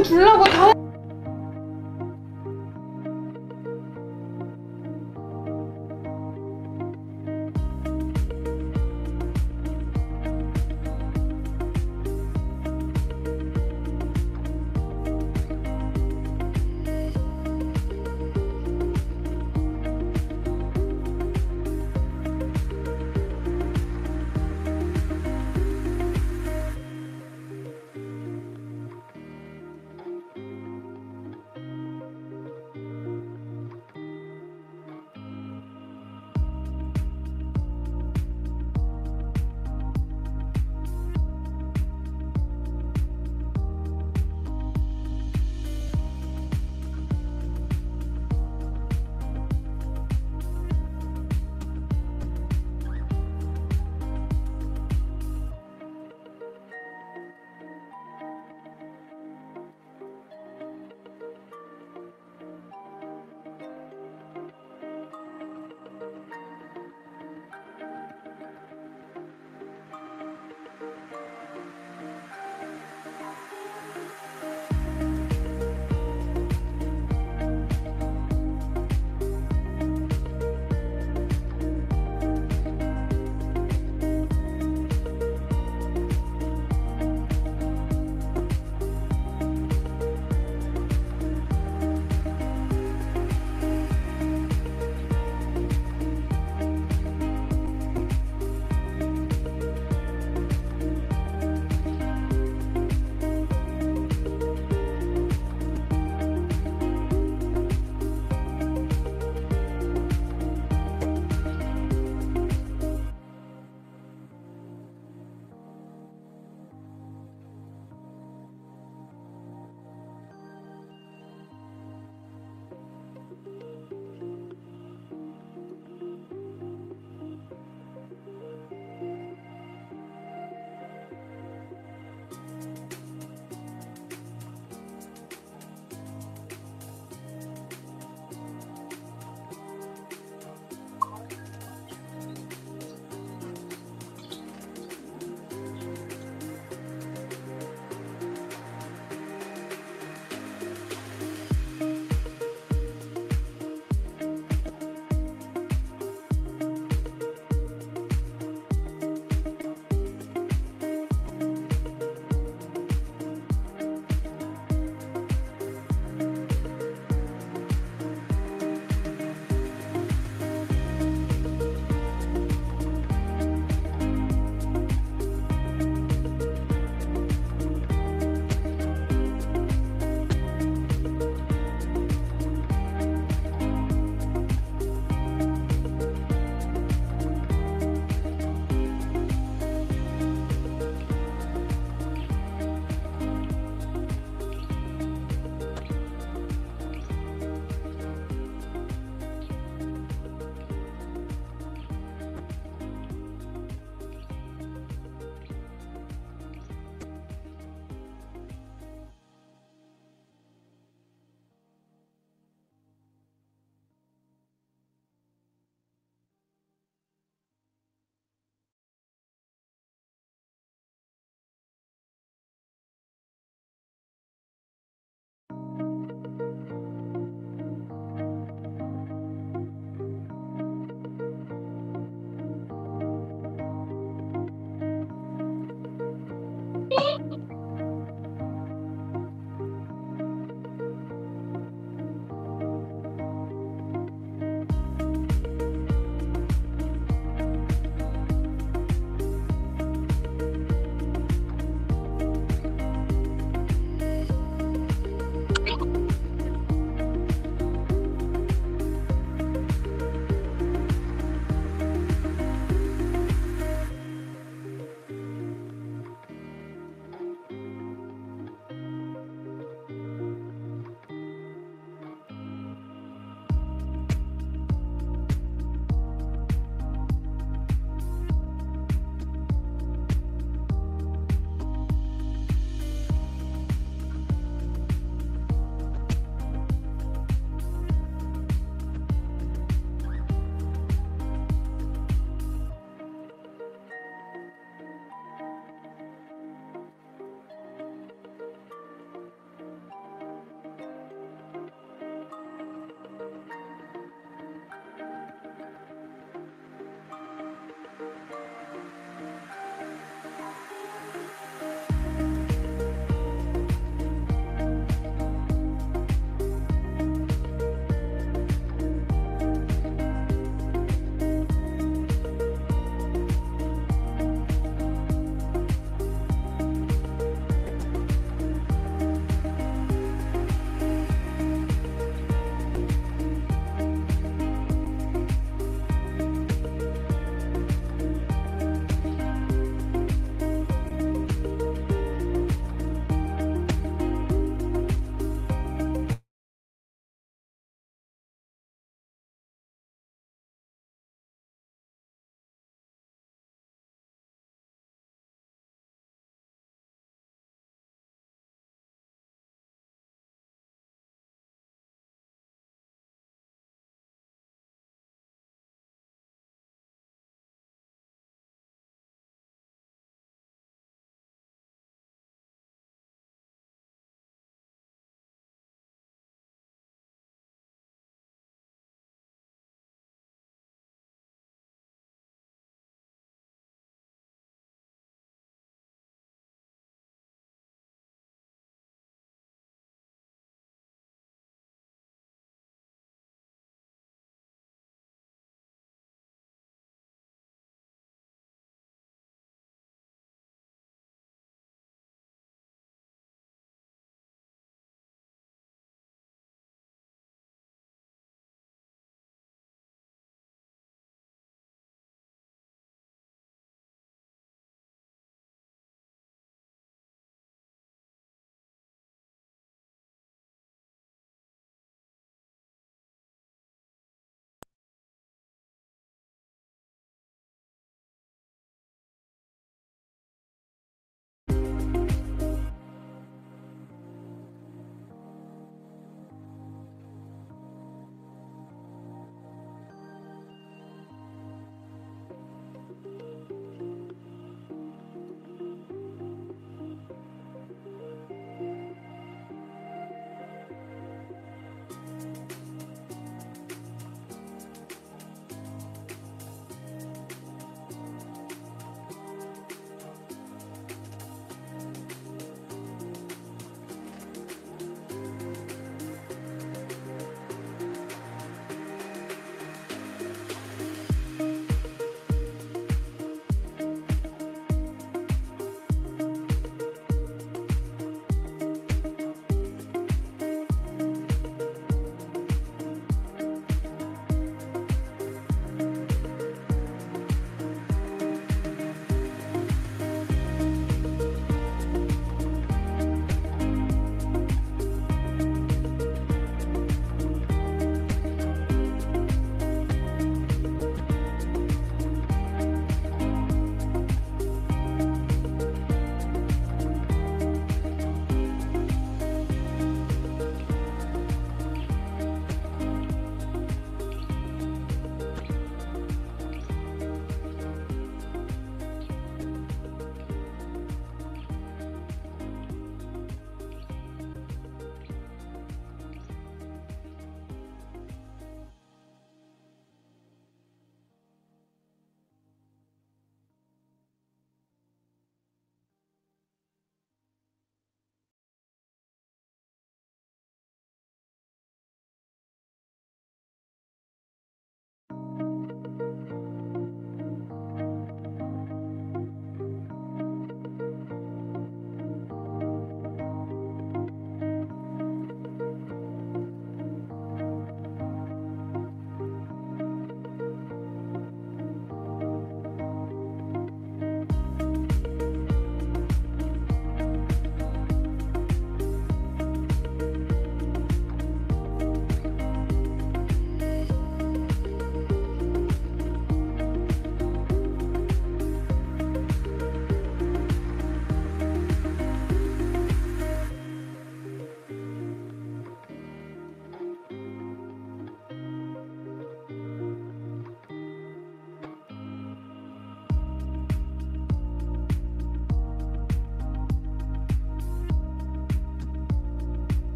좀 주려고 다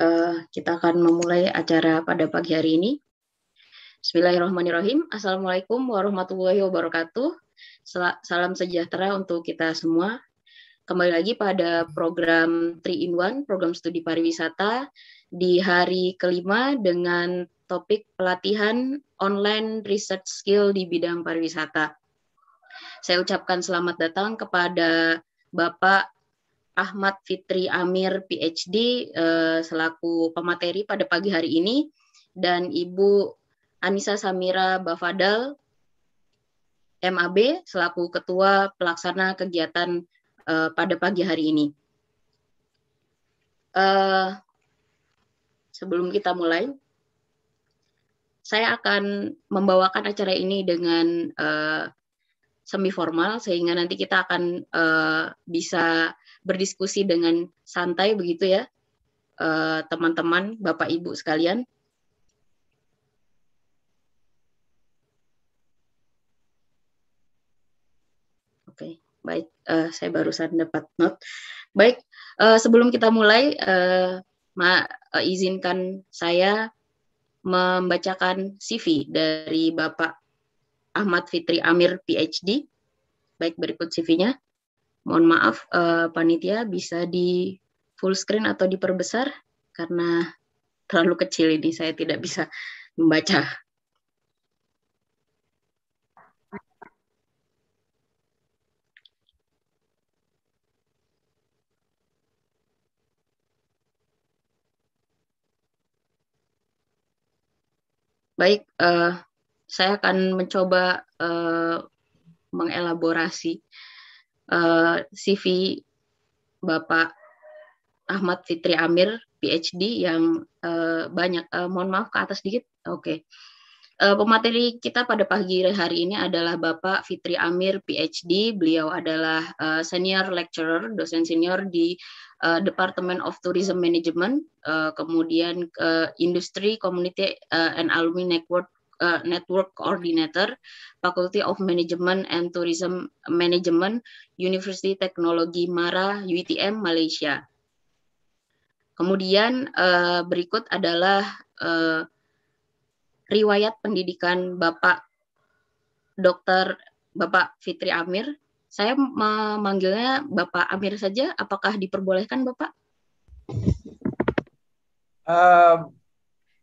uh, kita akan memulai acara pada pagi hari ini. Bismillahirrahmanirrahim. Assalamualaikum warahmatullahi wabarakatuh. Salam sejahtera untuk kita semua. Kembali lagi pada program 3 in 1, program studi pariwisata di hari kelima dengan topik pelatihan online research skill di bidang pariwisata. Saya ucapkan selamat datang kepada Bapak Ahmad Fitri Amir PhD eh, selaku pemateri pada pagi hari ini dan Ibu Anissa Samira Bafadal MAB selaku ketua pelaksana kegiatan eh, pada pagi hari ini. Eh, sebelum kita mulai, saya akan membawakan acara ini dengan semi formal sehingga nanti kita akan bisa berdiskusi dengan santai begitu ya eh, teman-teman bapak ibu sekalian Oke, okay, baik. Uh, saya barusan dapat note. Baik, uh, sebelum kita mulai, uh, ma uh, izinkan saya membacakan CV dari Bapak Ahmad Fitri Amir, PhD. Baik, berikut CV-nya. Mohon maaf uh, panitia bisa di full screen atau diperbesar karena terlalu kecil ini saya tidak bisa membaca. Baik, uh, saya akan mencoba uh, mengelaborasi uh, eh, CV Bapak Ahmad Fitri Amir PhD yang uh, banyak uh, mohon maaf ke atas sedikit. Oke. Okay. Uh, pemateri kita pada pagi hari ini adalah Bapak Fitri Amir, PhD. Beliau adalah uh, senior lecturer, dosen senior di uh, Department of Tourism Management, uh, kemudian uh, Industry Community uh, and Alumni Network Eh, network Coordinator, Faculty of Management and Tourism Management, University Technology Mara, (UITM) Malaysia. Kemudian uh, berikut adalah uh, riwayat pendidikan Bapak Dr. Bapak Fitri Amir. Saya memanggilnya Bapak Amir saja. Apakah diperbolehkan, Bapak? Uh,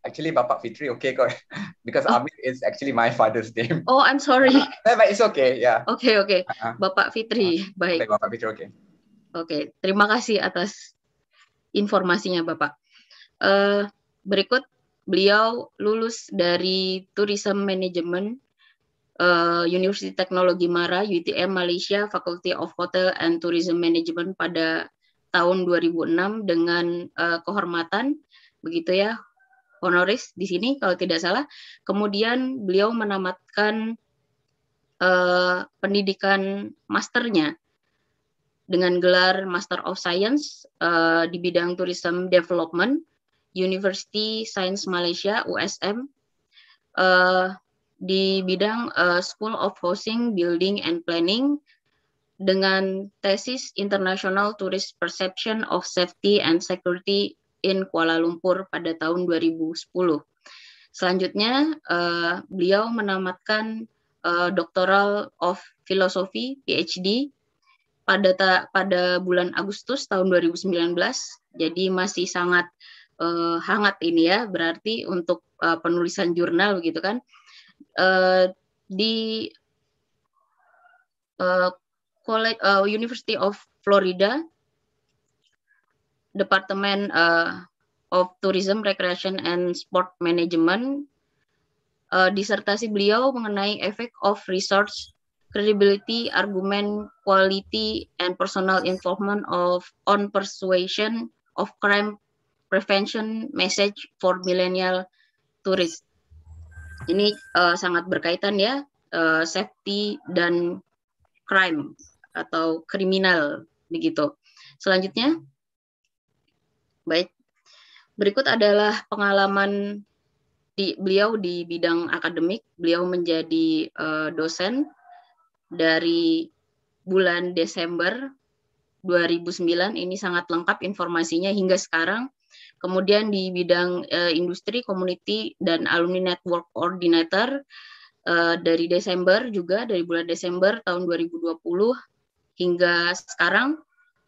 actually Bapak Fitri okay kok because oh. Amir is actually my father's name. Oh, I'm sorry. Uh, but it's okay, yeah. Okay, okay. Uh-huh. Bapak Fitri, uh-huh. baik. baik. Bapak Fitri, oke. Okay. Oke, okay. terima kasih atas informasinya Bapak. Uh, berikut beliau lulus dari Tourism Management uh, eh, University Teknologi Mara UTM Malaysia Faculty of Hotel and Tourism Management pada tahun 2006 dengan uh, kehormatan begitu ya honoris di sini kalau tidak salah. Kemudian beliau menamatkan uh, pendidikan masternya dengan gelar Master of Science uh, di bidang Tourism Development University Science Malaysia USM uh, eh, di bidang uh, School of Housing, Building and Planning dengan tesis International Tourist Perception of Safety and Security in Kuala Lumpur pada tahun 2010. Selanjutnya, uh, beliau menamatkan uh, eh, Doctoral of Philosophy (PhD) pada ta pada bulan Agustus tahun 2019. Jadi masih sangat uh, hangat ini ya, berarti untuk uh, penulisan jurnal begitu kan. Uh, di uh, College, uh, University of Florida Department uh, eh, of Tourism, Recreation, and Sport Management. Uh, disertasi beliau mengenai efek of research, credibility, argument, quality, and personal involvement of on persuasion of crime prevention message for millennial tourists. Ini uh, sangat berkaitan ya uh, safety dan crime atau kriminal begitu. Selanjutnya Baik. Berikut adalah pengalaman di beliau di bidang akademik. Beliau menjadi uh, dosen dari bulan Desember 2009 ini sangat lengkap informasinya hingga sekarang. Kemudian di bidang uh, industri, community dan alumni network coordinator uh, eh, dari Desember juga dari bulan Desember tahun 2020 hingga sekarang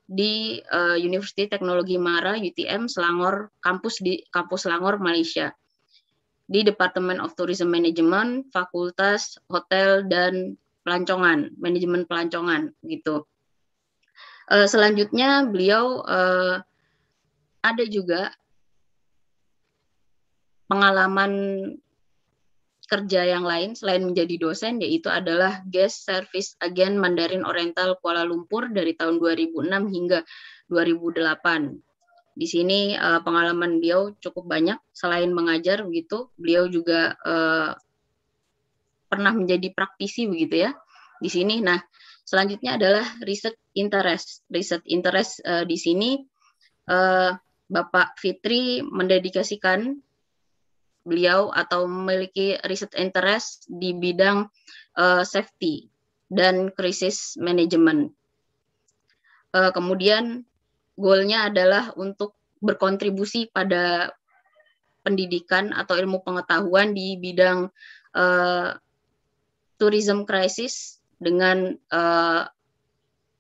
di uh, eh, University Teknologi Mara UTM Selangor kampus di kampus Selangor Malaysia di Departemen of Tourism Management Fakultas Hotel dan Pelancongan Manajemen Pelancongan gitu uh, selanjutnya beliau uh, ada juga pengalaman kerja yang lain selain menjadi dosen yaitu adalah guest service agen Mandarin Oriental Kuala Lumpur dari tahun 2006 hingga 2008. Di sini eh, pengalaman beliau cukup banyak selain mengajar begitu, beliau juga eh, pernah menjadi praktisi begitu ya di sini. Nah, selanjutnya adalah riset interest. Riset interest eh, di sini Bapak Fitri mendedikasikan beliau atau memiliki riset interest di bidang uh, safety dan krisis manajemen. Uh, eh, kemudian goalnya adalah untuk berkontribusi pada pendidikan atau ilmu pengetahuan di bidang uh, tourism crisis dengan uh,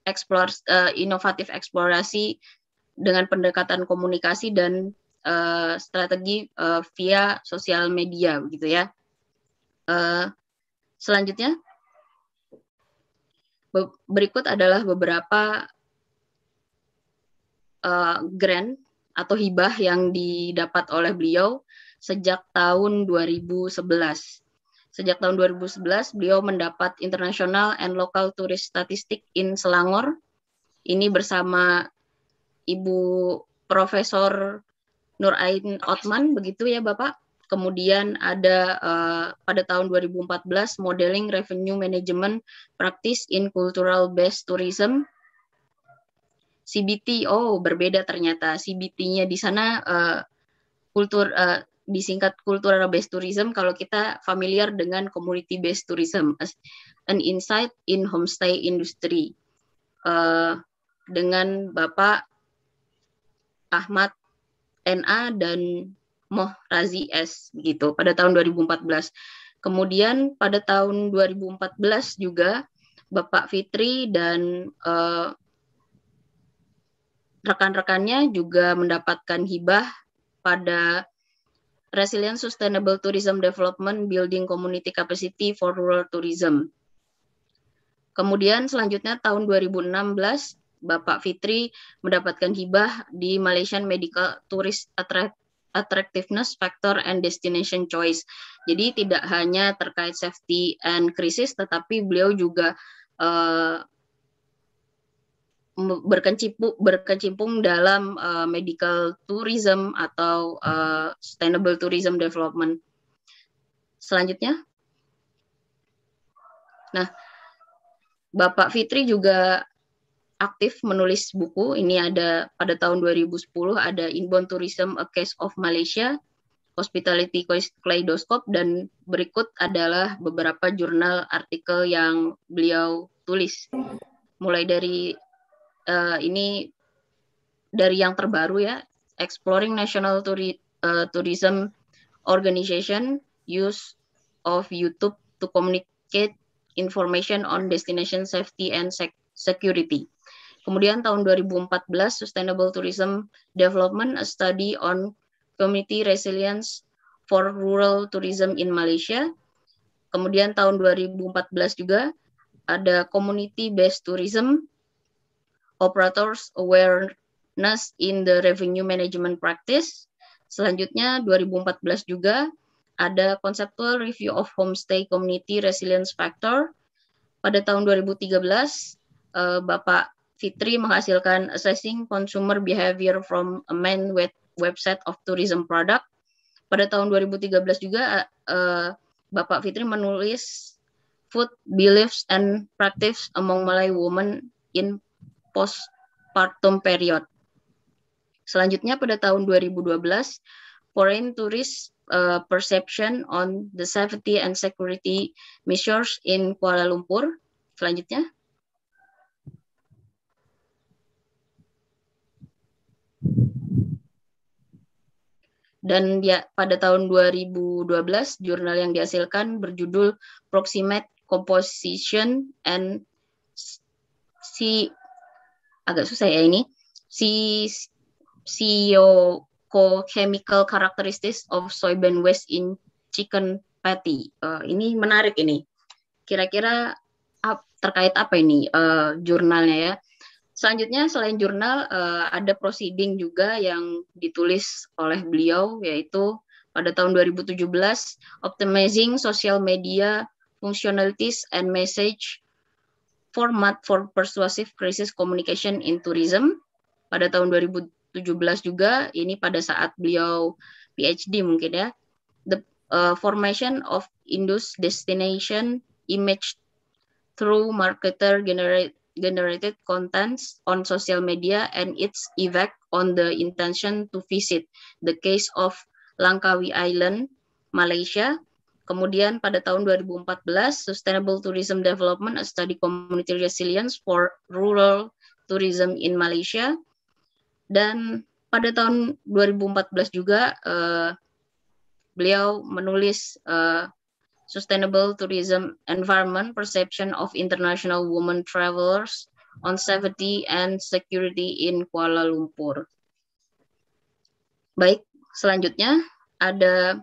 explore uh, inovatif eksplorasi dengan pendekatan komunikasi dan uh, strategi uh, via sosial media begitu ya. Uh, selanjutnya be berikut adalah beberapa uh, grant atau hibah yang didapat oleh beliau sejak tahun 2011. Sejak tahun 2011 beliau mendapat International and Local Tourist Statistic in Selangor. Ini bersama Ibu Profesor Nur Ain Otman begitu ya Bapak. Kemudian ada uh, pada tahun 2014 modeling revenue management practice in cultural based tourism CBT. Oh, berbeda ternyata CBT-nya di sana uh, kultur uh, eh, disingkat cultural based tourism kalau kita familiar dengan community based tourism an insight in homestay industry uh, dengan Bapak Ahmad NA dan Moh Razi S begitu pada tahun 2014. Kemudian pada tahun 2014 juga Bapak Fitri dan uh, rekan-rekannya juga mendapatkan hibah pada Resilient Sustainable Tourism Development Building Community Capacity for Rural Tourism. Kemudian selanjutnya tahun 2016 Bapak Fitri mendapatkan hibah di Malaysian Medical Tourist Attract attractiveness factor and destination choice. Jadi tidak hanya terkait safety and crisis, tetapi beliau juga uh, eh, berkecimpung berkecimpung dalam uh, medical tourism atau uh, sustainable tourism development. Selanjutnya, nah Bapak Fitri juga aktif menulis buku. Ini ada pada tahun 2010 ada Inbound Tourism A Case of Malaysia, Hospitality Kaleidoscope dan berikut adalah beberapa jurnal artikel yang beliau tulis. Mulai dari uh, ini dari yang terbaru ya, Exploring National Turi uh, Tourism Organization Use of YouTube to Communicate Information on Destination Safety and Security. Kemudian tahun 2014 Sustainable Tourism Development a Study on Community Resilience for Rural Tourism in Malaysia. Kemudian tahun 2014 juga ada Community Based Tourism Operators Awareness in the Revenue Management Practice. Selanjutnya 2014 juga ada Conceptual Review of Homestay Community Resilience Factor. Pada tahun 2013 eh, Bapak Fitri menghasilkan Assessing Consumer Behavior from a Main Web Website of Tourism Product. Pada tahun 2013 juga uh, Bapak Fitri menulis Food Beliefs and Practices Among Malay Women in Postpartum Period. Selanjutnya pada tahun 2012, Foreign Tourist uh, Perception on the Safety and Security Measures in Kuala Lumpur. Selanjutnya. Dan dia, pada tahun 2012, jurnal yang dihasilkan berjudul Proximate Composition and si agak susah ya ini si chemical characteristics of soybean waste in chicken patty. Uh, ini menarik ini. Kira-kira terkait apa ini uh, jurnalnya ya? Selanjutnya selain jurnal uh, ada proceeding juga yang ditulis oleh beliau yaitu pada tahun 2017 Optimizing Social Media Functionalities and Message Format for Persuasive Crisis Communication in Tourism pada tahun 2017 juga ini pada saat beliau PhD mungkin ya The uh, Formation of Indus Destination Image through marketer generate generated contents on social media and its effect on the intention to visit. The case of Langkawi Island, Malaysia. Kemudian pada tahun 2014, Sustainable Tourism Development, a study community resilience for rural tourism in Malaysia. Dan pada tahun 2014 juga, uh, beliau menulis uh, Sustainable Tourism Environment Perception of International Women Travelers on Safety and Security in Kuala Lumpur. Baik, selanjutnya ada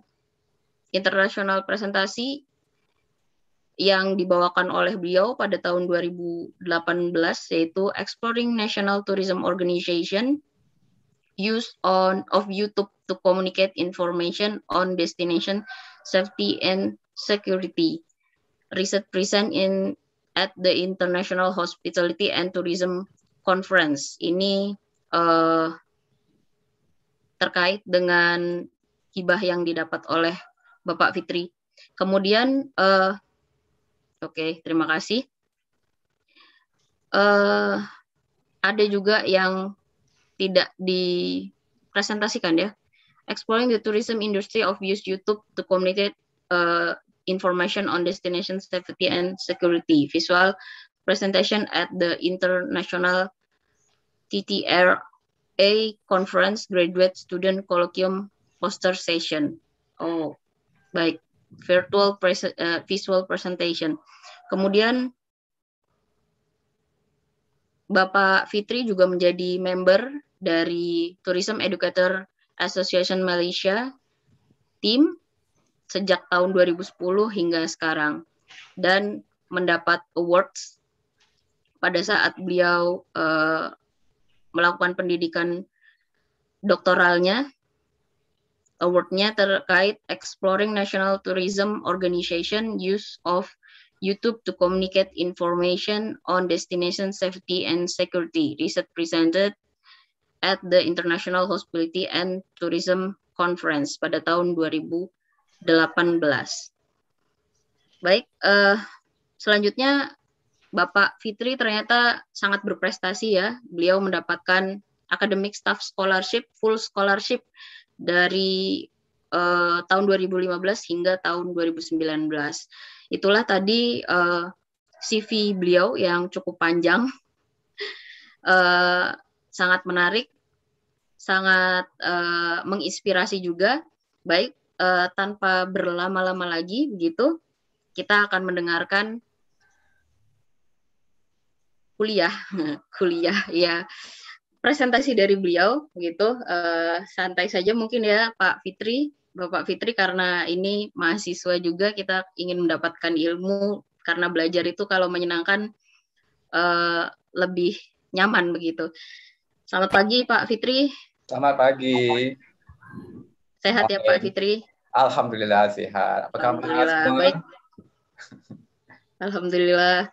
internasional presentasi yang dibawakan oleh beliau pada tahun 2018 yaitu Exploring National Tourism Organization use on of YouTube to communicate information on destination safety and security. Research present in at the International Hospitality and Tourism Conference. Ini uh, terkait dengan hibah yang didapat oleh Bapak Fitri. Kemudian, uh, oke, okay, terima kasih. Uh, ada juga yang tidak dipresentasikan ya. Exploring the tourism industry of use YouTube to communicate uh, information on destination safety and security, visual presentation at the International TTRA Conference Graduate Student Colloquium Poster Session. Oh, baik. Virtual pres uh, visual presentation. Kemudian Bapak Fitri juga menjadi member dari Tourism Educator Association Malaysia team sejak tahun 2010 hingga sekarang dan mendapat awards pada saat beliau uh, melakukan pendidikan doktoralnya awardnya terkait Exploring National Tourism Organization Use of YouTube to communicate information on destination safety and security. Research presented at the International Hospitality and Tourism Conference pada tahun 2000 18. Baik, uh, selanjutnya Bapak Fitri ternyata sangat berprestasi ya. Beliau mendapatkan Academic Staff Scholarship, Full Scholarship dari uh, tahun 2015 hingga tahun 2019. Itulah tadi uh, eh, CV beliau yang cukup panjang, Uh, sangat menarik, sangat uh, menginspirasi juga. Baik, uh, tanpa berlama-lama lagi begitu kita akan mendengarkan kuliah kuliah ya presentasi dari beliau begitu uh, santai saja mungkin ya Pak Fitri Bapak Fitri karena ini mahasiswa juga kita ingin mendapatkan ilmu karena belajar itu kalau menyenangkan uh, lebih nyaman begitu. Selamat pagi Pak Fitri. Selamat pagi. Sehat ya Pak Fitri? Alhamdulillah sehat. Apa kabar? Baik. Alhamdulillah.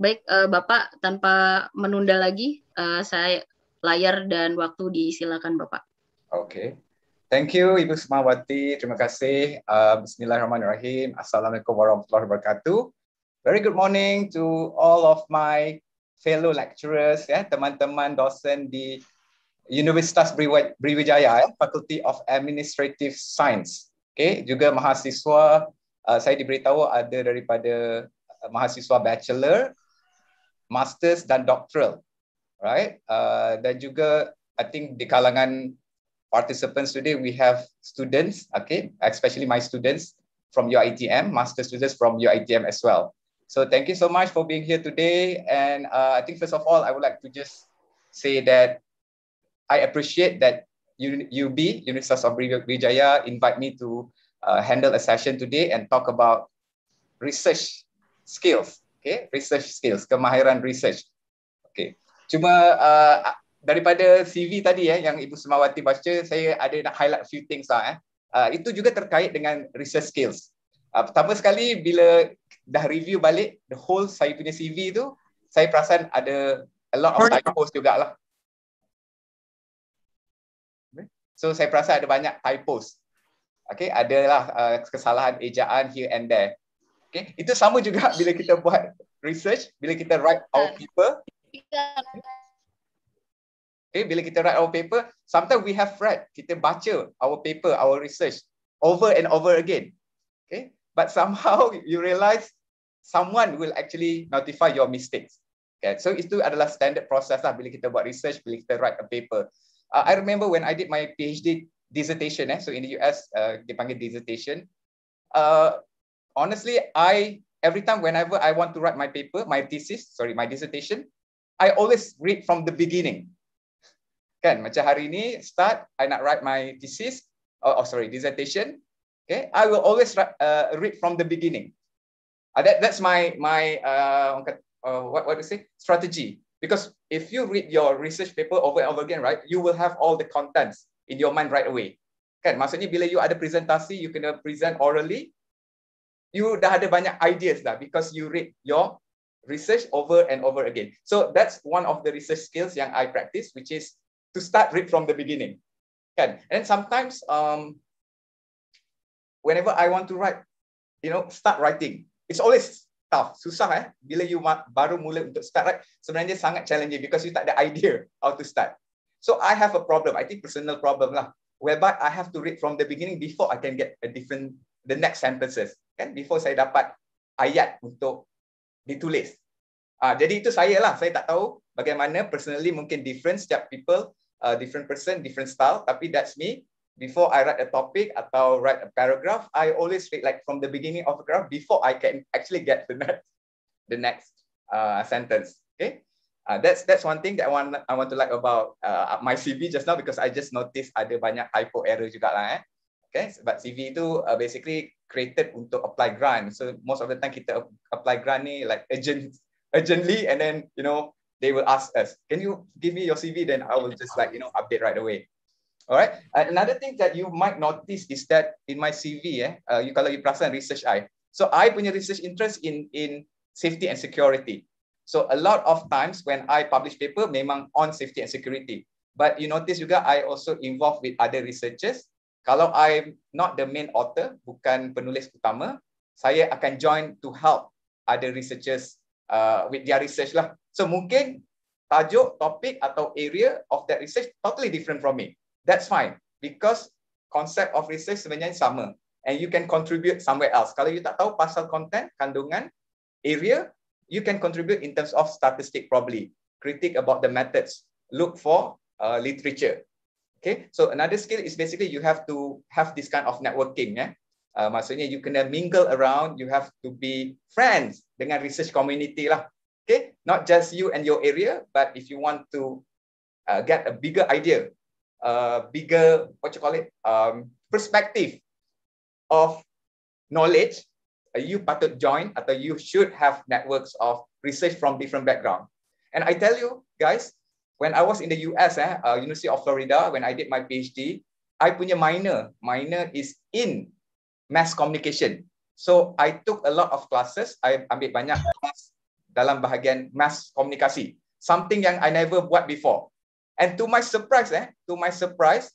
Baik, uh, Bapak, tanpa menunda lagi, uh, saya layar dan waktu disilakan Bapak. Oke. Okay. Thank you Ibu Sumawati. Terima kasih. Uh, Bismillahirrahmanirrahim. Assalamualaikum warahmatullahi wabarakatuh. Very good morning to all of my fellow lecturers, ya, teman-teman dosen di Universitas Brawijaya ya, eh, Faculty of Administrative Science. Okey, juga mahasiswa uh, saya diberitahu ada daripada uh, mahasiswa bachelor, masters dan doctoral. Right? Uh, dan juga I think di kalangan participants today we have students, okay, especially my students from UITM, master students from UITM as well. So thank you so much for being here today and uh, I think first of all I would like to just say that I appreciate that UB, Universitas of Brijaya, invite me to uh, handle a session today and talk about research skills. Okay, research skills, kemahiran research. Okay, cuma uh, daripada CV tadi ya eh, yang Ibu Semawati baca, saya ada nak highlight few things lah. Eh. Uh, itu juga terkait dengan research skills. Uh, pertama sekali bila dah review balik the whole saya punya CV tu, saya perasan ada a lot of typos juga lah. So saya perasa ada banyak typos. Okay, adalah uh, kesalahan ejaan here and there. Okay, itu sama juga bila kita buat research, bila kita write our ah. paper. Okay, bila kita write our paper, sometimes we have read, kita baca our paper, our research over and over again. Okay, but somehow you realize someone will actually notify your mistakes. Okay, so itu adalah standard process lah bila kita buat research, bila kita write a paper. Uh, I remember when I did my PhD dissertation, eh, so in the US, uh, dipanggil dissertation. Uh, honestly, I every time whenever I want to write my paper, my thesis, sorry, my dissertation, I always read from the beginning. Kan, macam hari ini start, I nak write my thesis, oh, oh sorry, dissertation. Okay, I will always uh, read from the beginning. Uh, that, that's my my uh, uh what what to say strategy because if you read your research paper over and over again, right, you will have all the contents in your mind right away. Kan? Maksudnya bila you ada presentasi, you kena present orally, you dah ada banyak ideas dah because you read your research over and over again. So that's one of the research skills yang I practice, which is to start read from the beginning. Kan? And sometimes, um, whenever I want to write, you know, start writing. It's always tough. Susah eh. Bila you ma- baru mula untuk start, right? Sebenarnya sangat challenging because you tak ada idea how to start. So I have a problem. I think personal problem lah. Whereby I have to read from the beginning before I can get a different, the next sentences. Kan? Before saya dapat ayat untuk ditulis. Ah, jadi itu saya lah. Saya tak tahu bagaimana personally mungkin different setiap people, uh, different person, different style. Tapi that's me. before I write a topic or write a paragraph, I always read like from the beginning of a graph before I can actually get the next the next uh, sentence. Okay, uh, that's that's one thing that one I want to like about uh, my CV just now because I just noticed ada banyak typo error juga lah. Eh. Okay, but CV itu uh, basically created untuk apply grant. So most of the time kita apply grant ni like urgent urgently and then you know they will ask us, can you give me your CV? Then I will just like you know update right away. All right. Uh, another thing that you might notice is that in my CV, eh, uh, you kalau you perasan research I. So I punya research interest in in safety and security. So a lot of times when I publish paper, memang on safety and security. But you notice juga I also involved with other researchers. Kalau I'm not the main author, bukan penulis utama, saya akan join to help other researchers uh, with their research lah. So mungkin tajuk, topik atau area of that research totally different from me. that's fine because concept of research sebenarnya sama and you can contribute somewhere else kalau you tak tahu pasal content kandungan area you can contribute in terms of statistic probably critique about the methods look for uh, literature okay so another skill is basically you have to have this kind of networking yeah uh, maksudnya you kena mingle around you have to be friends dengan research community lah okay not just you and your area but if you want to uh, get a bigger idea uh, bigger, what you call it, um, perspective of knowledge, uh, you patut join or you should have networks of research from different background. And I tell you guys, when I was in the US, eh, uh, University of Florida, when I did my PhD, I punya minor, minor is in mass communication. So I took a lot of classes, I ambil banyak class dalam bahagian mass komunikasi. Something yang I never buat before. And to my surprise, eh, to my surprise,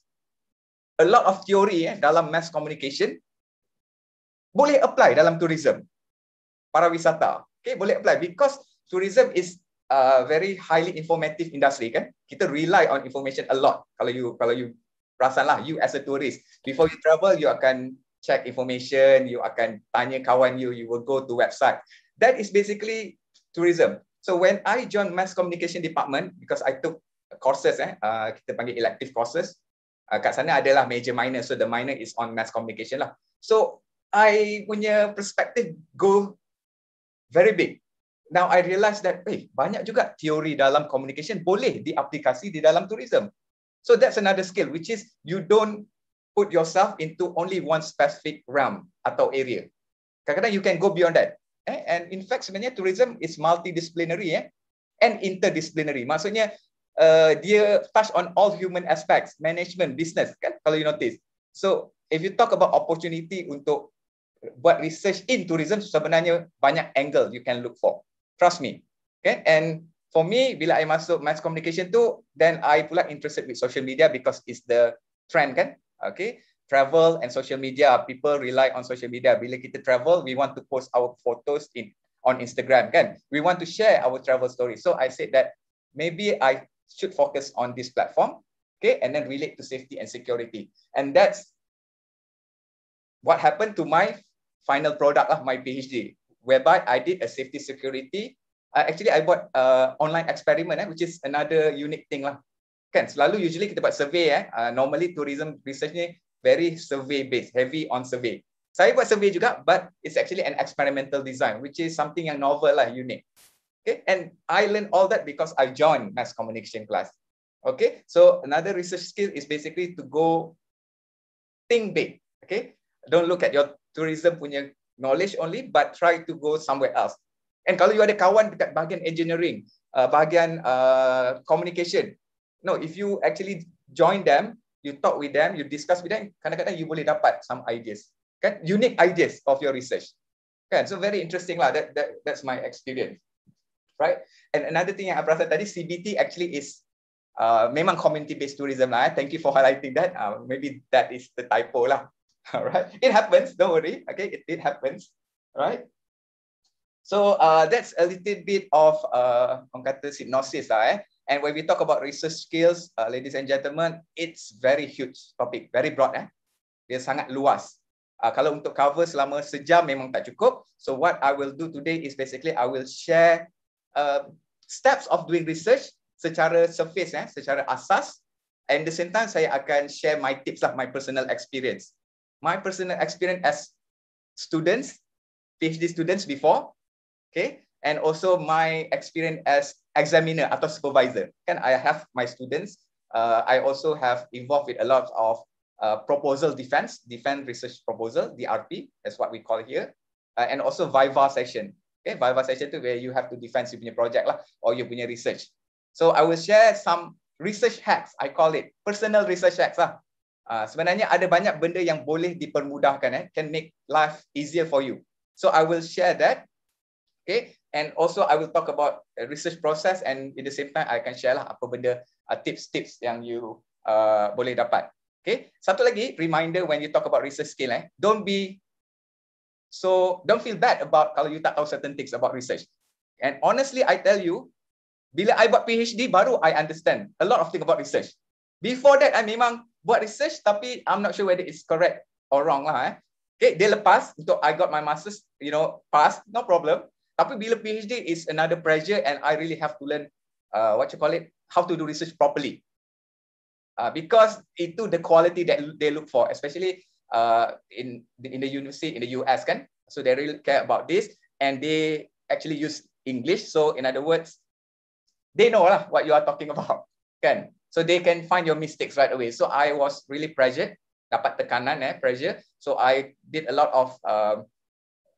a lot of theory eh, dalam mass communication boleh apply dalam tourism, para wisata. Okay, boleh apply because tourism is a very highly informative industry. Kan? Kita rely on information a lot. Kalau you kalau you perasan lah, you as a tourist, before you travel, you akan check information, you akan tanya kawan you, you will go to website. That is basically tourism. So when I joined mass communication department because I took courses eh uh, kita panggil elective courses uh, kat sana adalah major minor so the minor is on mass communication lah so i punya perspective go very big now i realize that eh banyak juga teori dalam communication boleh diaplikasi di dalam tourism so that's another skill which is you don't put yourself into only one specific realm atau area kadang-kadang you can go beyond that eh and in fact sebenarnya tourism is multidisciplinary eh and interdisciplinary maksudnya uh, dia touch on all human aspects, management, business kan kalau you notice. So if you talk about opportunity untuk buat research in tourism sebenarnya banyak angle you can look for. Trust me. Okay, and for me bila I masuk mass communication tu, then I pula interested with social media because it's the trend kan. Okay, travel and social media, people rely on social media. Bila kita travel, we want to post our photos in on Instagram kan. We want to share our travel story. So I said that maybe I should focus on this platform, okay, and then relate to safety and security. And that's what happened to my final product of my PhD, whereby I did a safety security. Uh, actually, I bought uh, online experiment, eh, which is another unique thing lah. Kan, selalu usually kita buat survey eh. Uh, normally tourism research ni very survey based, heavy on survey. Saya buat survey juga, but it's actually an experimental design, which is something yang novel lah, unique. Okay? And I learned all that because I joined mass communication class. Okay, so another research skill is basically to go think big. Okay, don't look at your tourism punya knowledge only, but try to go somewhere else. And kalau you ada kawan dekat bahagian engineering, uh, bahagian uh, communication, no, if you actually join them, you talk with them, you discuss with them, kadang-kadang you boleh dapat some ideas, kan? Unique ideas of your research, kan? So very interesting lah. That, that that's my experience. right? And another thing yang I perasan tadi, CBT actually is uh, memang community-based tourism lah. Eh. Thank you for highlighting that. Uh, maybe that is the typo lah. Alright, it happens. Don't worry. Okay, it it happens. Right. So uh, that's a little bit of uh, on kata synopsis lah. Eh. And when we talk about research skills, uh, ladies and gentlemen, it's very huge topic, very broad. Eh. Dia sangat luas. Uh, kalau untuk cover selama sejam memang tak cukup. So what I will do today is basically I will share uh, steps of doing research secara surface eh secara asas and the same time saya akan share my tips lah my personal experience my personal experience as students phd students before okay and also my experience as examiner atau supervisor kan i have my students uh, i also have involved with a lot of uh, proposal defense defense research proposal drp as what we call here uh, and also viva session Okay, viva session tu where you have to defend you punya project lah or you punya research. So I will share some research hacks. I call it personal research hacks lah. Uh, sebenarnya ada banyak benda yang boleh dipermudahkan eh can make life easier for you. So I will share that. Okay, and also I will talk about research process and in the same time I can share lah apa benda ah, tips-tips uh, yang you uh, boleh dapat. Okay, satu lagi reminder when you talk about research skill eh don't be So don't feel bad about kalau you tak tahu certain things about research. And honestly, I tell you, bila I buat PhD baru I understand a lot of things about research. Before that, I memang buat research tapi I'm not sure whether it's correct or wrong lah. Eh. Okay, dia lepas untuk I got my master's, you know, pass, no problem. Tapi bila PhD is another pressure and I really have to learn uh, what you call it, how to do research properly. Uh, because itu the quality that they look for, especially uh, in, the, in the university in the US. Kan? So they really care about this and they actually use English. So in other words, they know lah, what you are talking about. Kan? So they can find your mistakes right away. So I was really pressured, dapat tekanan eh, pressure. So I did a lot of, um,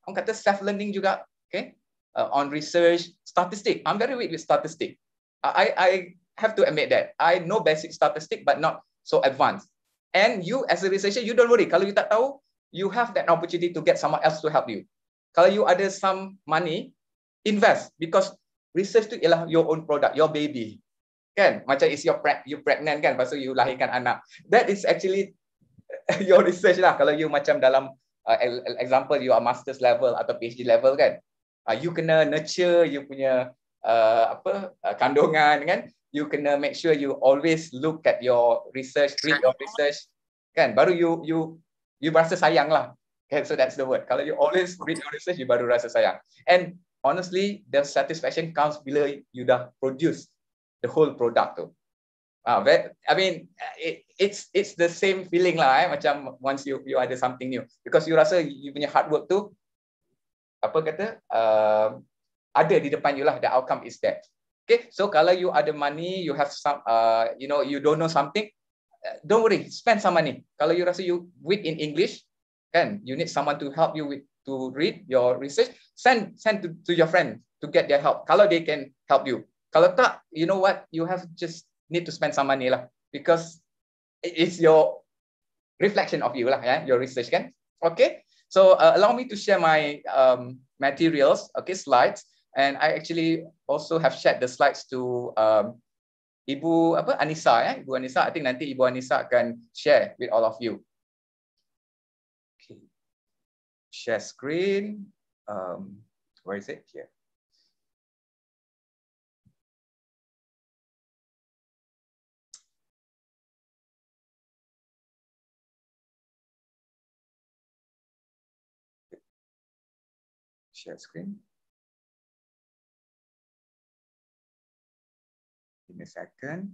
orang kata self-learning juga, okay? Uh, on research, statistic. I'm very weak with statistic. I, I have to admit that. I know basic statistic, but not so advanced. And you as a researcher, you don't worry. Kalau you tak tahu, you have that opportunity to get someone else to help you. Kalau you ada some money, invest. Because research tu ialah your own product, your baby. Kan? Macam is your preg, you pregnant kan? Pasal you lahirkan anak. That is actually your research lah. Kalau you macam dalam uh, example, you are master's level atau PhD level kan? Uh, you kena nurture you punya uh, apa uh, kandungan kan? you kena make sure you always look at your research, read your research, kan? Baru you you you rasa sayang lah. Okay, so that's the word. Kalau you always read your research, you baru rasa sayang. And honestly, the satisfaction comes bila you dah produce the whole product tu. Ah, uh, I mean, it, it's it's the same feeling lah. Eh, macam once you you ada something new, because you rasa you punya hard work tu apa kata uh, ada di depan you lah. The outcome is there. Okay, so kalau you ada money, you have some, uh, you know, you don't know something, uh, don't worry, spend some money. Kalau you rasa you weak in English, and you need someone to help you with to read your research, send send to, to your friend to get their help. Kalau they can help you. Kalau tak, you know what, you have just need to spend some money lah because it's your reflection of you lah, yeah, your research kan. Okay, so uh, allow me to share my um, materials, okay, slides. And I actually also have shared the slides to um, Ibu apa Anissa eh? Ibu Anissa, I think nanti Ibu Anissa can share with all of you. Okay. Share screen. Um, where is it? Here. Share screen. in a second.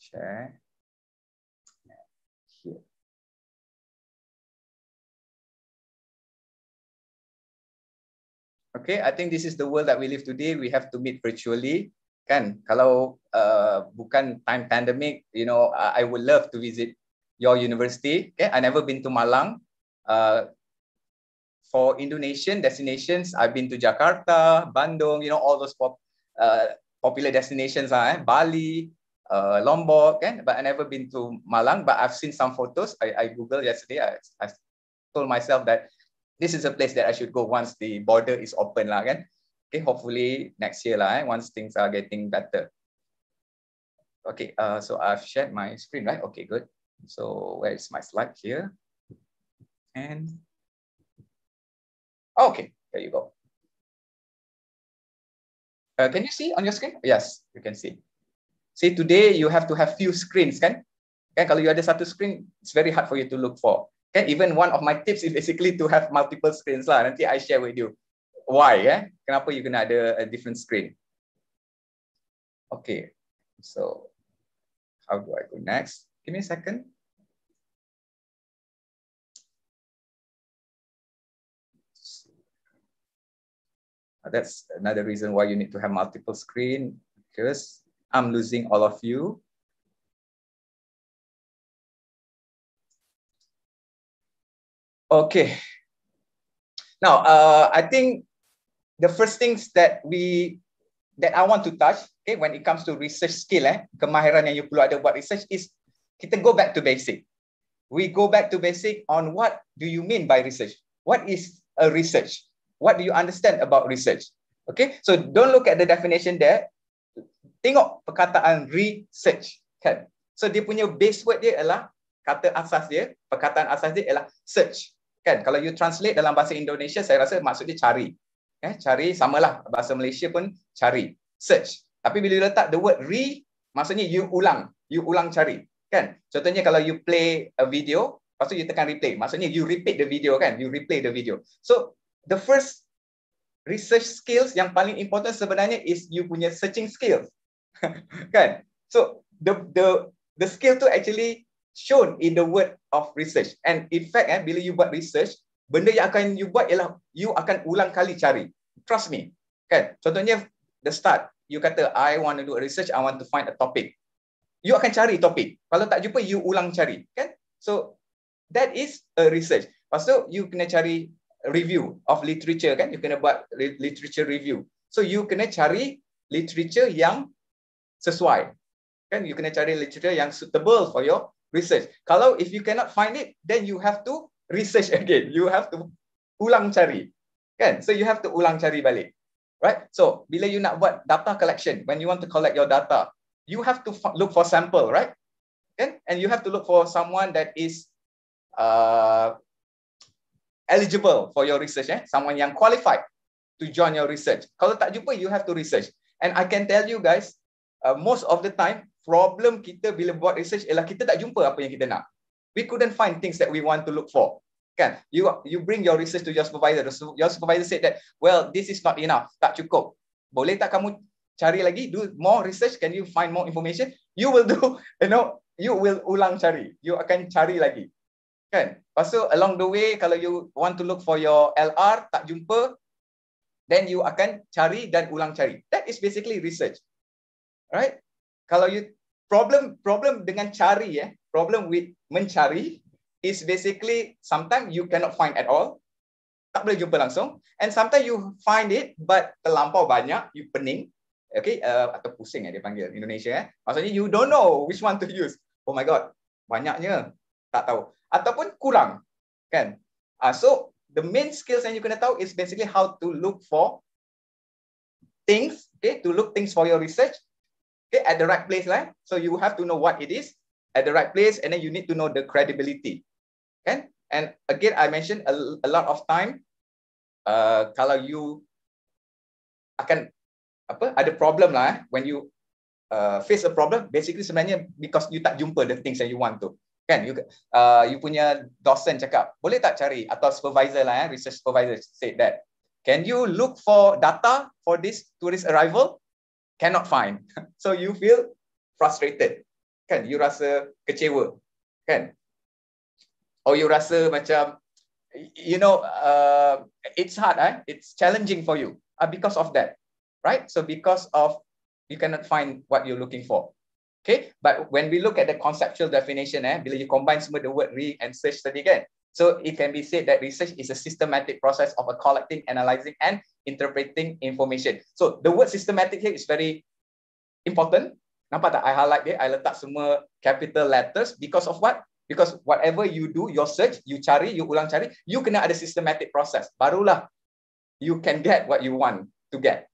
Share here. Okay, I think this is the world that we live today. We have to meet virtually. Kan, kalau uh, bukan time pandemic, you know, I, I would love to visit your university. Okay, I never been to Malang. Uh, for Indonesian destinations, I've been to Jakarta, Bandung, you know, all those pop, uh, popular destinations are eh? Bali, uh, Lombok, eh? but i never been to Malang, but I've seen some photos. I, I Googled yesterday. I, I told myself that this is a place that I should go once the border is open. Lah, kan? Okay, hopefully next year, lah, eh? once things are getting better. Okay, uh, so I've shared my screen, right? Okay, good. So where is my slide here? And okay, there you go. Uh, can you see on your screen? Yes, you can see. See, today you have to have few screens, kan? Kan, kalau you ada satu screen, it's very hard for you to look for. Kan, even one of my tips is basically to have multiple screens lah. Nanti I share with you. Why, eh? Kenapa you kena ada a different screen? Okay, so how do I go next? Give me a second. Uh, that's another reason why you need to have multiple screen because I'm losing all of you. Okay. Now, uh, I think the first things that we that I want to touch, okay, when it comes to research skill, eh, kemahiran yang you perlu ada buat research is kita go back to basic. We go back to basic on what do you mean by research? What is a research? what do you understand about research? Okay, so don't look at the definition there. Tengok perkataan research, kan? So dia punya base word dia ialah kata asas dia, perkataan asas dia ialah search, kan? Kalau you translate dalam bahasa Indonesia, saya rasa maksudnya cari. Eh, cari samalah bahasa Malaysia pun cari, search. Tapi bila you letak the word re, maksudnya you ulang, you ulang cari, kan? Contohnya kalau you play a video, lepas tu you tekan replay, maksudnya you repeat the video, kan? You replay the video. So the first research skills yang paling important sebenarnya is you punya searching skills. kan? So the the the skill tu actually shown in the word of research. And in fact eh bila you buat research, benda yang akan you buat ialah you akan ulang kali cari. Trust me. Kan? Contohnya the start you kata I want to do a research, I want to find a topic. You akan cari topik. Kalau tak jumpa you ulang cari, kan? So that is a research. Pastu you kena cari review of literature kan you kena buat literature review so you kena cari literature yang sesuai kan you kena cari literature yang suitable for your research kalau if you cannot find it then you have to research again you have to ulang cari kan so you have to ulang cari balik right so bila you nak buat data collection when you want to collect your data you have to look for sample right kan and you have to look for someone that is uh eligible for your research, eh? someone yang qualified to join your research. Kalau tak jumpa, you have to research. And I can tell you guys, uh, most of the time, problem kita bila buat research ialah kita tak jumpa apa yang kita nak. We couldn't find things that we want to look for. Kan? You you bring your research to your supervisor. Your supervisor said that, well, this is not enough. Tak cukup. Boleh tak kamu cari lagi? Do more research? Can you find more information? You will do, you know, you will ulang cari. You akan cari lagi. Kan? Lepas tu, along the way, kalau you want to look for your LR, tak jumpa, then you akan cari dan ulang cari. That is basically research. Right? Kalau you problem problem dengan cari, eh, problem with mencari, is basically sometimes you cannot find at all. Tak boleh jumpa langsung. And sometimes you find it, but terlampau banyak, you pening. Okay, uh, atau pusing eh, dia panggil Indonesia. Eh. Maksudnya you don't know which one to use. Oh my God, banyaknya. Tak tahu ataupun kurang kan uh, so the main skills yang you kena tahu is basically how to look for things okay to look things for your research okay at the right place lah eh? so you have to know what it is at the right place and then you need to know the credibility kan and again i mentioned a, a lot of time uh, kalau you akan apa ada problem lah eh? when you uh, face a problem basically sebenarnya because you tak jumpa the things that you want to kan you uh, you punya dosen cakap boleh tak cari atau supervisor lah eh, research supervisor said that can you look for data for this tourist arrival cannot find so you feel frustrated kan you rasa kecewa kan or you rasa macam you know uh, it's hard eh it's challenging for you uh, because of that right so because of you cannot find what you're looking for Okay, but when we look at the conceptual definition, eh, bila you combine semua the word re and search tadi kan, so it can be said that research is a systematic process of collecting, analyzing, and interpreting information. So the word systematic here is very important. Nampak tak? I highlight dia, I letak semua capital letters because of what? Because whatever you do, your search, you cari, you ulang cari, you kena ada systematic process. Barulah you can get what you want to get.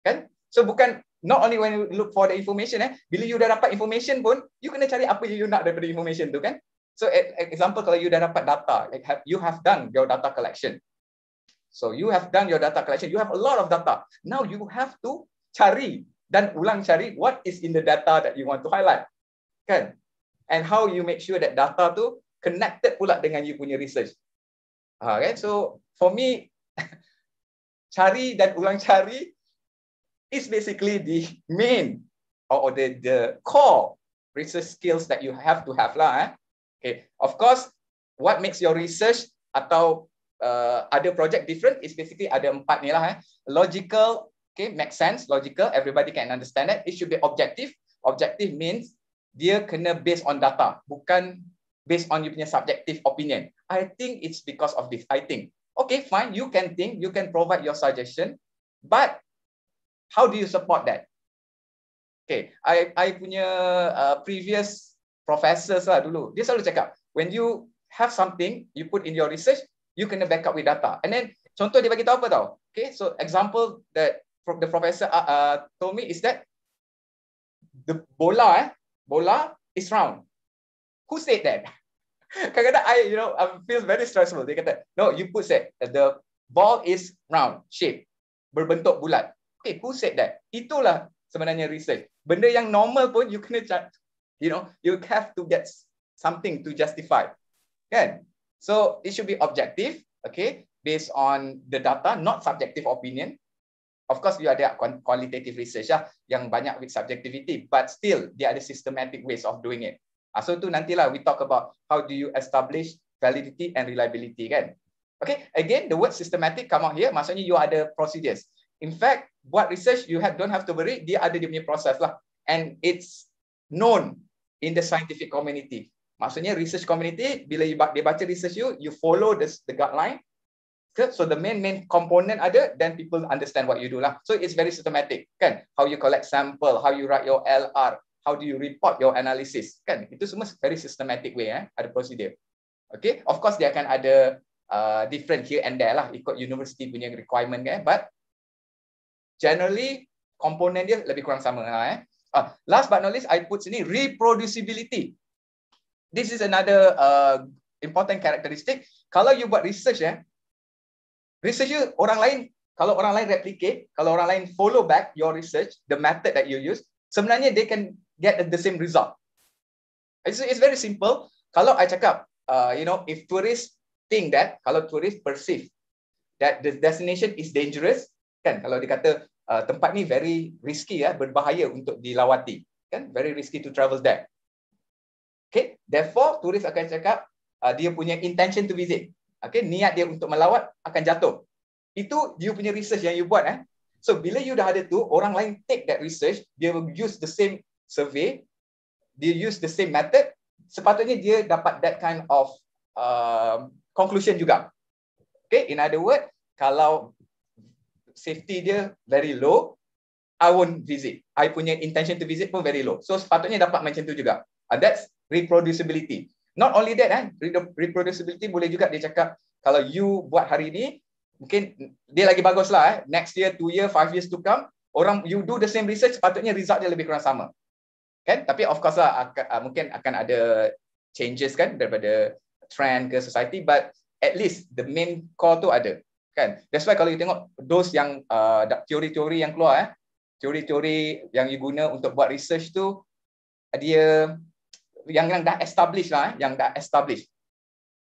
Kan? So bukan not only when you look for the information eh bila you dah dapat information pun you kena cari apa yang you nak daripada information tu kan so e-, e-, example kalau you dah dapat data like have, you have done your data collection so you have done your data collection you have a lot of data now you have to cari dan ulang cari what is in the data that you want to highlight kan and how you make sure that data tu connected pula dengan you punya research okay ah, so for me cari dan ulang cari is basically the main or the, the core research skills that you have to have lah. Eh? Okay, of course, what makes your research atau uh, other project different is basically ada empat ni lah. Eh? Logical, okay, make sense, logical, everybody can understand it. It should be objective. Objective means dia kena based on data, bukan based on you punya subjective opinion. I think it's because of this. I think. Okay, fine. You can think, you can provide your suggestion, but How do you support that? Okay, I I punya uh, previous professors lah dulu. Dia selalu cakap, when you have something, you put in your research, you kena back up with data. And then contoh dia bagi tahu apa tau? Okay, so example that the professor uh, uh, told me is that the bola eh, bola is round. Who said that? Kadang-kadang I you know I feel very stressful. Dia kata, no, you put said the ball is round shape, berbentuk bulat okay who said that itulah sebenarnya research benda yang normal pun you kena you know you have to get something to justify kan so it should be objective okay based on the data not subjective opinion of course you ada qualitative research lah yang banyak with subjectivity but still there are systematic ways of doing it ah, so tu nantilah we talk about how do you establish validity and reliability kan okay again the word systematic come out here maksudnya you are the procedures in fact buat research you have don't have to worry dia ada dia punya proses lah and it's known in the scientific community maksudnya research community bila you, dia baca research you you follow the the guideline okay? so the main main component ada then people understand what you do lah so it's very systematic kan how you collect sample how you write your LR how do you report your analysis kan itu semua very systematic way eh ada prosedur okay of course dia akan ada uh, different here and there lah ikut university punya requirement kan but generally komponen dia lebih kurang sama ha, eh. Uh, last but not least I put sini reproducibility. This is another uh, important characteristic. Kalau you buat research ya. Eh, research you orang lain kalau orang lain replicate, kalau orang lain follow back your research, the method that you use, sebenarnya they can get the same result. It's, it's very simple. Kalau I cakap, uh, you know, if tourists think that, kalau tourists perceive that the destination is dangerous, kan kalau dikata uh, tempat ni very risky ya berbahaya untuk dilawati kan very risky to travel there okay therefore turis akan cakap uh, dia punya intention to visit okay niat dia untuk melawat akan jatuh itu you punya research yang you buat eh so bila you dah ada tu orang lain take that research dia use the same survey dia use the same method sepatutnya dia dapat that kind of uh, conclusion juga okay in other word kalau safety dia very low, I won't visit. I punya intention to visit pun very low. So sepatutnya dapat macam tu juga. Uh, that's reproducibility. Not only that, eh, reproducibility boleh juga dia cakap kalau you buat hari ini, mungkin dia lagi bagus lah. Eh. Next year, two year, five years to come, orang you do the same research, sepatutnya result dia lebih kurang sama. Kan? Tapi of course lah, akan, uh, mungkin akan ada changes kan daripada trend ke society, but at least the main core tu ada kan that's why kalau you tengok dos yang uh, teori-teori yang keluar eh teori-teori yang you guna untuk buat research tu dia yang yang dah establish lah eh? yang dah establish.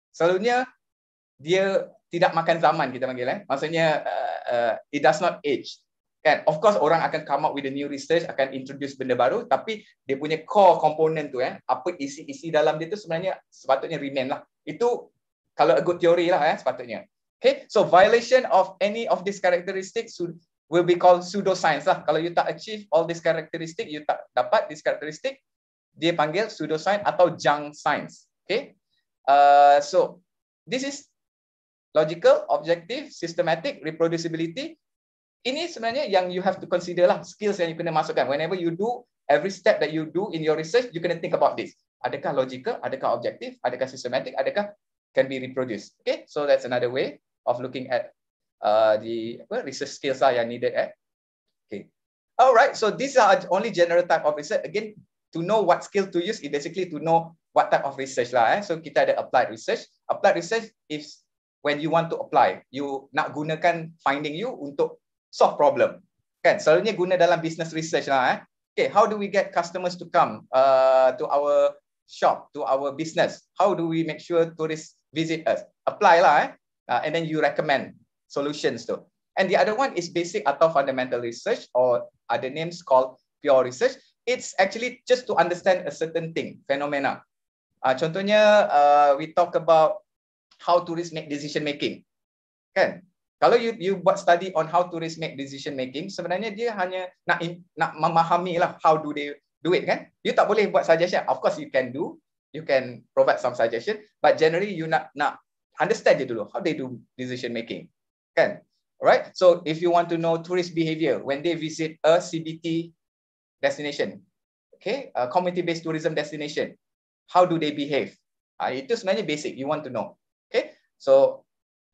selalunya dia tidak makan zaman kita panggil eh maksudnya uh, uh, it does not age kan of course orang akan come up with a new research akan introduce benda baru tapi dia punya core component tu eh apa isi-isi dalam dia tu sebenarnya sepatutnya remain lah itu kalau a good teori lah eh sepatutnya Okay, so violation of any of these characteristics will be called pseudoscience lah. Kalau you tak achieve all these characteristics, you tak dapat this characteristic, dia panggil pseudoscience atau junk science. Okay, uh, so this is logical, objective, systematic, reproducibility. Ini sebenarnya yang you have to consider lah skills yang you kena masukkan. Whenever you do every step that you do in your research, you kena think about this. Adakah logical? Adakah objektif? Adakah systematic? Adakah can be reproduced? Okay, so that's another way. of looking at uh, the well, research skills are needed at. Eh? Okay. All right. So these are only general type of research. Again, to know what skill to use is basically to know what type of research lah. Eh. So kita ada applied research. Applied research is when you want to apply. You nak gunakan finding you untuk solve problem. Kan? Selalunya guna dalam business research lah. Eh. Okay, how do we get customers to come uh, to our shop, to our business? How do we make sure tourists visit us? Apply lah eh uh, and then you recommend solutions to. And the other one is basic auto fundamental research, or other names called pure research. It's actually just to understand a certain thing, phenomena. Uh, contohnya, uh, we talk about how tourists make decision making. Kan? Kalau you you buat study on how tourists make decision making, sebenarnya dia hanya nak in, nak memahami lah how do they do it kan? You tak boleh buat suggestion. Of course you can do, you can provide some suggestion, but generally you nak nak understand dia dulu how they do decision making kan alright so if you want to know tourist behavior when they visit a CBT destination okay a community based tourism destination how do they behave uh, itu sebenarnya basic you want to know okay so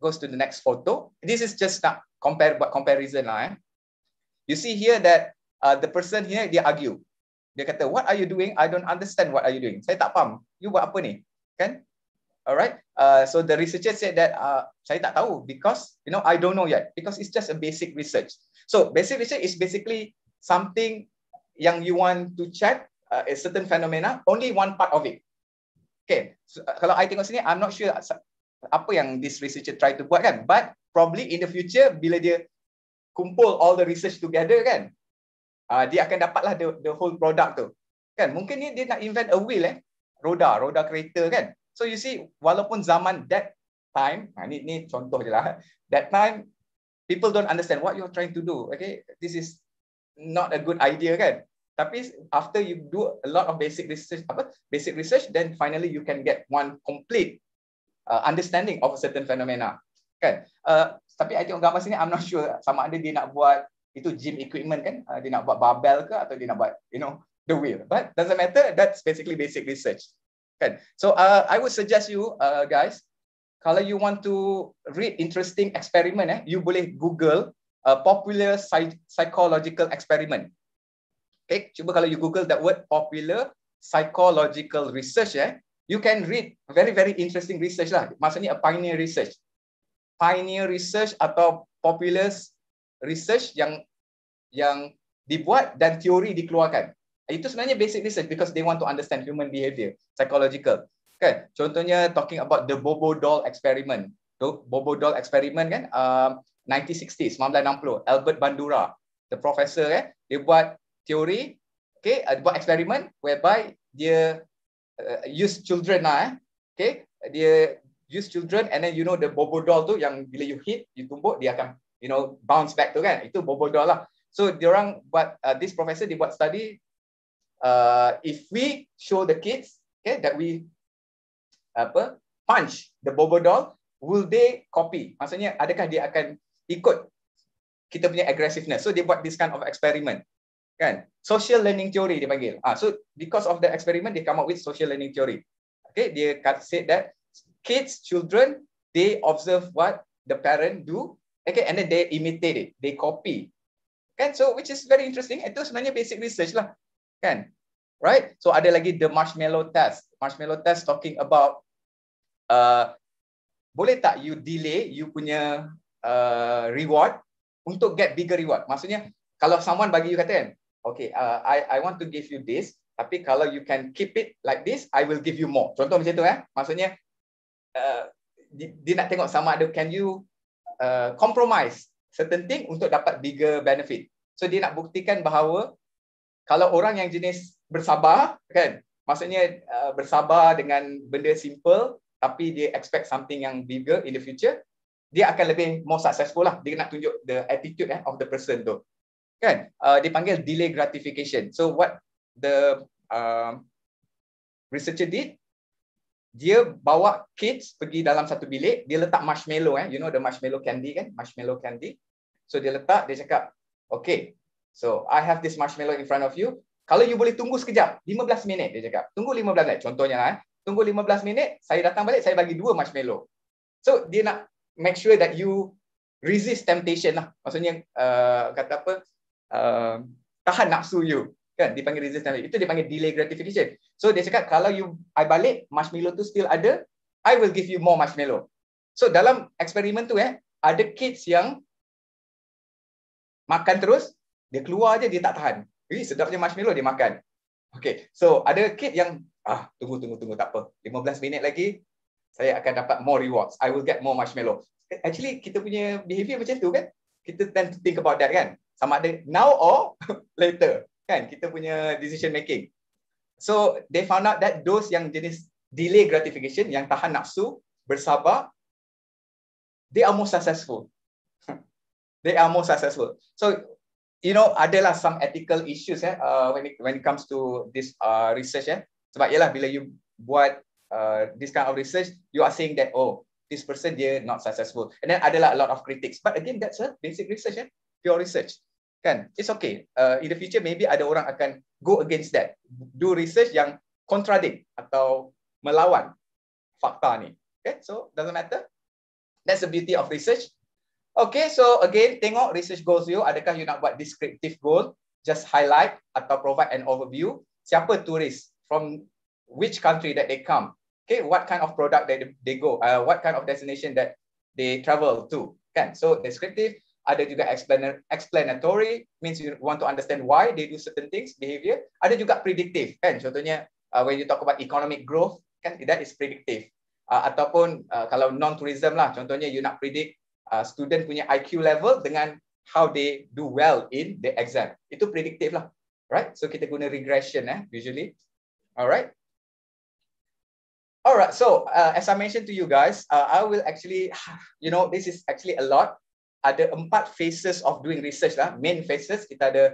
goes to the next photo this is just not compare but comparison lah eh. you see here that uh, the person here dia argue dia kata what are you doing i don't understand what are you doing saya tak faham you buat apa ni kan Alright. Uh, so the researcher said that uh, saya tak tahu because you know I don't know yet because it's just a basic research. So basic research is basically something yang you want to check uh, a certain phenomena only one part of it. Okay. So, uh, kalau I tengok sini, I'm not sure apa yang this researcher try to buat kan. But probably in the future bila dia kumpul all the research together kan, uh, dia akan dapatlah the the whole product tu. Kan? Mungkin ni dia nak invent a wheel eh. Roda, roda kereta kan. So you see, walaupun zaman that time, ha, ni ni contoh je lah, that time, people don't understand what you're trying to do. Okay, This is not a good idea kan? Tapi after you do a lot of basic research, apa? basic research, then finally you can get one complete uh, understanding of a certain phenomena. Kan? Uh, tapi I tengok gambar sini, I'm not sure sama ada dia nak buat itu gym equipment kan? Uh, dia nak buat barbell ke atau dia nak buat, you know, the wheel. But doesn't matter, that's basically basic research kan so uh, i would suggest you uh, guys kalau you want to read interesting experiment eh you boleh google a uh, popular psychological experiment okay cuba kalau you google that word popular psychological research eh you can read very very interesting research lah maksudnya a pioneer research pioneer research atau popular research yang yang dibuat dan teori dikeluarkan itu sebenarnya basic research because they want to understand human behavior, psychological. Kan? Contohnya talking about the Bobo doll experiment. The Bobo doll experiment kan, uh, 1960s, 1960, Albert Bandura, the professor eh, dia buat teori, okay, dia uh, buat eksperimen whereby dia uh, use children lah eh. Okay, dia use children and then you know the Bobo doll tu yang bila you hit, you tumbuk, dia akan you know bounce back tu kan. Itu Bobo doll lah. So dia orang buat uh, this professor dia buat study uh, if we show the kids okay that we apa punch the bobo doll will they copy maksudnya adakah dia akan ikut kita punya aggressiveness so dia buat this kind of experiment kan social learning theory dia panggil ah so because of the experiment they come up with social learning theory okay dia said that kids children they observe what the parent do okay and then they imitate it they copy kan so which is very interesting itu sebenarnya basic research lah kan right so ada lagi the marshmallow test marshmallow test talking about uh, boleh tak you delay you punya uh, reward untuk get bigger reward maksudnya kalau someone bagi you kata kan okay uh, i i want to give you this tapi kalau you can keep it like this i will give you more contoh macam tu eh maksudnya uh, dia, dia nak tengok sama ada can you uh, compromise certain thing untuk dapat bigger benefit so dia nak buktikan bahawa kalau orang yang jenis bersabar kan maksudnya uh, bersabar dengan benda simple tapi dia expect something yang bigger in the future dia akan lebih more successful lah dia nak tunjuk the attitude eh, of the person tu kan uh, dipanggil delay gratification so what the uh, researcher did dia bawa kids pergi dalam satu bilik dia letak marshmallow eh you know the marshmallow candy kan marshmallow candy so dia letak dia cakap okay So I have this marshmallow in front of you. Kalau you boleh tunggu sekejap, 15 minit dia cakap. Tunggu 15 minit. Contohnya lah, tunggu 15 minit, saya datang balik, saya bagi dua marshmallow. So dia nak make sure that you resist temptation lah. Maksudnya uh, kata apa? Uh, tahan nafsu you. Kan dipanggil resist temptation. Itu dipanggil delay gratification. So dia cakap kalau you I balik, marshmallow tu still ada, I will give you more marshmallow. So dalam eksperimen tu eh, ada kids yang makan terus, dia keluar aja dia tak tahan. Ini sedapnya marshmallow dia makan. Okay, so ada kid yang ah tunggu tunggu tunggu tak apa. 15 minit lagi saya akan dapat more rewards. I will get more marshmallow. Eh, actually kita punya behavior macam tu kan? Kita tend to think about that kan? Sama ada now or later kan? Kita punya decision making. So they found out that those yang jenis delay gratification yang tahan nafsu bersabar they are more successful. they are more successful. So you know adalah some ethical issues eh uh, when it when it comes to this uh, research eh sebab ialah bila you buat uh, this kind of research you are saying that oh this person dia not successful and then adalah a lot of critics but again that's a basic research eh pure research kan it's okay uh, in the future maybe ada orang akan go against that do research yang contradict atau melawan fakta ni okay so doesn't matter that's the beauty of research Okay, so again, tengok research goals you. Adakah you nak buat descriptive goal? Just highlight atau provide an overview. Siapa turis? From which country that they come? Okay, what kind of product that they go? Uh, what kind of destination that they travel to? Kan? So descriptive, ada juga explanatory, means you want to understand why they do certain things, behavior. Ada juga predictive, kan? Contohnya, uh, when you talk about economic growth, kan? That is predictive. Uh, ataupun uh, kalau non-tourism lah, contohnya you nak predict Uh, student punya IQ level dengan how they do well in the exam. Itu prediktif lah. Right? So kita guna regression eh usually. Alright. Alright, so uh, as I mentioned to you guys, uh, I will actually you know, this is actually a lot. Ada empat phases of doing research lah. Main phases kita ada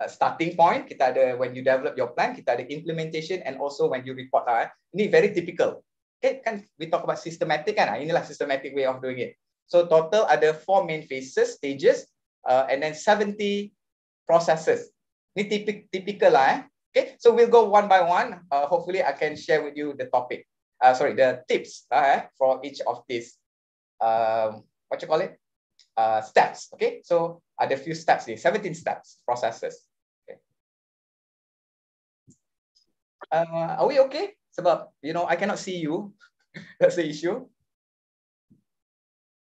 Uh, starting point kita ada when you develop your plan kita ada implementation and also when you report lah eh. ini very typical okay kan we talk about systematic kan ah, inilah systematic way of doing it So total ada four main phases, stages, uh, and then 70 processes. Ini typical, typical lah eh. Okay, so we'll go one by one. Uh, hopefully I can share with you the topic. Uh, sorry, the tips uh, for each of these, um, what you call it, uh, steps. Okay, so ada few steps ni, 17 steps, processes. Okay. Uh, are we okay? Sebab, you know, I cannot see you. That's the issue.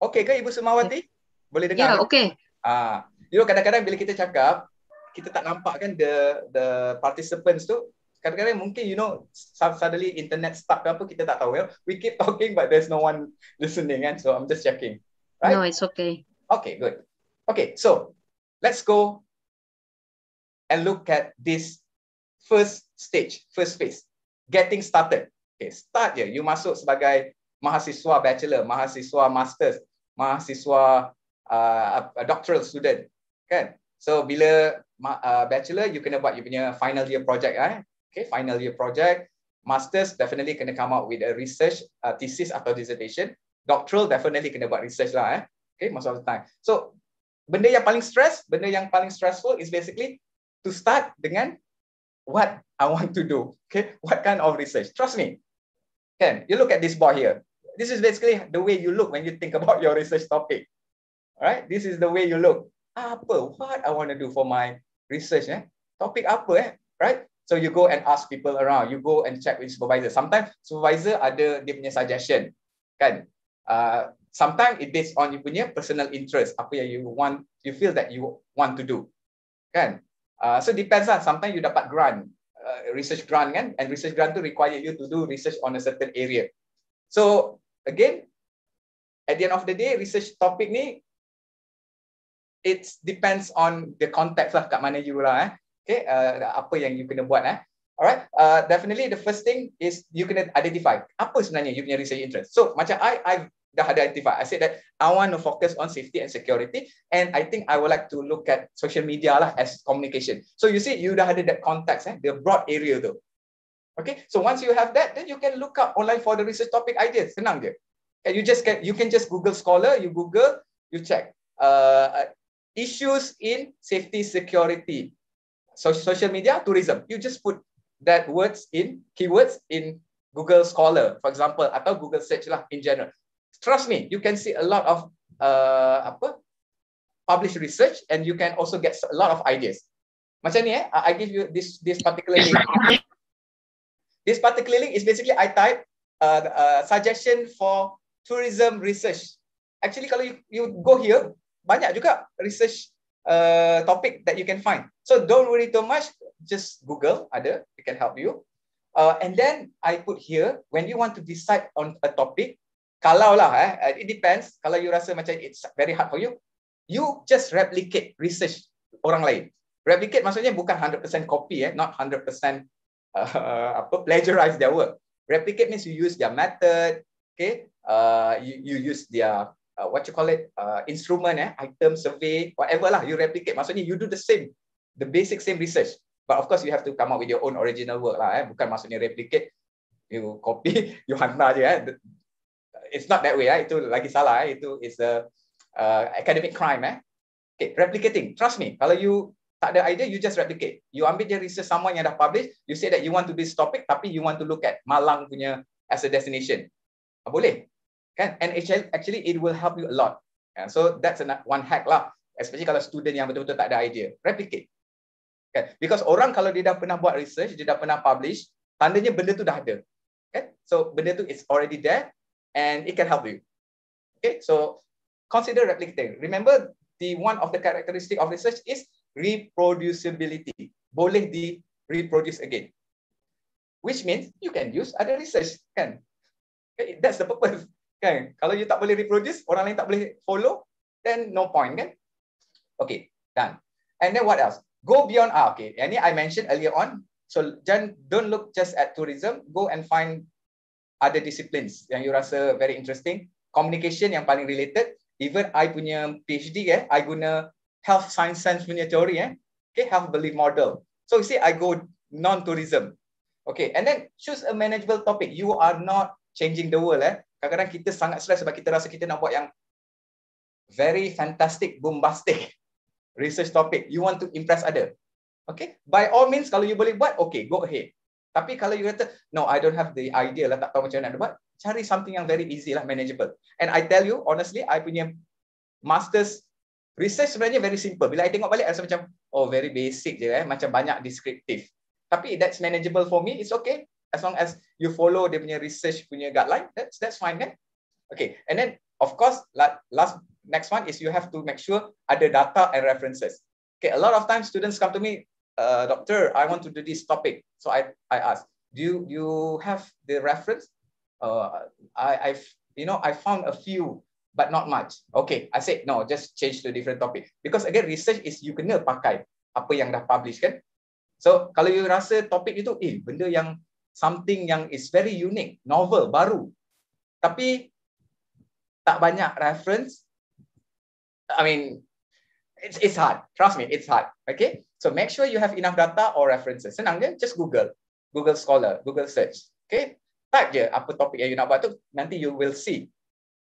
Okey ke Ibu Sumawati? Ya. Boleh dengar? Ya, yeah, okey. Ah, uh, you kadang-kadang bila kita cakap, kita tak nampak kan the the participants tu. Kadang-kadang mungkin you know suddenly internet stuck ke apa kita tak tahu. Ya? We keep talking but there's no one listening kan. So I'm just checking. Right? No, it's okay. Okay, good. Okay, so let's go and look at this first stage, first phase. Getting started. Okay, start je. You masuk sebagai mahasiswa bachelor, mahasiswa masters, mahasiswa uh, uh, doctoral student kan so bila uh, bachelor you kena buat you punya final year project eh okay final year project masters definitely kena come out with a research uh, thesis atau dissertation doctoral definitely kena buat research lah eh okay most of the time so benda yang paling stress benda yang paling stressful is basically to start dengan what i want to do okay what kind of research trust me kan? you look at this boy here this is basically the way you look when you think about your research topic. All right, this is the way you look. Apa, what I want to do for my research, eh? Topic apa, eh? Right? So you go and ask people around. You go and check with supervisor. Sometimes supervisor ada dia punya suggestion, kan? Uh, sometimes it based on you punya personal interest. Apa yang you want, you feel that you want to do, kan? Uh, so depends lah. Sometimes you dapat grant, uh, research grant kan? And research grant to require you to do research on a certain area. So again, at the end of the day, research topic ni it depends on the context lah kat mana you lah eh. Okay, uh, apa yang you kena buat eh. Alright, uh, definitely the first thing is you kena identify apa sebenarnya you punya research interest. So macam I, I dah identify. I said that I want to focus on safety and security and I think I would like to look at social media lah as communication. So you see, you dah ada that context eh, the broad area though. Okay, so once you have that, then you can look up online for the research topic ideas. Senang je. And you just can you can just Google Scholar, you Google, you check uh, issues in safety, security, so, social media, tourism. You just put that words in keywords in Google Scholar, for example, atau Google search lah in general. Trust me, you can see a lot of uh, apa published research, and you can also get a lot of ideas. Macam ni eh, I give you this this particular This particular link is basically I type uh, uh, suggestion for tourism research. Actually, kalau you, you go here, banyak juga research uh, topic that you can find. So don't worry too much. Just Google, ada, it can help you. Uh, and then I put here, when you want to decide on a topic, kalau lah, eh, uh, it depends. Kalau you rasa macam it's very hard for you, you just replicate research orang lain. Replicate maksudnya bukan 100% copy, eh, not uh, apa plagiarize their work. Replicate means you use their method, okay? Uh, you, you use their uh, what you call it uh, instrument, eh? item survey, whatever lah. You replicate. Maksudnya you do the same, the basic same research. But of course you have to come up with your own original work lah. Eh? Bukan maksudnya replicate, you copy, you hantar je. Eh? It's not that way. Eh? Itu lagi salah. Eh? Itu is a uh, academic crime. Eh? Okay, replicating. Trust me. Kalau you tak ada idea, you just replicate. You ambil je research someone yang dah publish, you say that you want to this topic, tapi you want to look at Malang punya as a destination. Ah, boleh. Kan? And actually, actually, it will help you a lot. So that's one hack lah. Especially kalau student yang betul-betul tak ada idea. Replicate. Kan? Because orang kalau dia dah pernah buat research, dia dah pernah publish, tandanya benda tu dah ada. Kan? So benda tu is already there and it can help you. Okay, so consider replicating. Remember, the one of the characteristic of research is reproducibility. Boleh di reproduce again. Which means you can use other research kan. That's the purpose kan. Kalau you tak boleh reproduce, orang lain tak boleh follow, then no point kan. Okay, done. And then what else? Go beyond ah, okay. Ini I mentioned earlier on. So then don't look just at tourism. Go and find other disciplines yang you rasa very interesting. Communication yang paling related. Even I punya PhD eh, I guna health science sense punya teori eh okay health belief model so you see i go non tourism okay and then choose a manageable topic you are not changing the world eh kadang-kadang kita sangat stress sebab kita rasa kita nak buat yang very fantastic bombastic research topic you want to impress other okay by all means kalau you boleh buat okay go ahead tapi kalau you kata no i don't have the idea lah tak tahu macam mana nak buat cari something yang very easy lah manageable and i tell you honestly i punya master's research sebenarnya very simple. Bila I tengok balik, I rasa macam, oh very basic je eh. Macam banyak descriptive. Tapi that's manageable for me, it's okay. As long as you follow dia punya research punya guideline, that's that's fine kan? Okay, and then of course, last next one is you have to make sure ada data and references. Okay, a lot of times students come to me, uh, doctor, I want to do this topic. So I I ask, do you, you have the reference? Uh, I I've you know I found a few but not much. Okay, I said no, just change to different topic. Because again, research is you kena pakai apa yang dah publish kan. So, kalau you rasa topik itu, eh, benda yang something yang is very unique, novel, baru. Tapi, tak banyak reference. I mean, it's, it's hard. Trust me, it's hard. Okay? So, make sure you have enough data or references. Senang je, just Google. Google Scholar, Google Search. Okay? Type je apa topik yang you nak buat tu, nanti you will see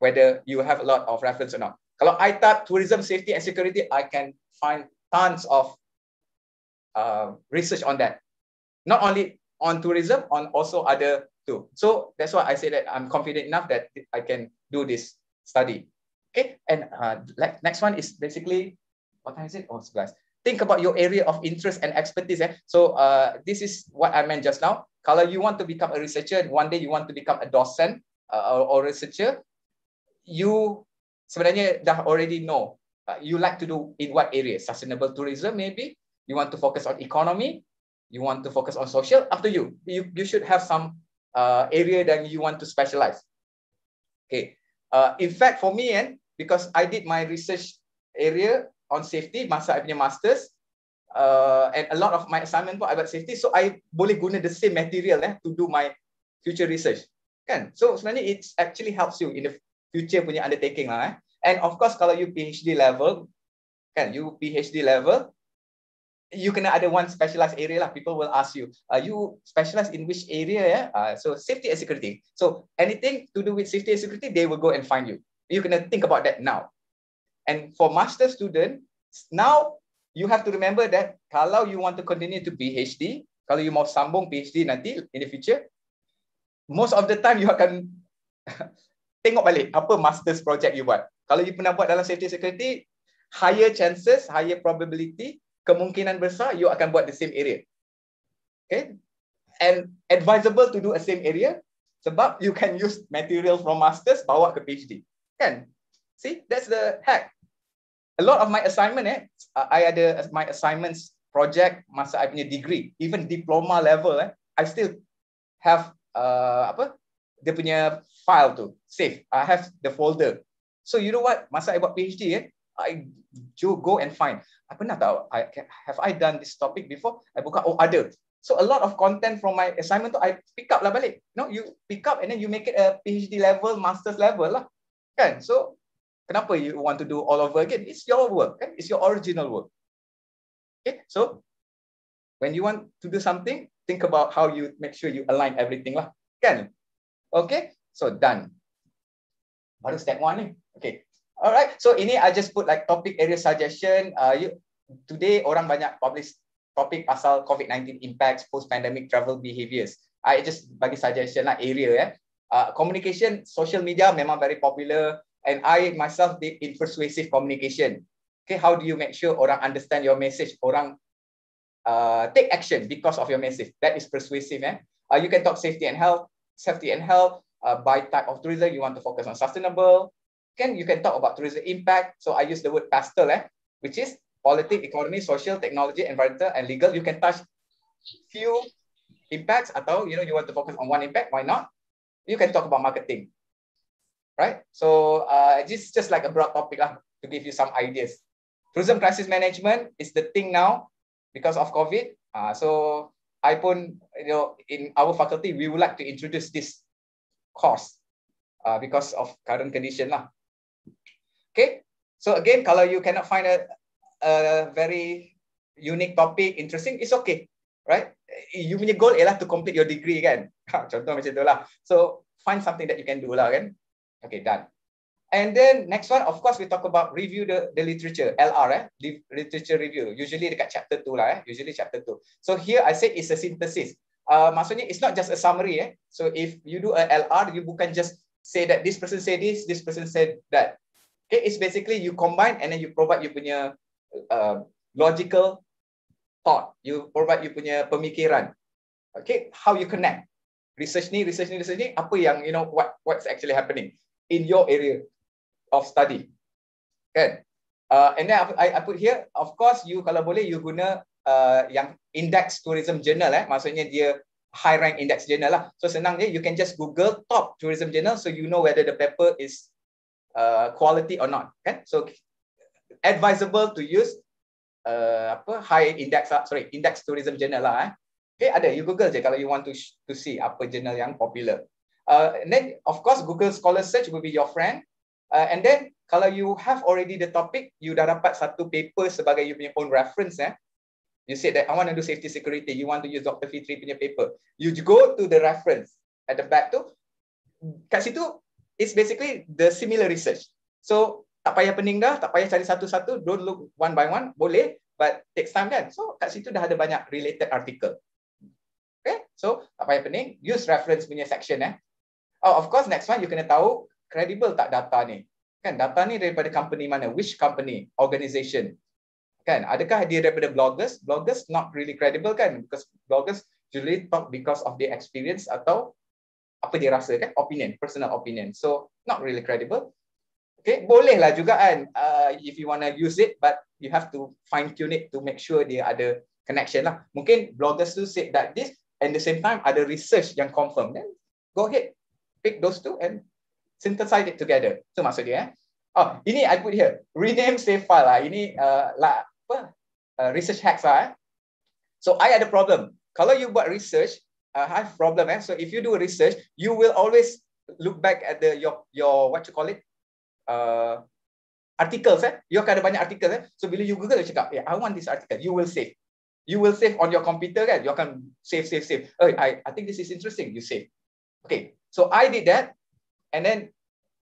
whether you have a lot of reference or not. Kalau I type tourism, safety and security, I can find tons of uh, research on that. Not only on tourism, on also other too. So that's why I say that I'm confident enough that I can do this study. Okay, and uh, next one is basically, what time is it? Oh, it's glass. Think about your area of interest and expertise. Eh? So uh, this is what I meant just now. Kalau you want to become a researcher, one day you want to become a docent uh, or, or researcher, you sebenarnya dah already know uh, you like to do in what area. Sustainable tourism maybe, you want to focus on economy, you want to focus on social, up to you. You, you should have some uh, area that you want to specialize. Okay. Uh, in fact, for me, and eh, because I did my research area on safety masa I punya masters, uh, and a lot of my assignment pun about safety, so I boleh guna the same material eh, to do my future research. Kan? So sebenarnya it actually helps you in the future punya undertaking lah. Eh. And of course, kalau you PhD level, kan, you PhD level, you kena ada one specialized area lah. People will ask you, are you specialized in which area? Yeah? Ya? Uh, so safety and security. So anything to do with safety and security, they will go and find you. You kena think about that now. And for master student, now you have to remember that kalau you want to continue to PhD, kalau you mau sambung PhD nanti in the future, most of the time you akan tengok balik apa master's project you buat. Kalau you pernah buat dalam safety security, higher chances, higher probability, kemungkinan besar you akan buat the same area. Okay? And advisable to do a same area sebab you can use material from master's bawa ke PhD. Kan? See, that's the hack. A lot of my assignment eh, I ada my assignments project masa I punya degree, even diploma level eh, I still have uh, apa? dia punya file tu save i have the folder so you know what masa i buat phd eh i go and find i pernah tahu i have i done this topic before i buka oh ada so a lot of content from my assignment tu i pick up lah balik you no know, you pick up and then you make it a phd level masters level lah kan so kenapa you want to do all over again it's your work kan it's your original work okay so when you want to do something think about how you make sure you align everything lah kan Okay, so done. Baru step one ni. Okay. Alright, so ini I just put like topic area suggestion. Uh, you, today orang banyak publish topic pasal COVID-19 impacts, post-pandemic travel behaviors. I just bagi suggestion lah area ya. Eh. Uh, communication, social media memang very popular and I myself did in persuasive communication. Okay, how do you make sure orang understand your message, orang uh, take action because of your message? That is persuasive. Eh? Uh, you can talk safety and health, safety and health. Uh, by type of tourism, you want to focus on sustainable. Can you can talk about tourism impact. So I use the word pastel, eh, which is politics, economy, social, technology, environmental, and legal. You can touch few impacts atau you know you want to focus on one impact. Why not? You can talk about marketing, right? So uh, just just like a broad topic lah, to give you some ideas. Tourism crisis management is the thing now because of COVID. Uh, so I pun, you know, in our faculty, we would like to introduce this course uh, because of current condition lah. Okay, so again, kalau you cannot find a, a very unique topic, interesting, it's okay, right? You punya goal ialah to complete your degree kan? contoh macam tu lah. So, find something that you can do lah kan? Okay, done. And then next one, of course, we talk about review the, the literature, LR, eh? literature review. Usually dekat chapter 2 lah, eh? usually chapter 2. So here I say it's a synthesis. Uh, maksudnya it's not just a summary. Eh? So if you do a LR, you bukan just say that this person say this, this person said that. Okay, it's basically you combine and then you provide you punya uh, logical thought. You provide you punya pemikiran. Okay, how you connect. Research ni, research ni, research ni, apa yang, you know, what what's actually happening in your area of study. Kan? Uh, and then I, I put here, of course, you kalau boleh, you guna uh, yang index tourism journal. Eh? Maksudnya dia high rank index journal lah. So senang je, you can just Google top tourism journal so you know whether the paper is uh, quality or not. Kan? So advisable to use uh, apa high index lah. sorry index tourism journal lah eh. Okay, ada you google je kalau you want to to see apa journal yang popular uh, and then of course google scholar search will be your friend uh, and then kalau you have already the topic you dah dapat satu paper sebagai you punya own reference eh you said that i want to do safety security you want to use dr fitri punya paper you go to the reference at the back tu kat situ it's basically the similar research so tak payah pening dah tak payah cari satu-satu don't look one by one boleh but take time kan so kat situ dah ada banyak related article okay so tak payah pening use reference punya section eh Oh, of course, next one you kena tahu credible tak data ni? Kan data ni daripada company mana? Which company? organisation? Kan adakah dia daripada bloggers? Bloggers not really credible kan? Because bloggers usually talk because of their experience atau apa dia rasa kan? Opinion, personal opinion. So not really credible. Okay, bolehlah juga kan uh, if you want to use it but you have to fine tune it to make sure dia ada connection lah. Mungkin bloggers tu said that this and the same time ada research yang confirm. Then go ahead, pick those two and synthesize it together. Itu maksud dia. Eh? Oh, ini I put here. Rename save file lah. Ini uh, lah, apa? Uh, research hacks lah. Eh? So I ada problem. Kalau you buat research, uh, I have problem eh. So if you do research, you will always look back at the your your what you call it, uh, articles eh. You akan ada banyak eh. So bila you Google, you cakap, yeah, I want this article. You will save. You will save on your computer kan. You akan save, save, save. Oh, I, I think this is interesting. You save. Okay. So I did that. And then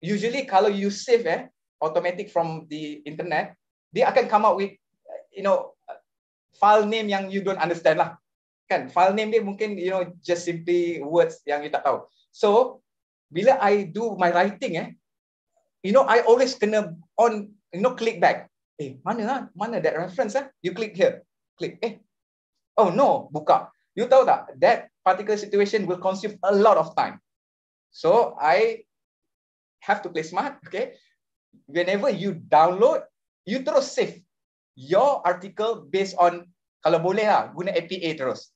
usually kalau you save eh automatic from the internet, dia akan come out with you know file name yang you don't understand lah. Kan? File name dia mungkin you know just simply words yang you tak tahu. So bila I do my writing eh you know I always kena on you know click back. Eh, mana lah? Mana that reference ah? Eh? You click here. Click. Eh. Oh no, buka. You tahu tak? That particular situation will consume a lot of time. So I have to play smart. Okay. Whenever you download, you terus save your article based on kalau boleh lah guna APA terus.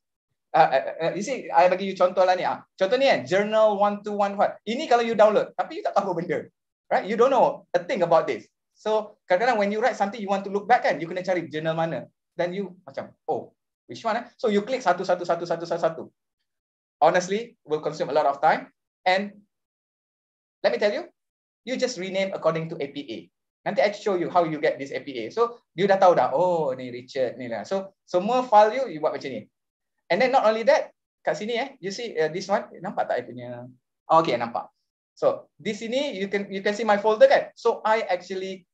Uh, uh, uh, you see, I bagi you contoh lah ni. Uh. Contoh ni kan, uh, journal 1215. Ini kalau you download, tapi you tak tahu benda. Right? You don't know a thing about this. So, kadang-kadang when you write something, you want to look back kan, you kena cari journal mana. Then you macam, oh, which one? Eh? So, you click satu, satu, satu, satu, satu, satu. Honestly, will consume a lot of time. And Let me tell you, you just rename according to APA. Nanti I show you how you get this APA. So, you dah tahu dah, oh ni Richard ni lah. So, semua file you, you buat macam ni. And then not only that, kat sini eh, you see uh, this one, nampak tak I punya? Oh, okay, nampak. So, di sini you can you can see my folder kan? So, I actually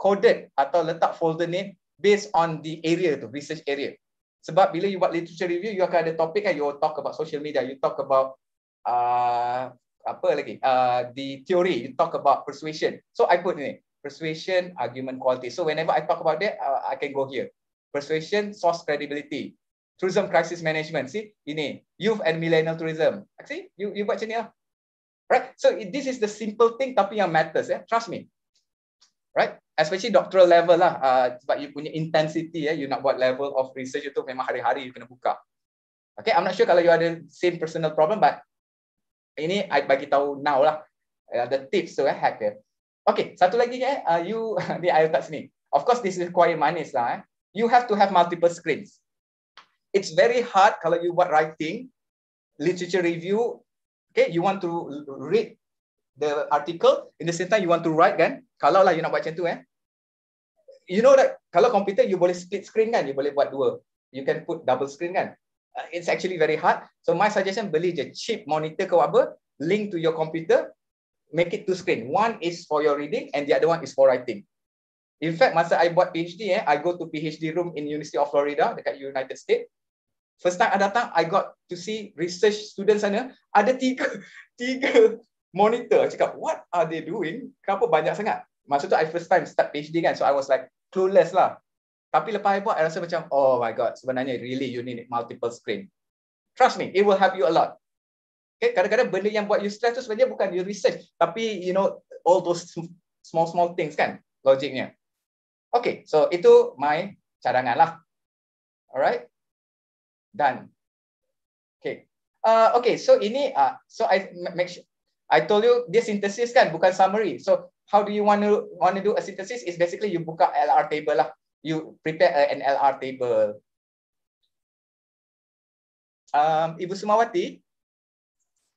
coded atau letak folder ni based on the area tu, research area. Sebab bila you buat literature review, you akan ada topik kan, you talk about social media, you talk about uh, apa lagi? Uh, the theory, you talk about persuasion. So I put ini, persuasion, argument, quality. So whenever I talk about that, uh, I can go here. Persuasion, source credibility. Tourism crisis management, see? Ini, youth and millennial tourism. See, you, you buat macam ni lah. Right? So this is the simple thing tapi yang matters. Yeah? Trust me. Right? Especially doctoral level lah. Uh, sebab you punya intensity, yeah? you nak buat level of research itu memang hari-hari you kena buka. Okay, I'm not sure kalau you ada same personal problem, but ini I bagi tahu now lah uh, eh, the tips so eh, hack eh. Okay, satu lagi eh, uh, you ni I tak sini. Of course, this is quite manis lah. Eh. You have to have multiple screens. It's very hard kalau you buat writing, literature review, okay, you want to read the article, in the same time you want to write kan, kalau lah you nak buat macam tu eh, you know that kalau komputer you boleh split screen kan, you boleh buat dua, you can put double screen kan, uh, it's actually very hard. So my suggestion, beli je cheap monitor ke apa, link to your computer, make it two screen. One is for your reading and the other one is for writing. In fact, masa I buat PhD, eh, I go to PhD room in University of Florida dekat United States. First time I datang, I got to see research students sana, ada tiga, tiga monitor. Cakap, what are they doing? Kenapa banyak sangat? Masa tu I first time start PhD kan, so I was like clueless lah. Tapi lepas saya buat, saya rasa macam, oh my god, sebenarnya really you need multiple screen. Trust me, it will help you a lot. Okay, kadang-kadang benda yang buat you stress tu sebenarnya bukan you research, tapi you know all those small small things kan, logiknya. Okay, so itu my cadangan lah. Alright, done. Okay, uh, okay, so ini, uh, so I make sure, I told you dia synthesis kan, bukan summary. So how do you want to want to do a synthesis? Is basically you buka LR table lah you prepare uh, an LR table. Um, Ibu Sumawati?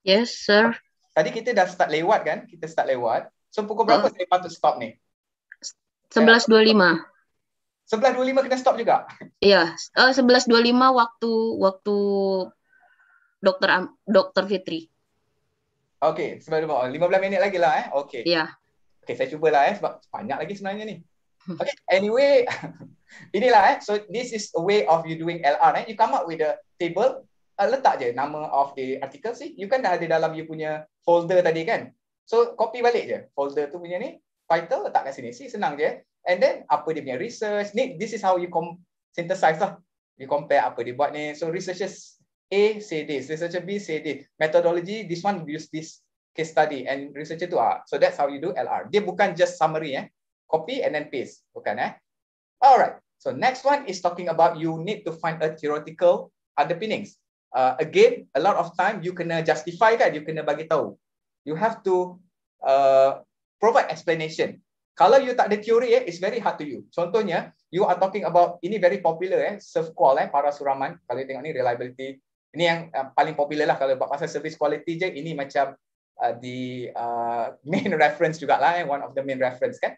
Yes, sir. Tadi kita dah start lewat kan? Kita start lewat. So pukul berapa uh, saya patut stop ni? 11.25. 11.25 kena stop juga? Ya, yeah. uh, 11.25 waktu waktu Dokter Am Dokter Fitri. Okey, 11.25. 15 minit lagi lah eh. Okey. Ya. Yeah. Okey, saya cubalah eh sebab banyak lagi sebenarnya ni. Hmm. Okay, anyway, inilah eh. So this is a way of you doing LR. Eh. You come up with a table, uh, letak je nama of the article sih. You kan dah ada dalam you punya folder tadi kan. So copy balik je folder tu punya ni. Title letak kat sini sih senang je. Eh. And then apa dia punya research ni. This is how you com- synthesize lah. You compare apa dia buat ni. So researchers A say this, researcher B say this. Methodology this one use this case study and researcher tu ah. So that's how you do LR. Dia bukan just summary eh copy and then paste. Bukan eh? Alright, So next one is talking about you need to find a theoretical underpinnings. Uh, again, a lot of time you kena justify kan, you kena bagi tahu. You have to uh, provide explanation. Kalau you tak ada teori eh, it's very hard to you. Contohnya, you are talking about ini very popular eh, surf call eh, para suraman. Kalau you tengok ni reliability, ini yang uh, paling popular lah kalau buat pasal service quality je, ini macam uh, the uh, main reference juga lah eh, one of the main reference kan.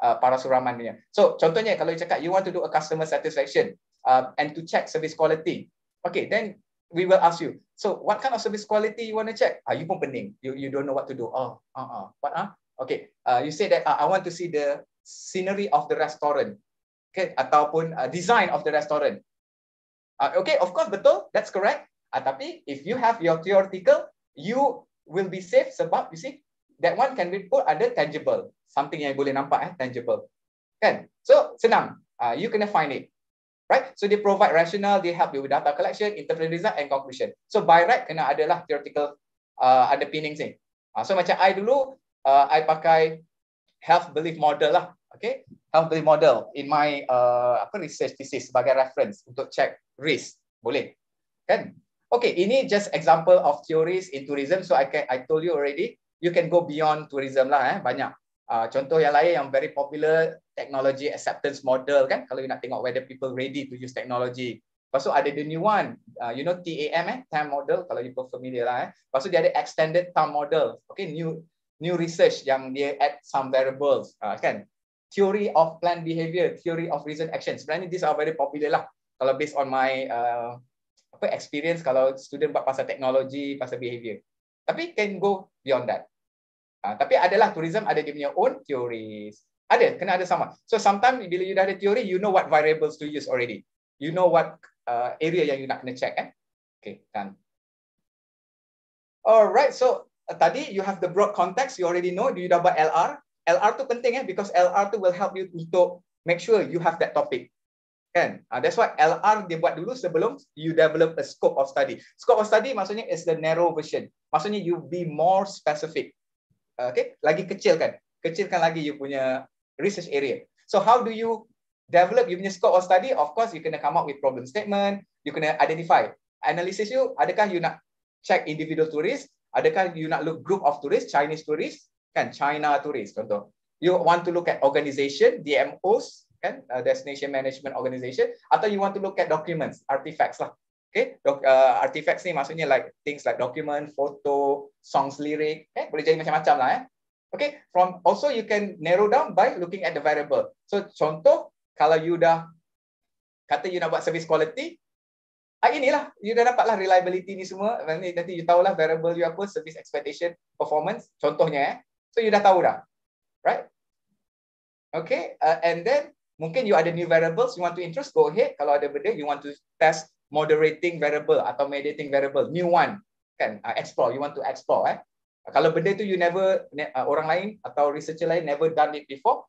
Uh, para suraman punya. So contohnya kalau you cakap you want to do a customer satisfaction uh, and to check service quality. Okay, then we will ask you. So what kind of service quality you want to check? Ah, you pun pening. You you don't know what to do. Oh, uh uh What ah? Uh? Okay. Uh, you say that uh, I want to see the scenery of the restaurant. Okay, ataupun uh, design of the restaurant. Uh, okay, of course betul. That's correct. Uh, tapi if you have your theoretical, you will be safe sebab you see that one can be put under tangible something yang boleh nampak eh tangible kan so senang uh, you can find it right so they provide rational they help you with data collection interpretation result and conclusion so by right kena adalah theoretical uh, ada sini uh, so macam i dulu uh, i pakai health belief model lah okay health belief model in my uh, apa research thesis sebagai reference untuk check risk boleh kan okay ini just example of theories in tourism so i can i told you already you can go beyond tourism lah eh banyak Uh, contoh yang lain yang very popular technology acceptance model kan kalau nak tengok whether people ready to use technology. Lepas tu ada the new one, uh, you know TAM eh, TAM model kalau you familiar lah eh. Lepas tu dia ada extended TAM model. Okay, new new research yang dia add some variables uh, kan. Theory of planned behavior, theory of reason action. Sebenarnya these are very popular lah kalau based on my uh, apa experience kalau student buat pasal technology, pasal behavior. Tapi can go beyond that. Ah, tapi adalah tourism ada dia punya own theories. Ada, kena ada sama. So sometimes bila you dah ada teori, you know what variables to use already. You know what uh, area yang you nak kena check. Eh? Okay, done. Alright, so uh, tadi you have the broad context. You already know, you dah buat LR. LR tu penting eh, because LR tu will help you untuk make sure you have that topic. Kan? Uh, that's why LR dia buat dulu sebelum you develop a scope of study. Scope of study maksudnya is the narrow version. Maksudnya you be more specific okay, lagi kecilkan. Kecilkan lagi you punya research area. So how do you develop you punya scope of study? Of course, you kena come up with problem statement. You kena identify. Analysis you, adakah you nak check individual tourist? Adakah you nak look group of tourist, Chinese tourist? Kan, China tourist, contoh. You want to look at organisation, DMOs, kan? Uh, destination Management Organisation Atau you want to look at documents, artifacts lah okay Do, uh, artifacts ni maksudnya like things like document photo songs lyric okay? Eh, boleh jadi macam-macam lah eh okay from also you can narrow down by looking at the variable so contoh kalau you dah kata you nak buat service quality ah inilah you dah dapatlah reliability ni semua nanti nanti you tahulah variable you apa service expectation performance contohnya eh so you dah tahu dah right okay uh, and then mungkin you ada new variables you want to introduce go ahead kalau ada benda you want to test moderating variable atau mediating variable new one kan uh, explore you want to explore eh kalau benda tu you never uh, orang lain atau researcher lain never done it before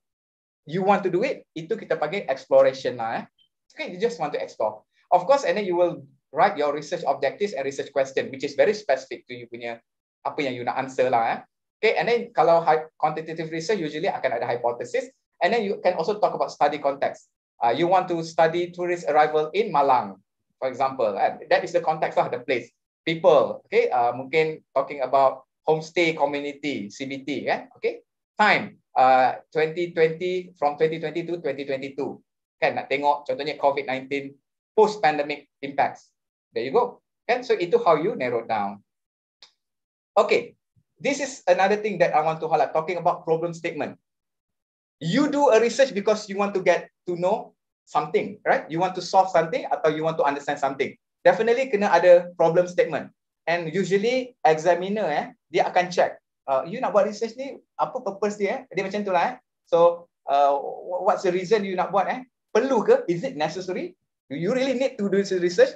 you want to do it itu kita panggil exploration lah eh okay you just want to explore of course and then you will write your research objectives and research question which is very specific to you punya apa yang you nak answer lah eh okay and then kalau quantitative research usually akan ada hypothesis and then you can also talk about study context uh, you want to study tourist arrival in malang for example. Uh, that is the context lah, the place. People, okay, uh, mungkin talking about homestay community, CBT, kan? okay. Time, uh, 2020, from 2020 to 2022. Kan, nak tengok contohnya COVID-19, post-pandemic impacts. There you go. Kan, so itu how you narrow down. Okay, this is another thing that I want to highlight, talking about problem statement. You do a research because you want to get to know something, right? You want to solve something atau you want to understand something. Definitely kena ada problem statement. And usually examiner eh, dia akan check. Uh, you nak buat research ni, apa purpose dia? Eh? Dia macam tu lah eh. So, uh, what's the reason you nak buat eh? Perlu ke? Is it necessary? Do you really need to do this research?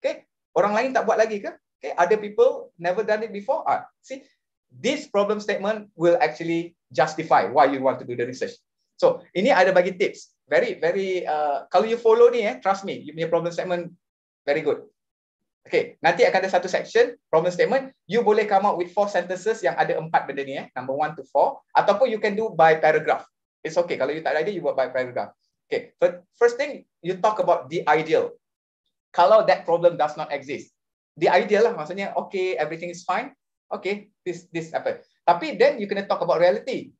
Okay. Orang lain tak buat lagi ke? Okay. Other people never done it before? Ah, see, this problem statement will actually justify why you want to do the research. So, ini ada bagi tips very very uh, kalau you follow ni eh trust me you punya problem statement very good okay nanti akan ada satu section problem statement you boleh come up with four sentences yang ada empat benda ni eh number one to four ataupun you can do by paragraph it's okay kalau you tak ada idea you buat by paragraph okay but first thing you talk about the ideal kalau that problem does not exist the ideal lah maksudnya okay everything is fine okay this this apa tapi then you kena talk about reality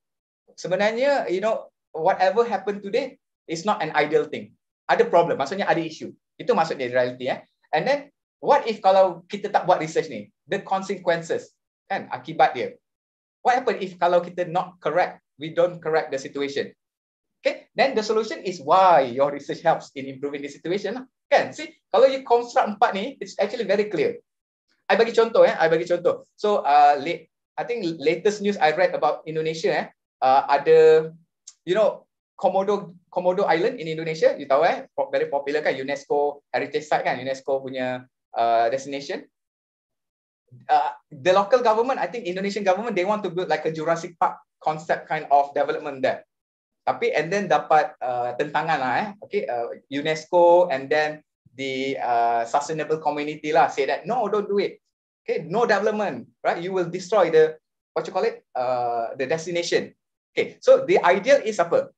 sebenarnya you know whatever happened today It's not an ideal thing. Ada problem, maksudnya ada isu. Itu maksudnya reality eh. And then what if kalau kita tak buat research ni? The consequences kan akibat dia. What happen if kalau kita not correct, we don't correct the situation. Okay, then the solution is why your research helps in improving the situation Kan? See, kalau you construct empat ni, it's actually very clear. I bagi contoh eh, I bagi contoh. So uh, late, I think latest news I read about Indonesia eh, uh, ada, you know, Komodo Komodo Island in Indonesia, you tahu eh, very popular kan UNESCO heritage site kan, UNESCO punya uh, destination. Uh, the local government, I think Indonesian government, they want to build like a Jurassic Park concept kind of development there. Tapi and then dapat uh, tentangan lah eh, okay, uh, UNESCO and then the uh, sustainable community lah say that no, don't do it. Okay, no development, right? You will destroy the what you call it, uh, the destination. Okay, so the ideal is apa?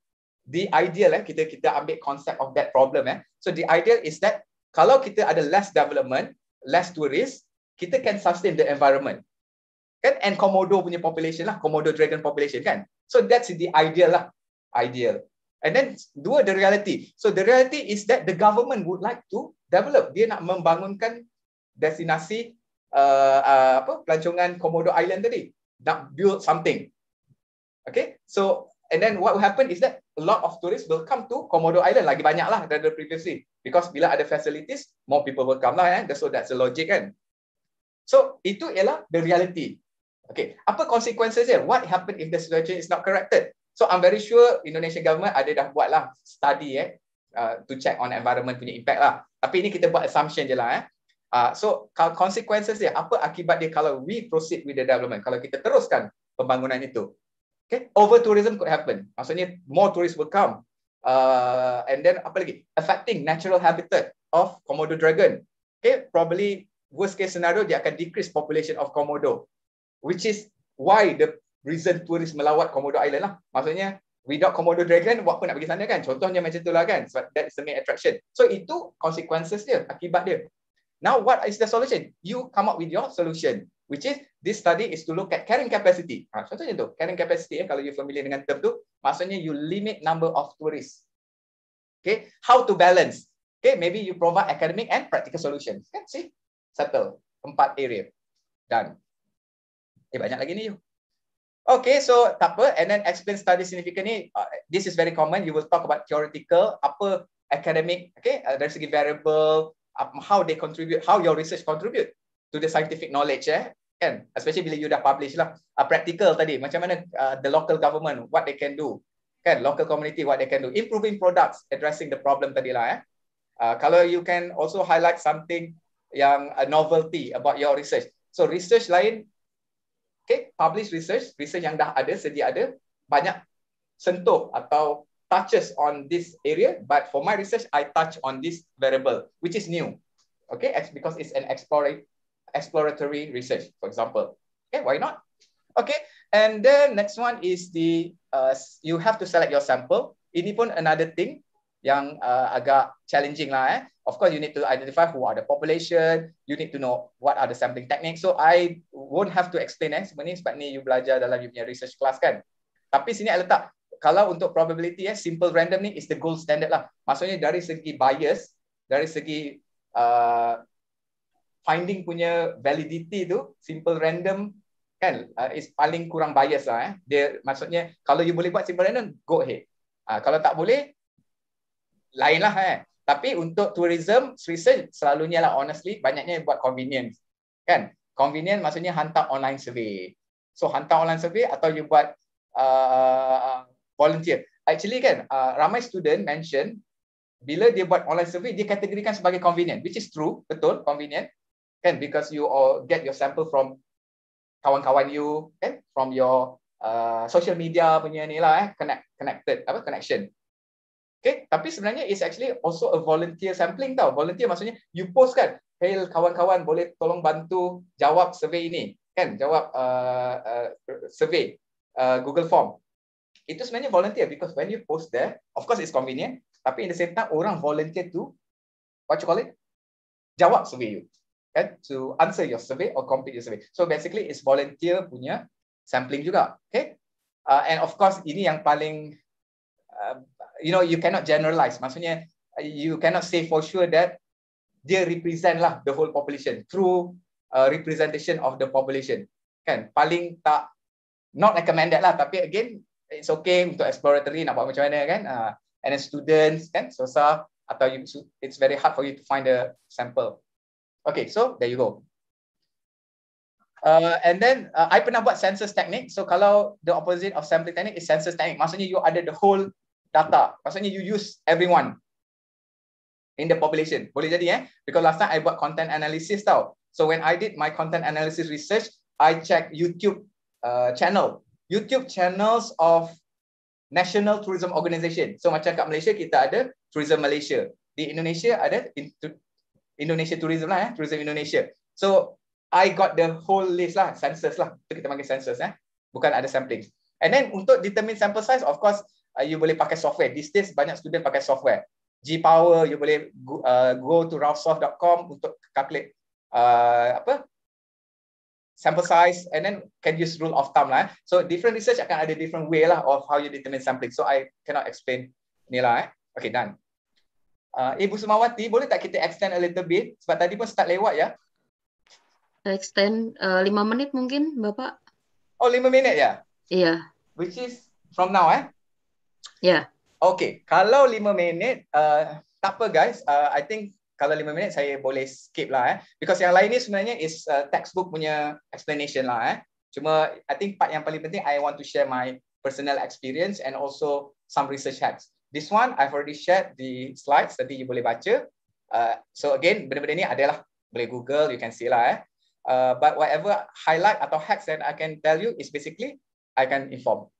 the ideal eh kita kita ambil concept of that problem eh so the ideal is that kalau kita ada less development less tourist kita can sustain the environment kan and komodo punya population lah komodo dragon population kan so that's the ideal lah ideal and then dua the reality so the reality is that the government would like to develop dia nak membangunkan destinasi uh, uh, apa pelancongan komodo island tadi nak build something okay so and then what will happen is that a lot of tourists will come to Komodo Island lagi banyak lah than the previously because bila ada facilities more people will come lah eh so that's the logic kan so itu ialah the reality okay apa consequences dia what happen if the situation is not corrected so i'm very sure Indonesian government ada dah buat lah study eh uh, to check on environment punya impact lah tapi ini kita buat assumption je lah eh uh, so consequences dia apa akibat dia kalau we proceed with the development kalau kita teruskan pembangunan itu Okay, over tourism could happen. Maksudnya more tourists will come. Uh, and then apa lagi? Affecting natural habitat of Komodo dragon. Okay, probably worst case scenario dia akan decrease population of Komodo, which is why the reason tourists melawat Komodo Island lah. Maksudnya without Komodo dragon, buat apa nak pergi sana kan? Contohnya macam tu itulah kan. So that is the main attraction. So itu consequences dia, akibat dia. Now what is the solution? You come up with your solution, which is this study is to look at carrying capacity. Ha, contohnya tu, carrying capacity ya, kalau you familiar dengan term tu, maksudnya you limit number of tourists. Okay, how to balance? Okay, maybe you provide academic and practical solutions. Kan, see? Settle. Empat area. Done. Eh, banyak lagi ni you. Okay, so tak apa. And then explain study significant ni. Uh, this is very common. You will talk about theoretical, apa academic, okay, uh, dari segi variable, um, how they contribute, how your research contribute to the scientific knowledge. Eh? kan especially bila you dah publish lah uh, practical tadi macam mana uh, the local government what they can do kan local community what they can do improving products addressing the problem tadi lah eh uh, kalau you can also highlight something yang a novelty about your research so research lain okay publish research research yang dah ada sedia ada banyak sentuh atau touches on this area but for my research i touch on this variable which is new okay because it's an exploratory exploratory research, for example. Okay, why not? Okay, and then next one is the uh, you have to select your sample. Ini pun another thing yang uh, agak challenging lah. Eh. Of course, you need to identify who are the population. You need to know what are the sampling techniques. So I won't have to explain eh. Sebenarnya sebab ni you belajar dalam you punya research class kan. Tapi sini I letak. Kalau untuk probability, eh, simple random ni is the gold standard lah. Maksudnya dari segi bias, dari segi uh, finding punya validity tu simple random kan uh, is paling kurang bias lah eh. Dia maksudnya kalau you boleh buat simple random go ahead. Uh, kalau tak boleh lainlah eh. Tapi untuk tourism research selalunya lah honestly banyaknya buat convenience. Kan? Convenience maksudnya hantar online survey. So hantar online survey atau you buat uh, volunteer. Actually kan uh, ramai student mention bila dia buat online survey dia kategorikan sebagai convenient which is true betul convenient kan because you all get your sample from kawan-kawan you kan from your uh, social media punya ni lah eh connect connected apa connection okay tapi sebenarnya it's actually also a volunteer sampling tau volunteer maksudnya you post kan hey kawan-kawan boleh tolong bantu jawab survey ini kan jawab uh, uh, survey uh, Google form itu sebenarnya volunteer because when you post there of course it's convenient tapi in the same time orang volunteer tu what you call it jawab survey you kan to answer your survey or complete your survey. So basically it's volunteer punya sampling juga. Okay. Uh, and of course ini yang paling uh, you know you cannot generalize. Maksudnya you cannot say for sure that dia represent lah the whole population through a uh, representation of the population. Kan paling tak not recommended lah tapi again it's okay untuk exploratory nak buat macam mana kan. Uh, and then students kan susah atau you, it's very hard for you to find the sample. Okay, so there you go. Uh, and then uh, I pernah buat census technique. So kalau the opposite of sampling technique is census technique, maksudnya you ada the whole data. Maksudnya you use everyone in the population. Boleh jadi eh? Because last time I buat content analysis tau. So when I did my content analysis research, I check YouTube uh, channel. YouTube channels of National Tourism Organization. So macam kat Malaysia, kita ada Tourism Malaysia. Di Indonesia ada Indonesia Tourism lah, eh? Tourism Indonesia. So I got the whole list lah, census lah. Itu kita panggil census eh. Bukan ada sampling. And then untuk determine sample size, of course, uh, you boleh pakai software. This days banyak student pakai software. G Power, you boleh go, uh, go to rawsoft.com untuk calculate uh, apa sample size and then can use rule of thumb lah. Eh. So different research akan ada different way lah of how you determine sampling. So I cannot explain ni lah eh. Okay, done. Uh, Ibu Sumawati, boleh tak kita extend a little bit? Sebab tadi pun start lewat ya. Extend eh, lima minit mungkin, Bapak. Oh, lima minit ya? Iya. Yeah. Which is from now, eh? Ya. Yeah. Okay, kalau lima minit, uh, tak apa guys. Uh, I think kalau lima minit, saya boleh skip lah. Eh. Because yang lain ni sebenarnya is uh, textbook punya explanation lah. Eh. Cuma, I think part yang paling penting, I want to share my personal experience and also some research hacks. This one, I've already shared the slides. Nanti you boleh baca. Uh, so again, benda-benda ni adalah. Boleh Google, you can see lah eh. Uh, but whatever highlight atau hacks that I can tell you is basically, I can inform.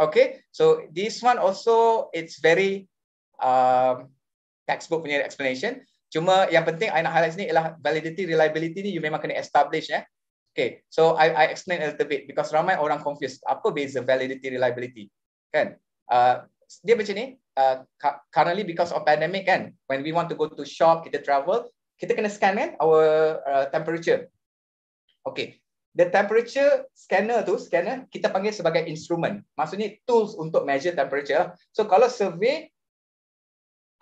Okay, so this one also, it's very um, textbook punya explanation. Cuma yang penting I nak highlight ni ialah validity, reliability ni you memang kena establish eh. Okay, so I, I explain a little bit because ramai orang confused. Apa beza validity, reliability? Kan? Uh, dia macam ni, uh, currently because of pandemic kan when we want to go to shop kita travel kita kena scan kan our uh, temperature okay the temperature scanner tu scanner kita panggil sebagai instrument maksudnya tools untuk measure temperature so kalau survey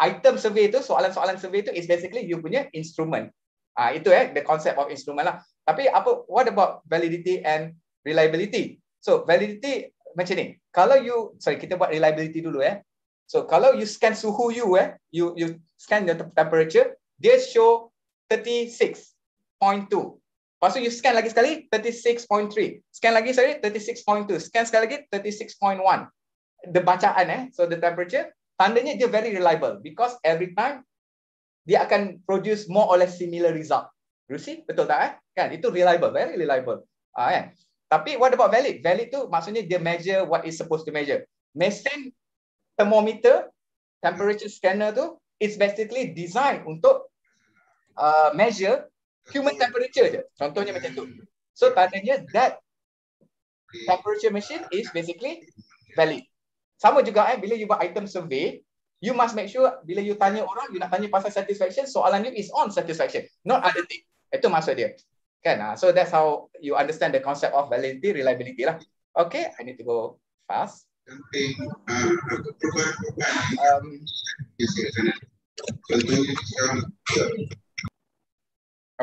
item survey tu soalan-soalan survey tu is basically you punya instrument ah uh, itu eh the concept of instrument lah tapi apa what about validity and reliability so validity macam ni kalau you sorry kita buat reliability dulu eh So kalau you scan suhu you eh, you you scan the temperature, dia show 36.2. Pasu you scan lagi sekali 36.3. Scan lagi sorry 36.2. Scan sekali lagi 36.1. The bacaan eh, so the temperature tandanya dia very reliable because every time dia akan produce more or less similar result. You see? Betul tak eh? Kan? Itu reliable, very reliable. Ah, kan? Tapi what about valid? Valid tu maksudnya dia measure what is supposed to measure. Mesin thermometer, temperature hmm. scanner tu, it's basically designed untuk uh, measure human temperature je. Contohnya macam tu. So, tandanya that temperature machine is basically valid. Sama juga eh, bila you buat item survey, you must make sure bila you tanya orang, you nak tanya pasal satisfaction, soalan you is on satisfaction, not other thing. Itu maksud dia. Kan? Ah, so, that's how you understand the concept of validity, reliability lah. Okay, I need to go fast. Ah,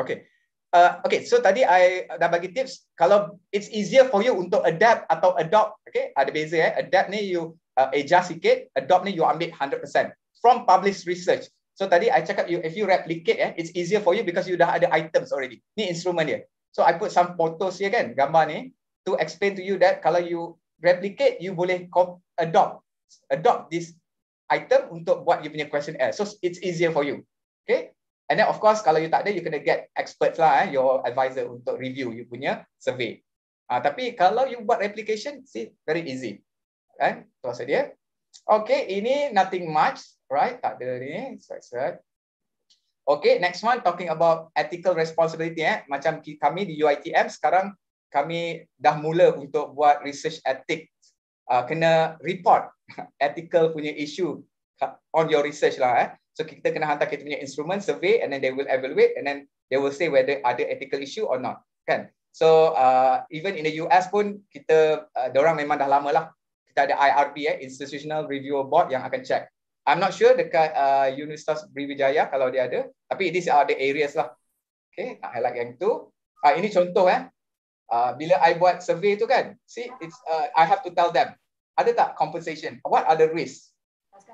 okay. Uh, okay, so tadi I dah bagi tips. Kalau it's easier for you untuk adapt atau adopt, okay, ada beza eh. Adapt ni you uh, adjust sikit, adopt ni you ambil 100% from published research. So tadi I cakap you, if you replicate eh, it's easier for you because you dah ada items already. Ni instrument dia. So I put some photos here kan, gambar ni, to explain to you that kalau you replicate, you boleh adopt adopt this item untuk buat you punya questionnaire. So it's easier for you. Okay. And then of course, kalau you tak ada, you kena get experts lah, eh, your advisor untuk review you punya survey. Uh, tapi kalau you buat replication, see, very easy. Kan? Eh, Tuasa dia. Okay, ini nothing much. Right? Tak ada ni. Sorry, sorry. Okay, next one talking about ethical responsibility. Eh. Macam kami di UITM sekarang kami dah mula untuk buat research etik. Uh, ah, kena report ethical punya issue on your research lah. Eh. So kita kena hantar kita punya instrument survey and then they will evaluate and then they will say whether ada ethical issue or not. Kan? So uh, even in the US pun kita, uh, ah, orang memang dah lama lah. Kita ada IRB, eh, Institutional Review Board yang akan check. I'm not sure dekat uh, Universitas Brawijaya kalau dia ada. Tapi ini are the areas lah. Okay, nak highlight yang tu. Uh, ini contoh eh uh, bila I buat survey tu kan, see, it's uh, I have to tell them, ada tak compensation? What are the risks?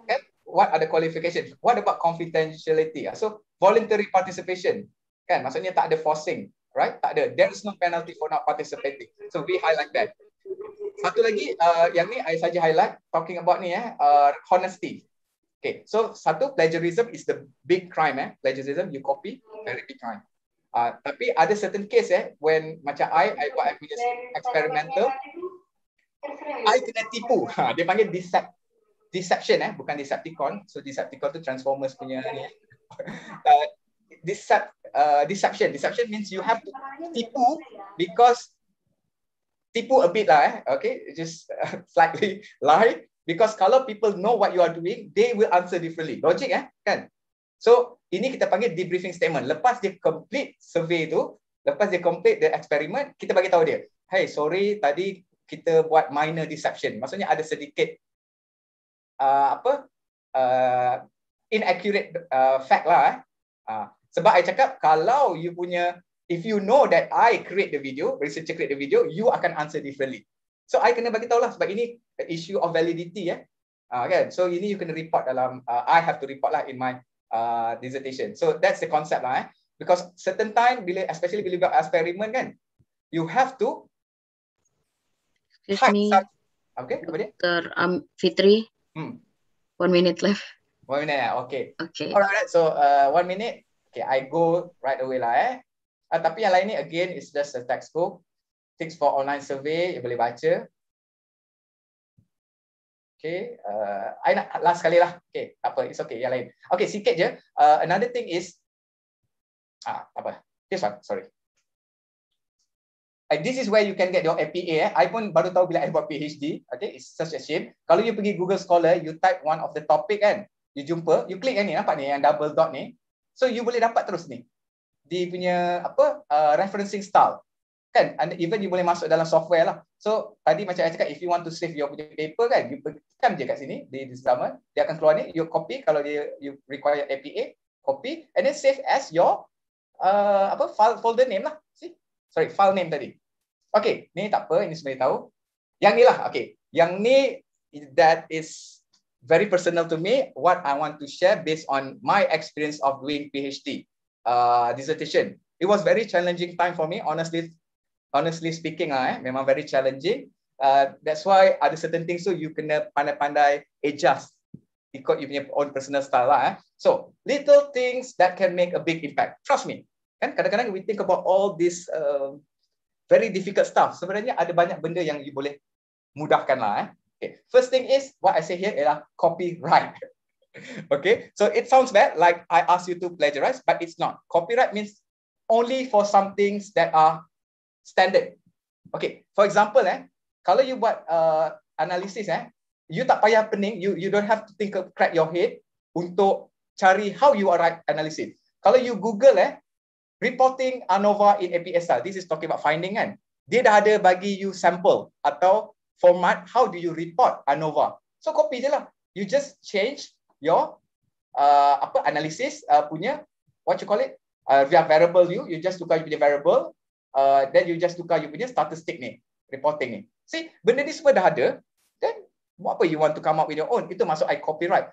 Okay? What are the qualifications? What about confidentiality? Ah, so voluntary participation, kan? Maksudnya tak ada forcing, right? Tak ada. There is no penalty for not participating. So we highlight that. Satu lagi, uh, yang ni I saja highlight, talking about ni, eh, uh, honesty. Okay, so satu, plagiarism is the big crime, eh? Plagiarism, you copy, very big crime. Uh, tapi ada certain case eh when macam I I buat I punya experimental I kena tipu. Ha, dia panggil decept deception eh bukan decepticon. So decepticon tu transformers punya ni. Uh, decept uh, deception. Deception means you have to tipu because tipu a bit lah eh. Okay, just uh, slightly lie because kalau people know what you are doing, they will answer differently. Logic eh kan? So ini kita panggil debriefing statement. Lepas dia complete survey tu, lepas dia complete the experiment, kita bagi tahu dia, "Hey, sorry tadi kita buat minor deception." Maksudnya ada sedikit uh, apa? Uh, inaccurate uh, fact lah eh. Uh, sebab saya cakap kalau you punya if you know that I create the video, researcher create the video, you akan answer differently. So I kena bagi lah sebab ini issue of validity eh. Uh, kan? So ini you kena report dalam uh, I have to report lah in my uh, dissertation. So that's the concept lah. Eh? Because certain time bila especially bila buat eksperimen kan, you have to. Excuse me. Start. Okay, apa dia? Dr. Um, Fitri. Hmm. One minute left. One minute, eh. okay. Okay. Alright, so uh, one minute. Okay, I go right away lah eh. Uh, tapi yang lain ni again, it's just a textbook. Things for online survey, you boleh baca. Okay, uh, I nak last sekali lah. Okay, tak apa, it's okay, yang lain. Okay, sikit je. Uh, another thing is, ah, apa, this one, sorry. And this is where you can get your MPA. Eh. I pun baru tahu bila I buat PhD. Okay, it's such a shame. Kalau you pergi Google Scholar, you type one of the topic kan. You jumpa, you click kan ni, nampak ni, yang double dot ni. So, you boleh dapat terus ni. Dia punya, apa, uh, referencing style kan and even you boleh masuk dalam software lah so tadi macam saya cakap if you want to save your paper kan you tekan je kat sini di di zaman dia akan keluar ni you copy kalau dia you require APA copy and then save as your uh, apa file folder name lah Si sorry file name tadi okay ni tak apa ini semua tahu yang ni lah okay yang ni that is very personal to me what I want to share based on my experience of doing PhD uh, dissertation it was very challenging time for me honestly honestly speaking ah, eh, memang very challenging. Uh, that's why ada certain things so you kena pandai-pandai adjust ikut you punya own personal style lah. Eh. So, little things that can make a big impact. Trust me. Kan kadang-kadang we think about all this uh, very difficult stuff. Sebenarnya ada banyak benda yang you boleh mudahkan lah. Eh. Okay. First thing is, what I say here ialah copyright. okay, so it sounds bad like I ask you to plagiarize, but it's not. Copyright means only for some things that are standard. Okay, for example eh, kalau you buat uh, analisis eh, you tak payah pening, you you don't have to think of crack your head untuk cari how you are right analisis. Kalau you Google eh, reporting ANOVA in APSR, this is talking about finding kan. Dia dah ada bagi you sample atau format how do you report ANOVA. So copy je lah. You just change your uh, apa analisis uh, punya what you call it uh, via variable you you just tukar you punya variable Uh, then you just tukar you punya statistik ni, reporting ni. See, benda ni semua dah ada, then buat apa you want to come up with your own? Itu masuk I copyright.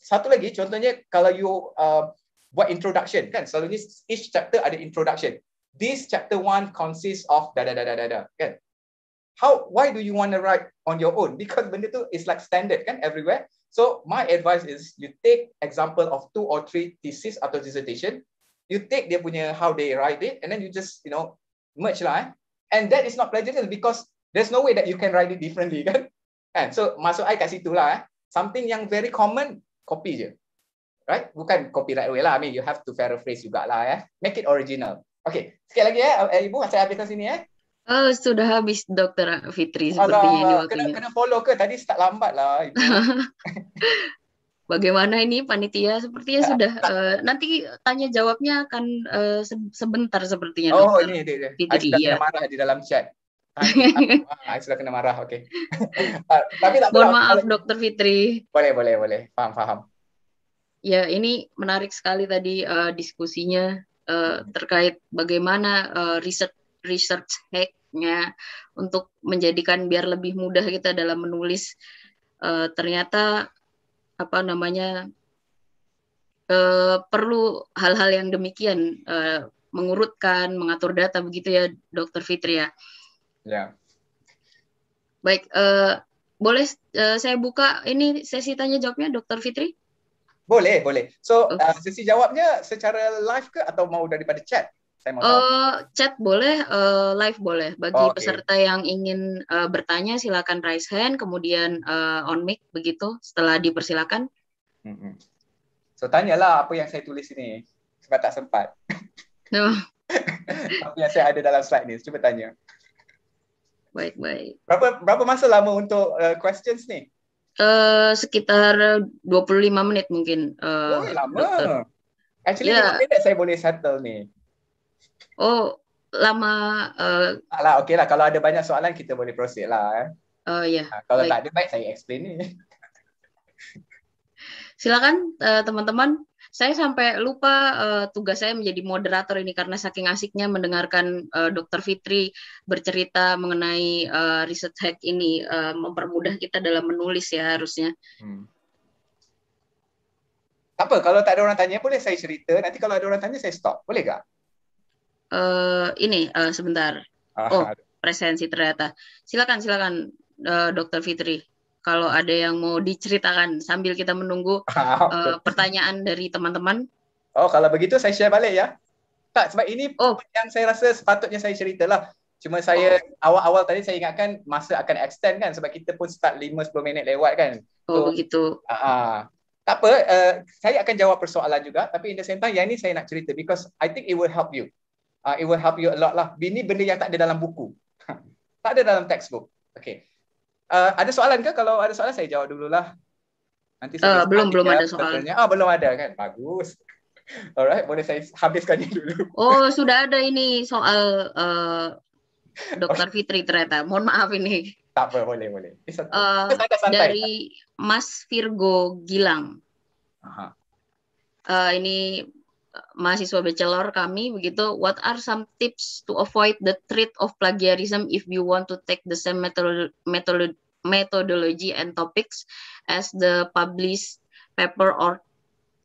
Satu lagi, contohnya kalau you uh, buat introduction, kan selalunya each chapter ada introduction. This chapter one consists of da da da da da da, kan? How, why do you want to write on your own? Because benda tu is like standard, kan, everywhere. So, my advice is you take example of two or three thesis atau dissertation, you take dia punya how they write it and then you just you know merge lah eh. And that is not plagiarism because there's no way that you can write it differently kan. And so masuk I kat situ lah eh. Something yang very common, copy je. Right? Bukan copyright way lah. I mean you have to paraphrase juga lah eh. Make it original. Okay. Sekali lagi eh. eh. Ibu saya habiskan sini eh. Oh, sudah habis Dr. Fitri sepertinya Alah, ini waktunya. Kena, kena follow ke? Tadi start lambat lah. bagaimana ini panitia sepertinya sudah uh, nanti tanya jawabnya akan uh, sebentar sepertinya oh ini ini, ini. Gitu, sudah iya. marah di dalam chat ah, sudah kena marah oke okay. Ah, tapi tak mohon maaf dokter Fitri boleh boleh boleh paham paham ya ini menarik sekali tadi uh, diskusinya uh, terkait bagaimana uh, research research hacknya untuk menjadikan biar lebih mudah kita dalam menulis uh, ternyata apa namanya uh, perlu hal-hal yang demikian uh, mengurutkan, mengatur data begitu ya, Dokter Fitri ya. Ya. Baik, uh, boleh uh, saya buka ini sesi tanya jawabnya, Dokter Fitri? Boleh, boleh. So okay. uh, sesi jawabnya secara live ke atau mau daripada chat? saya mau uh, chat boleh uh, live boleh bagi oh, okay. peserta yang ingin uh, bertanya silakan raise hand kemudian uh, on mic begitu setelah dipersilakan so tanyalah apa yang saya tulis ini sebab tak sempat no. apa yang saya ada dalam slide ni cuba tanya baik baik berapa berapa masa lama untuk uh, questions ni Uh, sekitar 25 menit mungkin. Uh, oh, lama. Doktor. Actually, yeah. saya boleh settle ni. Oh, lama. Uh, Alah, ah, okay lah. Kalau ada banyak soalan, kita boleh proceed lah. Eh. Oh, ya. Yeah. Ha, kalau baik. tak ada, baik saya explain ni. Silakan, uh, teman-teman. Saya sampai lupa uh, tugas saya menjadi moderator ini karena saking asiknya mendengarkan uh, Dokter Fitri bercerita mengenai uh, riset hack ini uh, mempermudah kita dalam menulis ya harusnya. Hmm. Apa? Kalau tak ada orang tanya boleh saya cerita. Nanti kalau ada orang tanya saya stop. Boleh tak? uh, ini uh, sebentar. Uh, oh, ada. presensi ternyata. Silakan, silakan, uh, Dokter Fitri. Kalau ada yang mau diceritakan sambil kita menunggu uh, pertanyaan dari teman-teman. Oh, kalau begitu saya share balik ya. Tak, sebab ini oh. yang saya rasa sepatutnya saya ceritalah. Cuma saya oh. awal-awal tadi saya ingatkan masa akan extend kan sebab kita pun start 5-10 minit lewat kan. Oh, so, oh, begitu. Uh, tak apa, uh, saya akan jawab persoalan juga tapi in the same time yang ini saya nak cerita because I think it will help you uh, it will help you a lot lah. Ini benda yang tak ada dalam buku. Ha. tak ada dalam textbook. Okay. Uh, ada soalan ke? Kalau ada soalan, saya jawab dulu lah. Nanti saya uh, belum, belum ada soalannya. Ah, oh, belum ada kan? Bagus. Alright, boleh saya habiskannya dulu. Oh, sudah ada ini soal uh, eh, Dokter okay. Fitri ternyata. Mohon maaf ini. Tak apa, boleh, boleh. Uh, dari Mas Virgo Gilang. Aha. Uh, ini mahasiswa bachelor kami begitu what are some tips to avoid the threat of plagiarism if you want to take the same method methodology and topics as the published paper or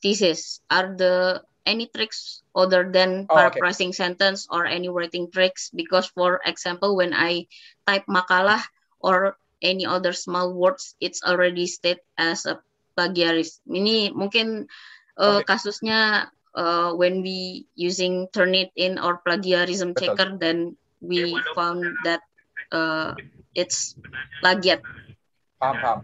thesis are the any tricks other than oh, paraphrasing okay. sentence or any writing tricks because for example when i type makalah or any other small words it's already stated as a plagiarism ini mungkin uh, eh, okay. kasusnya uh, when we using Turnitin or plagiarism checker, then we found that uh, it's plagiat. Paham, paham.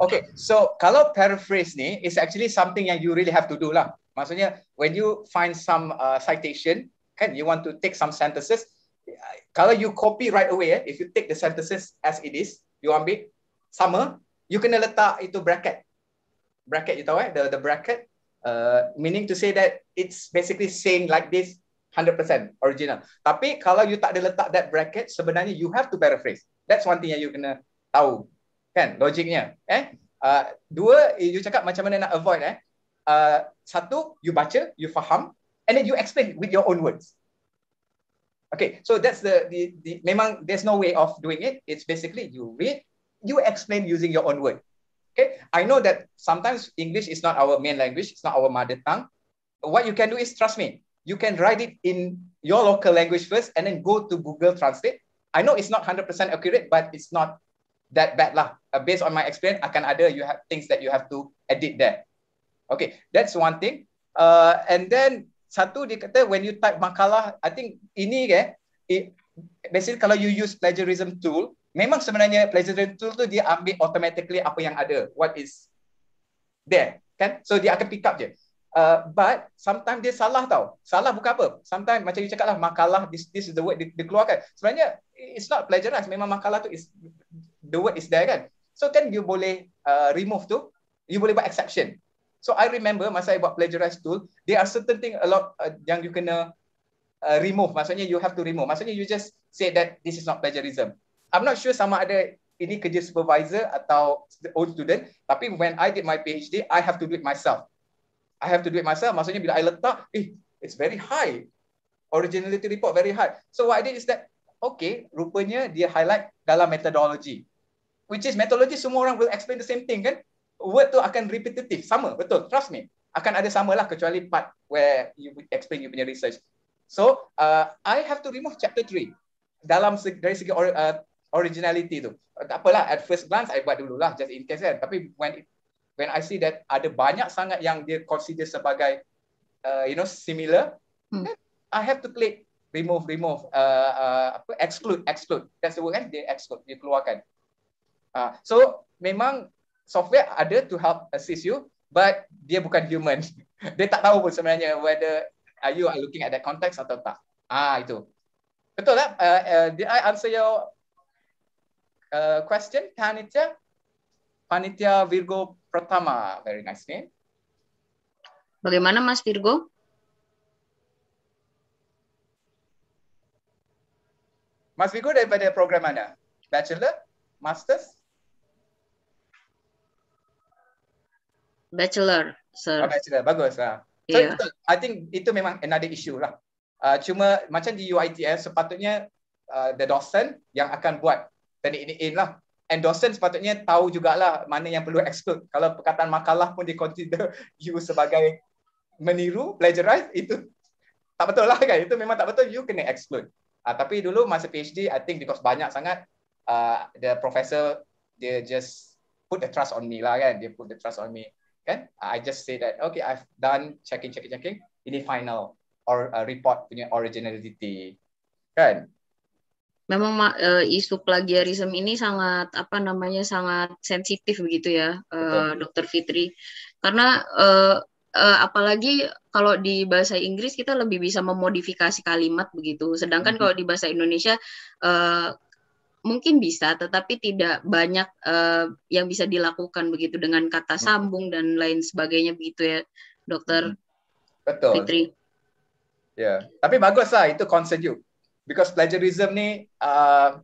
Okay, so kalau paraphrase ni is actually something yang you really have to do lah. Maksudnya when you find some uh, citation, kan you want to take some sentences, kalau you copy right away, eh, if you take the sentences as it is, you ambil sama, you kena letak itu bracket. Bracket you tahu eh, the, the bracket Uh, meaning to say that it's basically saying like this 100% original. Tapi kalau you tak ada letak that bracket, sebenarnya you have to paraphrase. That's one thing yang you kena tahu. Kan? Logiknya. Eh? Uh, dua, eh, you cakap macam mana nak avoid. Eh? Uh, satu, you baca, you faham. And then you explain with your own words. Okay, so that's the, the, the, memang there's no way of doing it. It's basically you read, you explain using your own words. Okay, I know that sometimes English is not our main language, it's not our mother tongue. What you can do is trust me, you can write it in your local language first and then go to Google Translate. I know it's not 100% accurate, but it's not that bad lah. Uh, based on my experience, I can other you have things that you have to edit there. Okay, that's one thing. Uh, and then satu dia kata when you type makalah, I think ini eh, basically kalau you use plagiarism tool, memang sebenarnya pleasure tool tu dia ambil automatically apa yang ada what is there kan so dia akan pick up je uh, but sometimes dia salah tau salah bukan apa sometimes macam you cakap lah makalah this, this is the word dia, dia keluarkan sebenarnya it's not plagiarize memang makalah tu is the word is there kan so then you boleh uh, remove tu you boleh buat exception so i remember masa i buat plagiarize tool there are certain thing a lot uh, yang you kena uh, remove maksudnya you have to remove maksudnya you just say that this is not plagiarism I'm not sure sama ada ini kerja supervisor atau old student, tapi when I did my PhD, I have to do it myself. I have to do it myself. Maksudnya bila I letak, eh, it's very high. Originality report very high. So what I did is that, okay, rupanya dia highlight dalam methodology. Which is methodology, semua orang will explain the same thing kan? Word tu akan repetitive, sama, betul, trust me. Akan ada sama lah kecuali part where you explain you punya research. So, uh, I have to remove chapter 3 dalam dari segi uh, originality tu. Tak apalah, at first glance I buat dululah just in case kan. Tapi when it, when I see that ada banyak sangat yang dia consider sebagai uh, you know similar, hmm. then I have to click remove remove uh, uh, apa exclude exclude. That's the word kan, dia exclude, dia keluarkan. Uh, so memang software ada to help assist you but dia bukan human. dia tak tahu pun sebenarnya whether are uh, you are looking at that context atau tak. Ah itu. Betul tak? Uh, uh, did I answer your uh, question, Panitia. Panitia Virgo Pratama, very nice name. Bagaimana Mas Virgo? Mas Virgo daripada program mana? Bachelor? Masters? Bachelor, sir. Oh, bachelor, bagus. Ha. So, yeah. itu, I think itu memang another issue lah. Uh, cuma macam di UITS, sepatutnya uh, the docent yang akan buat teknik ini in lah. And dosen sepatutnya tahu juga lah mana yang perlu exclude. Kalau perkataan makalah pun dikonsider you sebagai meniru, plagiarize, itu tak betul lah kan. Itu memang tak betul, you kena exclude. Uh, tapi dulu masa PhD, I think because banyak sangat, uh, the professor, dia just put the trust on me lah kan. Dia put the trust on me. Kan? I just say that, okay, I've done checking, checking, checking. Ini final or uh, report punya originality. Kan? memang uh, isu plagiarisme ini sangat apa namanya sangat sensitif begitu ya uh, dokter Fitri karena uh, uh, apalagi kalau di bahasa Inggris kita lebih bisa memodifikasi kalimat begitu sedangkan mm -hmm. kalau di bahasa Indonesia uh, mungkin bisa tetapi tidak banyak uh, yang bisa dilakukan begitu dengan kata mm-hmm. sambung dan lain sebagainya begitu ya dokter mm-hmm. Betul. Fitri ya tapi bagus lah itu konsep juga. because plagiarism ni uh,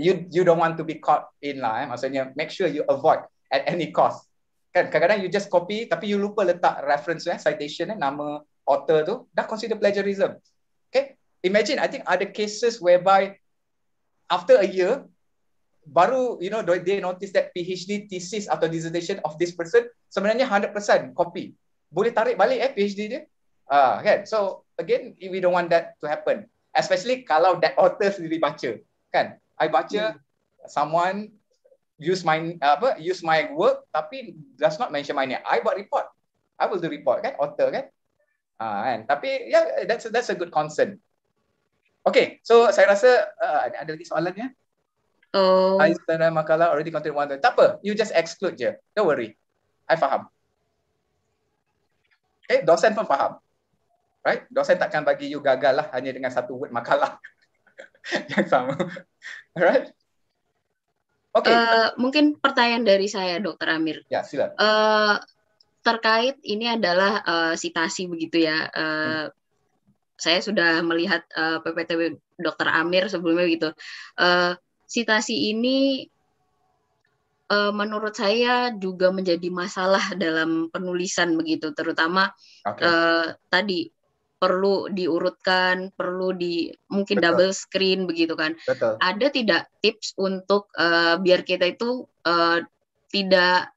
you you don't want to be caught in lah eh. maksudnya make sure you avoid at any cost kan kadang-kadang you just copy tapi you lupa letak reference eh citation eh nama author tu dah consider plagiarism okay imagine i think ada cases whereby after a year baru you know they notice that phd thesis atau dissertation of this person sebenarnya 100% copy boleh tarik balik eh phd dia ah uh, kan so again we don't want that to happen especially kalau that author sendiri baca kan i baca hmm. someone use my apa use my work tapi does not mention my name i buat report i will do report kan author kan uh, kan tapi yeah that's that's a good concern Okay, so saya rasa uh, ada lagi soalan ya? Oh. I stand makalah already contain one. Tak apa, you just exclude je. Don't worry. I faham. Okay, dosen pun faham. right? Dosen takkan bagi you gagal lah hanya dengan satu word makalah yang sama. Alright? Okay. Uh, mungkin pertanyaan dari saya, Dokter Amir. Ya, sila. Uh, eh, terkait ini adalah uh, eh, sitasi begitu ya. Uh, hmm. Saya sudah melihat uh, PPT Dokter Amir sebelumnya begitu. Uh, sitasi ini uh, menurut saya juga menjadi masalah dalam penulisan begitu, terutama okay. uh, tadi perlu diurutkan, perlu di mungkin Betul. double screen begitu kan. Betul. Ada tidak tips untuk uh, biar kita itu uh, tidak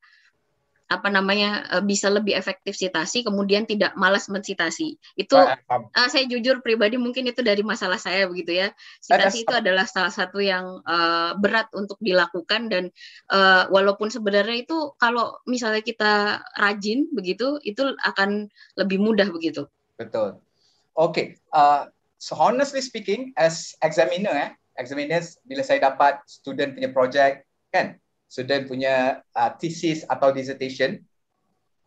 apa namanya uh, bisa lebih efektif sitasi kemudian tidak malas mencitasi Itu uh, saya jujur pribadi mungkin itu dari masalah saya begitu ya. Sitasi itu adalah salah satu yang uh, berat untuk dilakukan dan uh, walaupun sebenarnya itu kalau misalnya kita rajin begitu itu akan lebih mudah begitu. Betul. Okay. Uh, so honestly speaking, as examiner, eh, examiners, bila saya dapat student punya project, kan? Student punya uh, thesis atau dissertation,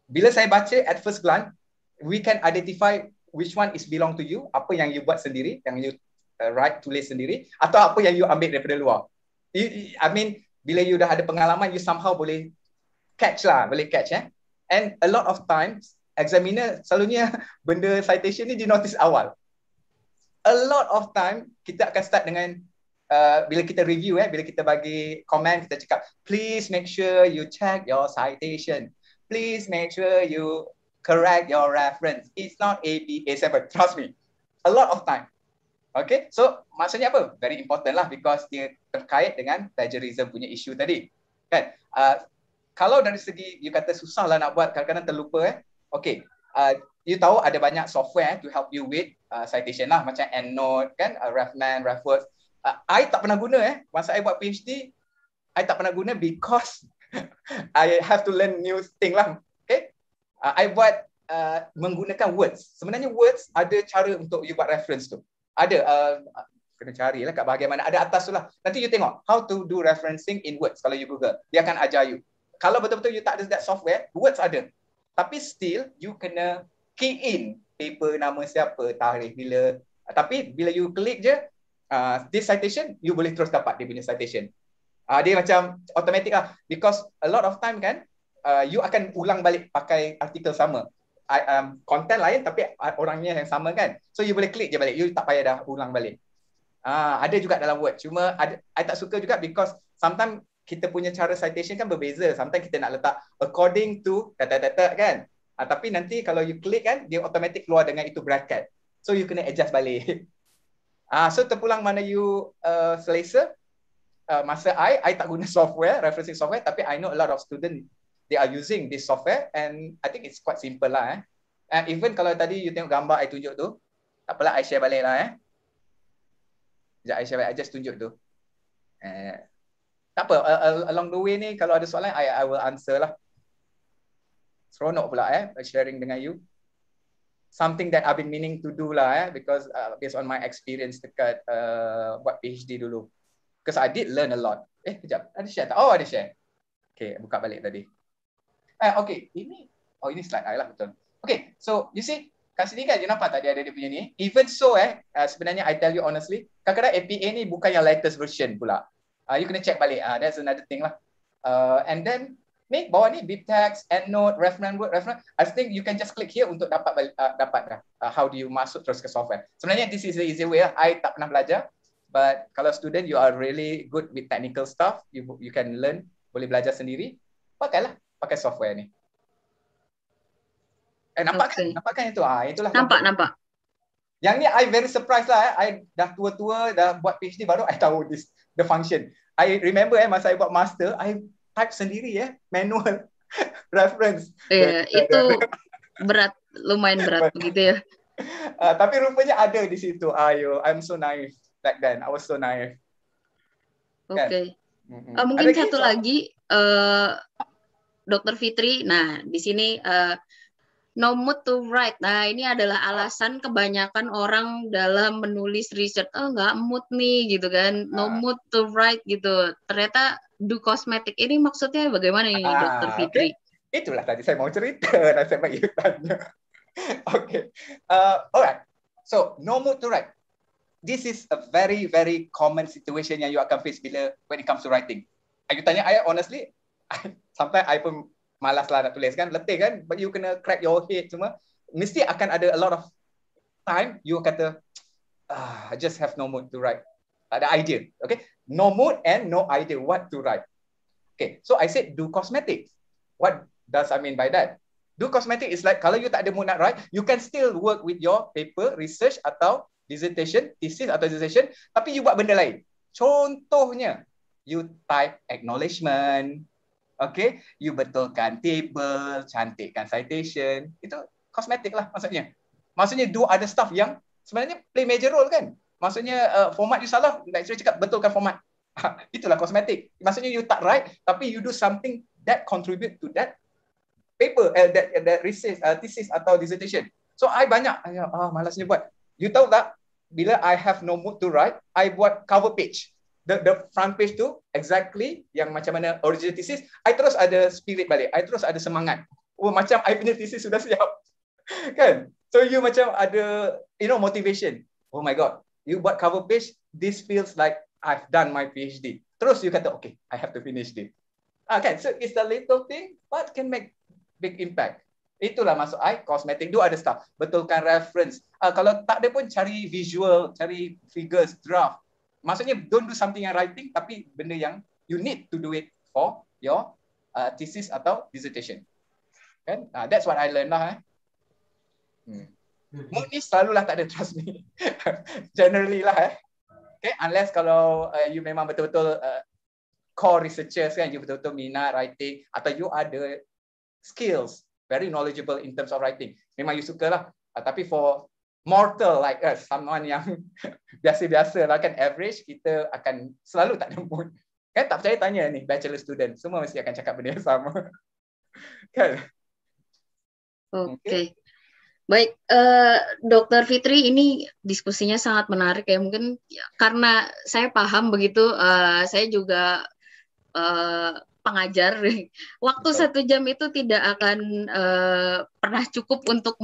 bila saya baca at first glance, we can identify which one is belong to you, apa yang you buat sendiri, yang you uh, write, tulis sendiri, atau apa yang you ambil daripada luar. You, I mean, bila you dah ada pengalaman, you somehow boleh catch lah, boleh catch. Eh? And a lot of times, examiner selalunya benda citation ni di notice awal. A lot of time kita akan start dengan uh, bila kita review eh bila kita bagi komen kita cakap please make sure you check your citation. Please make sure you correct your reference. It's not ABA7. Trust me. A lot of time. Okay, so maksudnya apa? Very important lah because dia terkait dengan plagiarism punya issue tadi. Kan? Uh, kalau dari segi you kata susah lah nak buat kadang-kadang terlupa eh. Okay, uh, you tahu ada banyak software eh, to help you with uh, citation lah macam EndNote kan, uh, RefMan, RefWorks. Uh, I tak pernah guna eh. Masa I buat PhD, I tak pernah guna because I have to learn new thing lah. Okay, uh, I buat uh, menggunakan words. Sebenarnya words ada cara untuk you buat reference tu. Ada, uh, kena cari lah kat bahagian mana. Ada atas tu lah. Nanti you tengok how to do referencing in words kalau you Google. Dia akan ajar you. Kalau betul-betul you tak ada that software, words ada tapi still you kena key in paper nama siapa tarikh bila tapi bila you klik je uh, this citation you boleh terus dapat dia punya citation uh, dia macam automatic lah because a lot of time kan uh, you akan ulang balik pakai artikel sama I, um, content lain tapi orangnya yang sama kan so you boleh klik je balik you tak payah dah ulang balik uh, ada juga dalam word cuma ada, I tak suka juga because sometimes kita punya cara citation kan berbeza. Sometimes kita nak letak according to data-data kan. Ha, tapi nanti kalau you click kan, dia automatic keluar dengan itu bracket. So you kena adjust balik. Ah, ha, so terpulang mana you uh, selesa. Uh, masa I, I tak guna software, referencing software. Tapi I know a lot of student, they are using this software. And I think it's quite simple lah eh. And even kalau tadi you tengok gambar I tunjuk tu. Tak apalah, I share balik lah eh. Sekejap, I share balik. I just tunjuk tu. Eh tak apa along the way ni kalau ada soalan I, I will answer lah seronok pula eh sharing dengan you something that I've been meaning to do lah eh because uh, based on my experience dekat uh, buat PhD dulu because I did learn a lot eh kejap ada share tak oh ada share okay buka balik tadi eh okay ini oh ini slide I lah betul okay so you see Kat sini kan, you nampak tadi ada dia punya ni? Even so eh, uh, sebenarnya I tell you honestly, kadang-kadang APA ni bukan yang latest version pula uh, you kena check balik. Uh, that's another thing lah. Uh, and then ni bawah ni bib tags, endnote, reference word, reference. I think you can just click here untuk dapat balik, uh, dapat dah. Uh, how do you masuk terus ke software? Sebenarnya this is the easy way lah. I tak pernah belajar. But kalau student you are really good with technical stuff, you you can learn, boleh belajar sendiri. Pakailah pakai software ni. Eh nampak kan? okay. kan? Nampak kan itu? Ah, itulah. Nampak, nampak nampak. Yang ni I very surprised lah eh. I dah tua-tua dah buat PhD baru I tahu this the function. I remember eh masa I buat master, I type sendiri eh manual reference. Yeah, itu berat lumayan berat begitu ya. Uh, tapi rupanya ada di situ. Ayo, I'm so naive back then. I was so naive. Kan? Oke. Okay. Kan? Uh, mungkin ada satu kisah? lagi uh, Dr. Fitri. Nah, di sini uh, No mood to write. Nah, ini adalah alasan kebanyakan orang dalam menulis riset. Oh, nggak mood nih, gitu kan. No ah. mood to write, gitu. Ternyata do cosmetic ini maksudnya bagaimana ini, ah, Dokter Fitri? Okay. Itulah tadi saya mau cerita, Nah saya mau tanya. Oke, okay. Eh, alright. So, no mood to write. This is a very, very common situation yang you akan face bila when it comes to writing. Ayo tanya, I honestly, I, sometimes I pun malaslah nak tulis kan letih kan but you kena crack your head semua mesti akan ada a lot of time you kata ah, I just have no mood to write tak ada idea okay no mood and no idea what to write okay so I said do cosmetics what does I mean by that do cosmetic is like kalau you tak ada mood nak write you can still work with your paper research atau dissertation thesis atau dissertation tapi you buat benda lain contohnya you type acknowledgement Okay, you betulkan table, cantikkan citation, itu kosmetik lah maksudnya. Maksudnya do other stuff yang sebenarnya play major role kan? Maksudnya uh, format you salah, lecturer cakap betulkan format. Itulah kosmetik. Maksudnya you tak right, tapi you do something that contribute to that paper, uh, that, uh, that research, uh, thesis atau dissertation. So I banyak, ah oh, malasnya buat. You tahu tak, bila I have no mood to write, I buat cover page the the front page tu exactly yang macam mana original thesis I terus ada spirit balik I terus ada semangat oh, macam I punya thesis sudah siap kan so you macam ada you know motivation oh my god you buat cover page this feels like I've done my PhD terus you kata okay I have to finish this ah, okay so it's the little thing but can make big impact Itulah masuk I, cosmetic. Do ada stuff. Betulkan reference. Uh, kalau tak ada pun cari visual, cari figures, draft maksudnya don't do something yang writing tapi benda yang you need to do it for your uh, thesis atau dissertation. Kan? Uh, that's what I learn lah eh. Hmm. Mungkin hmm. lah tak ada trust me. Generally lah eh. Okay, unless kalau uh, you memang betul-betul uh, core researchers kan, you betul-betul minat writing atau you ada skills, very knowledgeable in terms of writing. Memang you sukalah. Uh, ah, tapi for mortal like us, uh, someone yang biasa-biasa lah kan average, kita akan selalu tak ada mood. Kan tak percaya tanya ni, bachelor student. Semua mesti akan cakap benda yang sama. kan? Okay. okay. Baik, uh, eh, Dokter Fitri, ini diskusinya sangat menarik ya. Mungkin ya, karena saya paham begitu, uh, saya juga uh, pengajar waktu Betul. satu jam itu tidak akan uh, pernah cukup untuk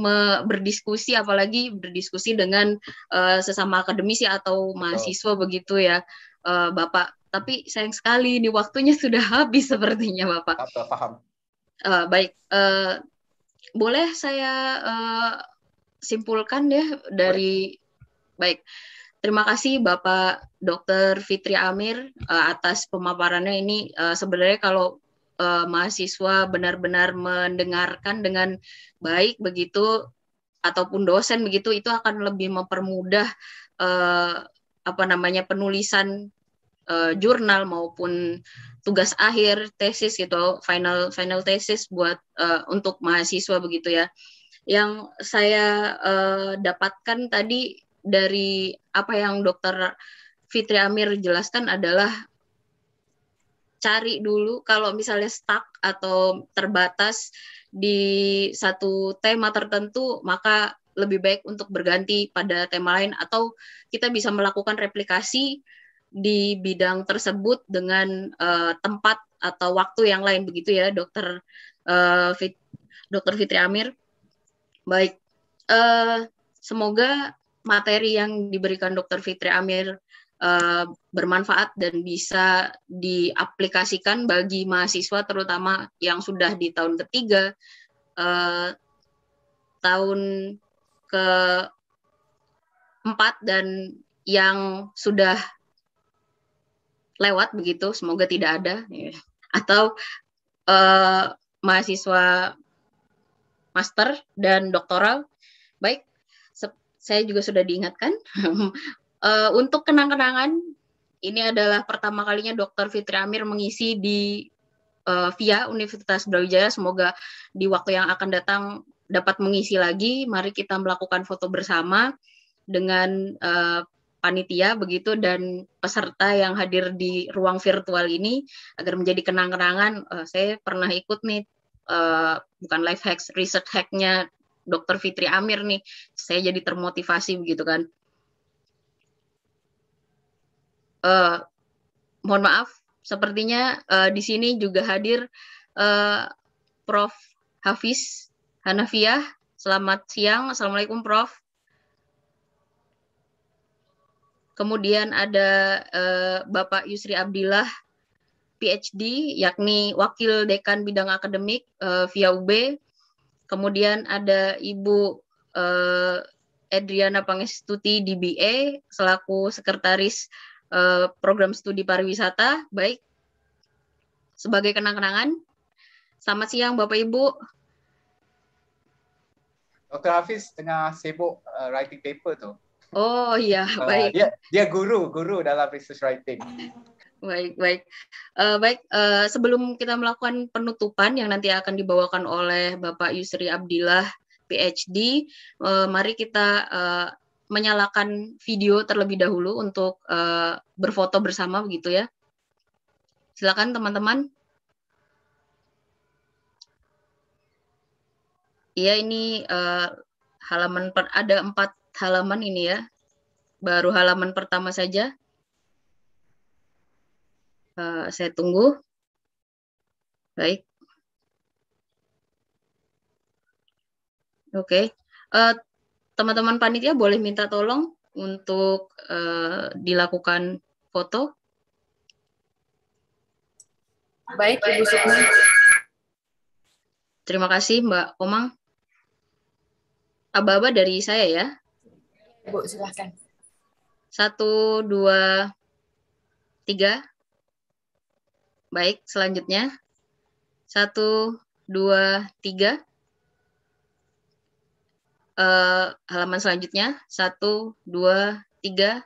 berdiskusi apalagi berdiskusi dengan uh, sesama akademisi atau mahasiswa begitu ya uh, bapak tapi sayang sekali ini waktunya sudah habis sepertinya bapak paham uh, baik uh, boleh saya uh, simpulkan ya dari baik, baik Terima kasih Bapak Dr. Fitri Amir uh, atas pemaparannya ini. Uh, sebenarnya kalau uh, mahasiswa benar-benar mendengarkan dengan baik begitu ataupun dosen begitu itu akan lebih mempermudah uh, apa namanya penulisan uh, jurnal maupun tugas akhir tesis gitu final final tesis buat uh, untuk mahasiswa begitu ya. Yang saya uh, dapatkan tadi dari apa yang dokter Fitri Amir jelaskan adalah cari dulu kalau misalnya stuck atau terbatas di satu tema tertentu maka lebih baik untuk berganti pada tema lain atau kita bisa melakukan replikasi di bidang tersebut dengan uh, tempat atau waktu yang lain begitu ya dokter uh, Fit, dokter Fitri Amir baik uh, semoga materi yang diberikan Dr. Fitri Amir uh, bermanfaat dan bisa diaplikasikan bagi mahasiswa terutama yang sudah di tahun ketiga, uh, tahun keempat dan yang sudah lewat begitu, semoga tidak ada atau uh, mahasiswa master dan doktoral. Baik, saya juga sudah diingatkan. uh, untuk kenang-kenangan, ini adalah pertama kalinya Dr. Fitri Amir mengisi di uh, via Universitas Brawijaya. Semoga di waktu yang akan datang dapat mengisi lagi. Mari kita melakukan foto bersama dengan uh, panitia begitu dan peserta yang hadir di ruang virtual ini agar menjadi kenang-kenangan. Uh, saya pernah ikut nih uh, bukan life hacks, research hacknya Dokter Fitri Amir nih. Saya jadi termotivasi begitu kan. Uh, mohon maaf, sepertinya uh, di sini juga hadir uh, Prof. Hafiz Hanafiah. Selamat siang. Assalamualaikum Prof. Kemudian ada uh, Bapak Yusri Abdillah PhD yakni Wakil Dekan Bidang Akademik uh, via UB. Kemudian ada Ibu uh, Adriana Pangestuti DBA selaku sekretaris uh, program studi pariwisata. Baik. Sebagai kenang-kenangan. Selamat siang Bapak Ibu. Dr. Hafiz tengah sibuk uh, writing paper tuh. Oh iya, baik. Uh, dia dia guru, guru dalam research writing baik baik uh, baik uh, sebelum kita melakukan penutupan yang nanti akan dibawakan oleh Bapak Yusri Abdillah PhD uh, eh, mari kita uh, menyalakan video terlebih dahulu untuk uh, berfoto bersama begitu ya silakan teman-teman Iya ini uh, halaman ada empat halaman ini ya baru halaman pertama saja Eh, saya tunggu. Baik. Oke. Okay. Uh, eh, teman-teman panitia boleh minta tolong untuk uh, dilakukan foto. Baik, Ibu Sukma. Terima kasih Mbak Komang. Aba-aba dari saya ya. Bu, silahkan. Satu, dua, tiga. Baik, selanjutnya. Satu, dua, tiga. Uh, halaman selanjutnya. Satu, dua, tiga.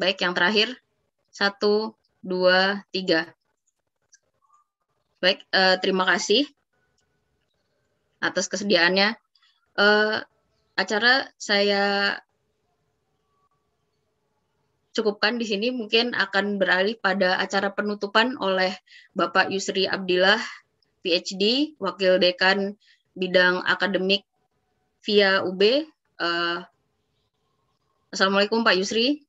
Baik, yang terakhir. Satu, dua, tiga. Baik, uh, terima kasih atas kesediaannya. Uh, acara saya cukupkan di sini mungkin akan beralih pada acara penutupan oleh Bapak Yusri Abdillah, PhD, Wakil Dekan Bidang Akademik via UB. Uh, eh, Assalamualaikum Pak Yusri.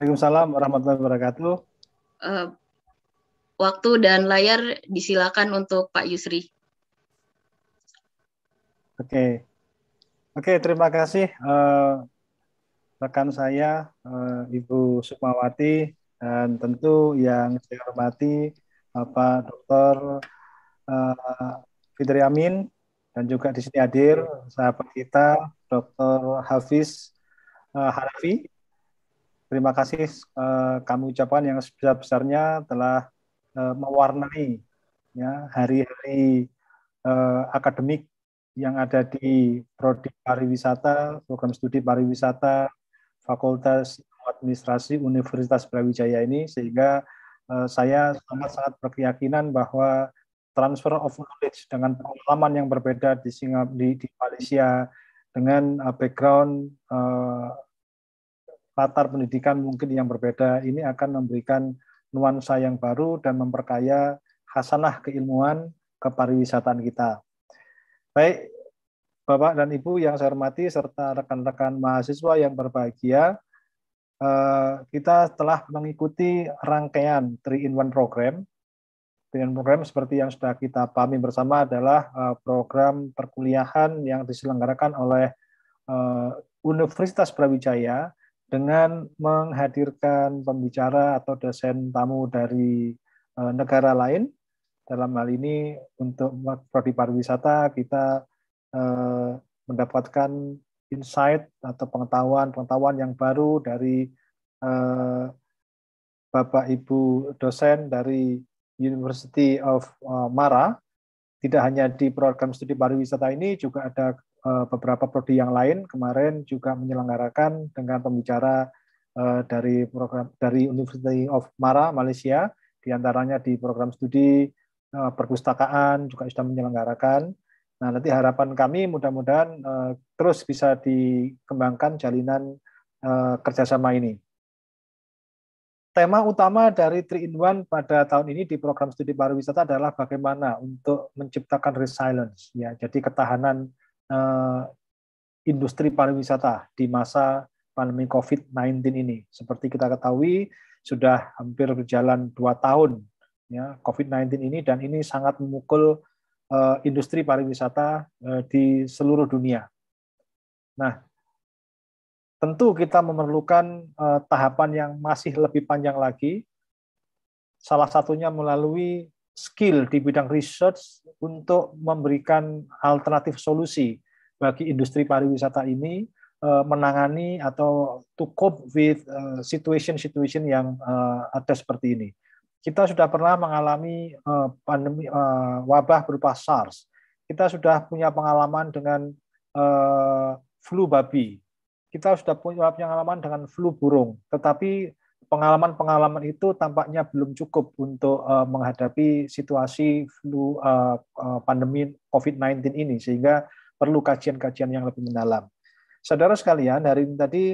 Waalaikumsalam warahmatullahi wabarakatuh. Uh, waktu dan layar disilakan untuk Pak Yusri. Oke, okay. oke okay, terima kasih uh, rekan saya eh, Ibu Sukmawati dan tentu yang saya hormati Bapak Dr. Eh, Fitri Amin dan juga di sini hadir sahabat kita Dr. Hafiz eh, Harafi Terima kasih kami ucapkan yang sebesar-besarnya telah mewarnai ya hari-hari akademik yang ada di prodi pariwisata, program studi pariwisata Fakultas Administrasi Universitas Brawijaya ini sehingga eh, saya sangat-sangat berkeyakinan bahwa transfer of knowledge dengan pengalaman yang berbeda di Singap di, di Malaysia dengan eh, background uh, latar pendidikan mungkin yang berbeda ini akan memberikan nuansa yang baru dan memperkaya hasanah keilmuan kepariwisataan kita. Baik, Bapak dan Ibu yang saya hormati, serta rekan-rekan mahasiswa yang berbahagia, eh, kita telah mengikuti rangkaian 3-in-1 program. 3 program seperti yang sudah kita pahami bersama adalah eh, program perkuliahan yang diselenggarakan oleh eh, Universitas Brawijaya dengan menghadirkan pembicara atau dosen tamu dari negara lain. Dalam hal ini untuk prodi pariwisata kita Eh, mendapatkan insight atau pengetahuan-pengetahuan yang baru dari eh, Bapak Ibu dosen dari University of eh, Mara. Tidak hanya di program studi pariwisata ini, juga ada beberapa prodi yang lain kemarin juga menyelenggarakan dengan pembicara dari program dari University of Mara Malaysia, diantaranya di program studi perpustakaan juga sudah menyelenggarakan Nah, nanti harapan kami mudah-mudahan uh, terus bisa dikembangkan jalinan uh, kerjasama ini. Tema utama dari 3-in-1 pada tahun ini di program studi pariwisata adalah bagaimana untuk menciptakan resilience, ya, jadi ketahanan uh, industri pariwisata di masa pandemi COVID-19 ini. Seperti kita ketahui, sudah hampir berjalan dua tahun ya COVID-19 ini dan ini sangat memukul Eh, industri pariwisata eh, di seluruh dunia. Nah, tentu kita memerlukan eh, tahapan yang masih lebih panjang lagi. Salah satunya melalui skill di bidang research untuk memberikan alternatif solusi bagi industri pariwisata ini menangani atau to cope with situation-situation yang ada seperti ini. Kita sudah pernah mengalami eh, pandemi eh, wabah berupa SARS. Kita sudah punya pengalaman dengan eh, flu babi. Kita sudah punya pengalaman dengan flu burung. Tetapi pengalaman-pengalaman itu tampaknya belum cukup untuk menghadapi situasi flu pandemi COVID-19 ini sehingga perlu kajian-kajian yang lebih mendalam. Saudara sekalian, hari ini tadi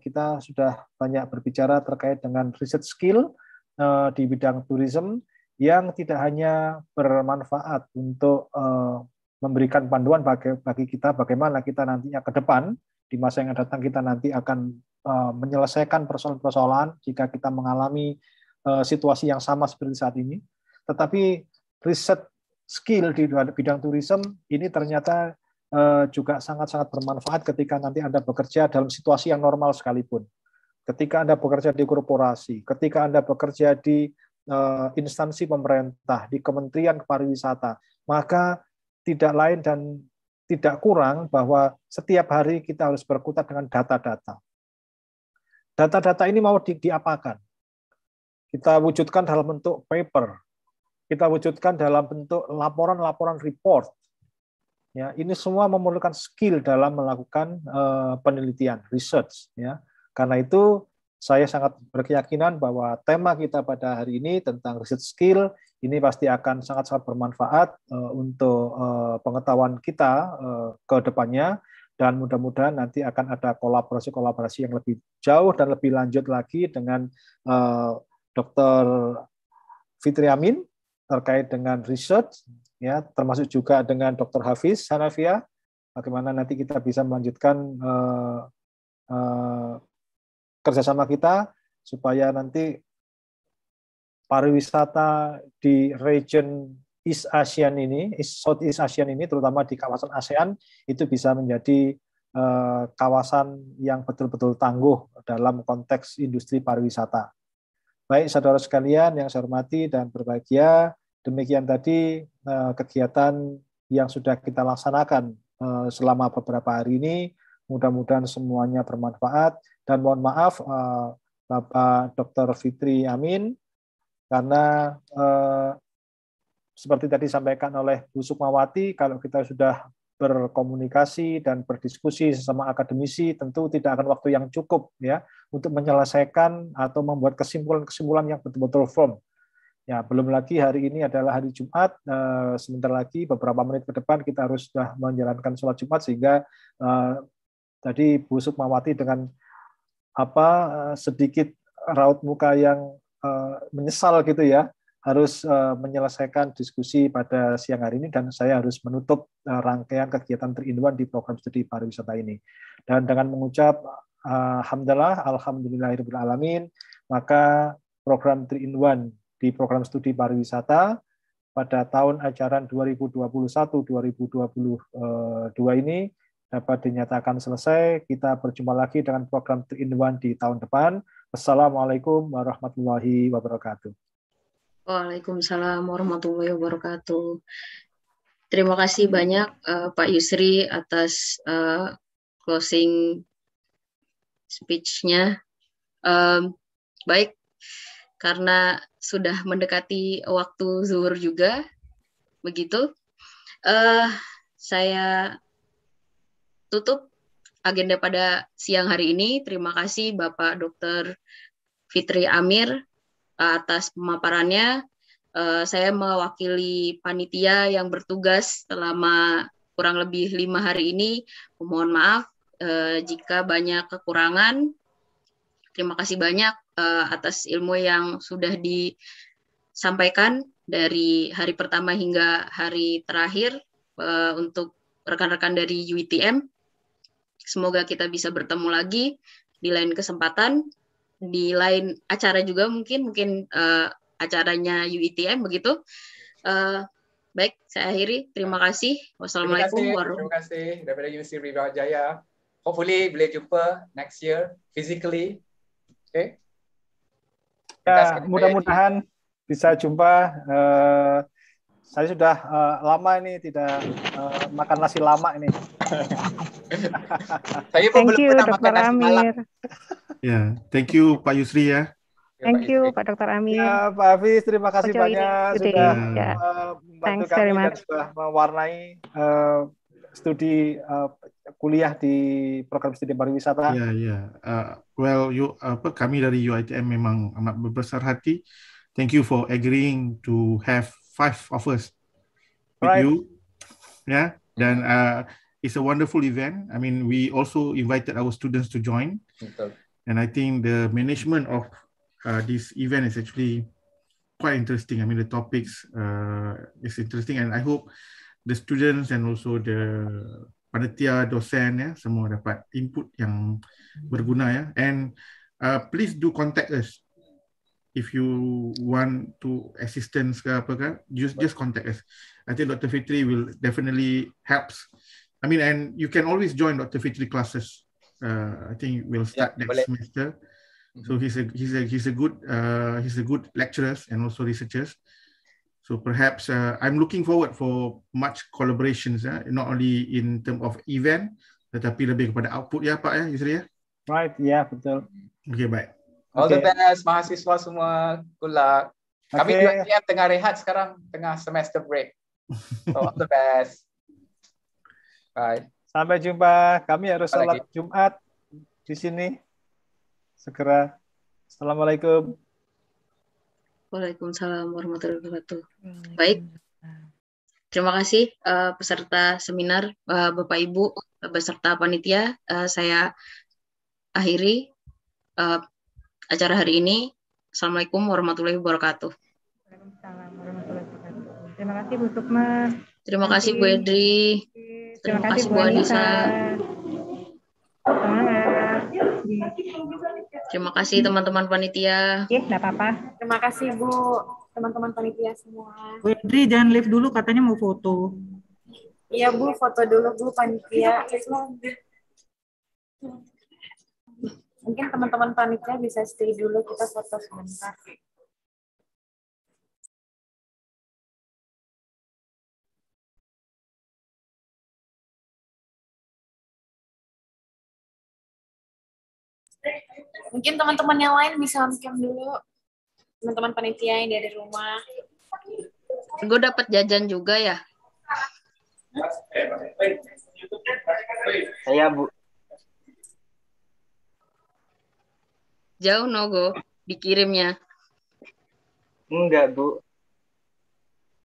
kita sudah banyak berbicara terkait dengan riset skill Eh, di bidang turism yang tidak hanya bermanfaat untuk eh, memberikan panduan bagi, kita bagaimana kita nantinya ke depan di masa yang datang kita nanti akan eh, menyelesaikan persoalan-persoalan jika kita mengalami situasi yang sama seperti saat ini. Tetapi riset skill di bidang turism ini ternyata juga sangat-sangat bermanfaat ketika nanti Anda bekerja dalam situasi yang normal sekalipun ketika Anda bekerja di korporasi, ketika Anda bekerja di uh, instansi pemerintah, di Kementerian Pariwisata, maka tidak lain dan tidak kurang bahwa setiap hari kita harus berkutat dengan data-data. Data-data ini mau di, diapakan? Kita wujudkan dalam bentuk paper, kita wujudkan dalam bentuk laporan-laporan report. Ya, ini semua memerlukan skill dalam melakukan uh, penelitian, research. Ya. Karena itu saya sangat berkeyakinan bahwa tema kita pada hari ini tentang research skill ini pasti akan sangat-sangat bermanfaat uh, untuk uh, pengetahuan kita uh, ke depannya dan mudah-mudahan nanti akan ada kolaborasi-kolaborasi yang lebih jauh dan lebih lanjut lagi dengan uh, Dr. Fitri Amin terkait dengan research ya termasuk juga dengan Dr. Hafiz Hanafia bagaimana nanti kita bisa melanjutkan uh, uh, kerjasama kita supaya nanti pariwisata di region East ASEAN ini, East South East ASEAN ini, terutama di kawasan ASEAN itu bisa menjadi eh, kawasan yang betul-betul tangguh dalam konteks industri pariwisata. Baik saudara sekalian yang saya hormati dan berbahagia, demikian tadi eh, kegiatan yang sudah kita laksanakan eh, selama beberapa hari ini. Mudah-mudahan semuanya bermanfaat dan mohon maaf uh, Bapak Dr. Fitri Amin karena uh, seperti tadi disampaikan oleh Bu Sukmawati, kalau kita sudah berkomunikasi dan berdiskusi sesama akademisi, tentu tidak akan waktu yang cukup ya untuk menyelesaikan atau membuat kesimpulan-kesimpulan yang betul-betul firm. Ya, belum lagi hari ini adalah hari Jumat, e, sebentar lagi beberapa menit ke depan kita harus sudah menjalankan sholat Jumat sehingga e, tadi Bu Sukmawati dengan apa eh, sedikit raut muka yang uh, menyesal gitu ya harus uh, menyelesaikan diskusi pada siang hari ini dan saya harus menutup uh, rangkaian kegiatan terinduan di program studi pariwisata ini. Dan dengan mengucap uh, alhamdulillah alhamdulillahirobbilalamin maka program terinduan di program studi pariwisata pada tahun ajaran 2021-2022 ini dapat dinyatakan selesai. Kita berjumpa lagi dengan program 3 in 1 di tahun depan. Wassalamualaikum warahmatullahi wabarakatuh. Waalaikumsalam warahmatullahi wabarakatuh. Terima kasih banyak uh, Pak Yusri atas uh, closing speech-nya. Um, baik, karena sudah mendekati waktu zuhur juga, begitu. Uh, saya tutup agenda pada siang hari ini. Terima kasih Bapak Dr. Fitri Amir atas pemaparannya. Eh, saya mewakili panitia yang bertugas selama kurang lebih lima hari ini. Mohon maaf eh, jika banyak kekurangan. Terima kasih banyak eh, atas ilmu yang sudah disampaikan dari hari pertama hingga hari terakhir untuk rekan-rekan dari UITM. Semoga kita bisa bertemu lagi di lain kesempatan, di lain acara juga mungkin, mungkin uh, acaranya UITM e begitu. Uh, baik, saya akhiri. Terima kasih. Wassalamualaikum warahmatullahi wabarakatuh. Terima kasih daripada UC e Jaya. Hopefully boleh jumpa next year physically. Oke. Okay? Ya, mudah-mudahan bisa jumpa uh, saya sudah uh, lama ini tidak uh, makan nasi lama ini. saya pun thank belum you, pernah Amir. ya, yeah. thank you Pak Yusri ya. Thank you Pak Dr. Ya, Amir. Ya, Pak Hafiz, terima kasih Ojo banyak sudah yeah. Ya. uh, membantu Thanks kami dan sudah mewarnai uh, studi uh, kuliah di program studi pariwisata. Ya, ya. Uh, well, you apa kami dari UiTM memang amat berbesar hati. Thank you for agreeing to have five offers with right. you. Yeah. Then uh, it's a wonderful event. I mean, we also invited our students to join. Okay. And I think the management of uh, this event is actually quite interesting. I mean, the topics uh, is interesting. And I hope the students and also the panitia, dosen, yeah, semua dapat input yang berguna. Yeah. And uh, please do contact us if you want to assistance ke apa ke, just just contact us. I think Dr. Fitri will definitely helps. I mean, and you can always join Dr. Fitri classes. Uh, I think we'll start yeah, next boleh. semester. Mm-hmm. So he's a he's a he's a good uh, he's a good lecturers and also researchers. So perhaps uh, I'm looking forward for much collaborations, eh? not only in term of event, tetapi lebih kepada output ya Pak ya, Yusri ya. Right, yeah, betul. Okay, Bye. All okay. the best mahasiswa semua. Good luck. Kami okay. juga tengah rehat sekarang, tengah semester break. So all the best. Bye. Sampai jumpa. Kami harus Sampai sholat lagi. Jumat di sini. Segera. Assalamualaikum. Waalaikumsalam warahmatullahi wabarakatuh. Baik. Terima kasih uh, peserta seminar uh, Bapak Ibu, uh, beserta panitia. Uh, saya akhiri uh, acara hari ini. Assalamualaikum warahmatullahi wabarakatuh. Waalaikumsalam warahmatullahi wabarakatuh. Terima kasih Bu Sukma. Terima kasih Bu Edri. Terima, Terima kasih Bu Anissa. Terima kasih teman-teman panitia. Iya, enggak apa-apa. Terima kasih Bu, teman-teman panitia semua. Bu Edri jangan live dulu katanya mau foto. Iya Bu, foto dulu Bu panitia. Terima kasih. Mungkin teman-teman panitia bisa stay dulu, kita foto sebentar. Mungkin teman-teman yang lain bisa on cam dulu. Teman-teman panitia yang dari rumah. Gue dapat jajan juga ya. Saya bu, jauh nogo dikirimnya. Enggak, Bu.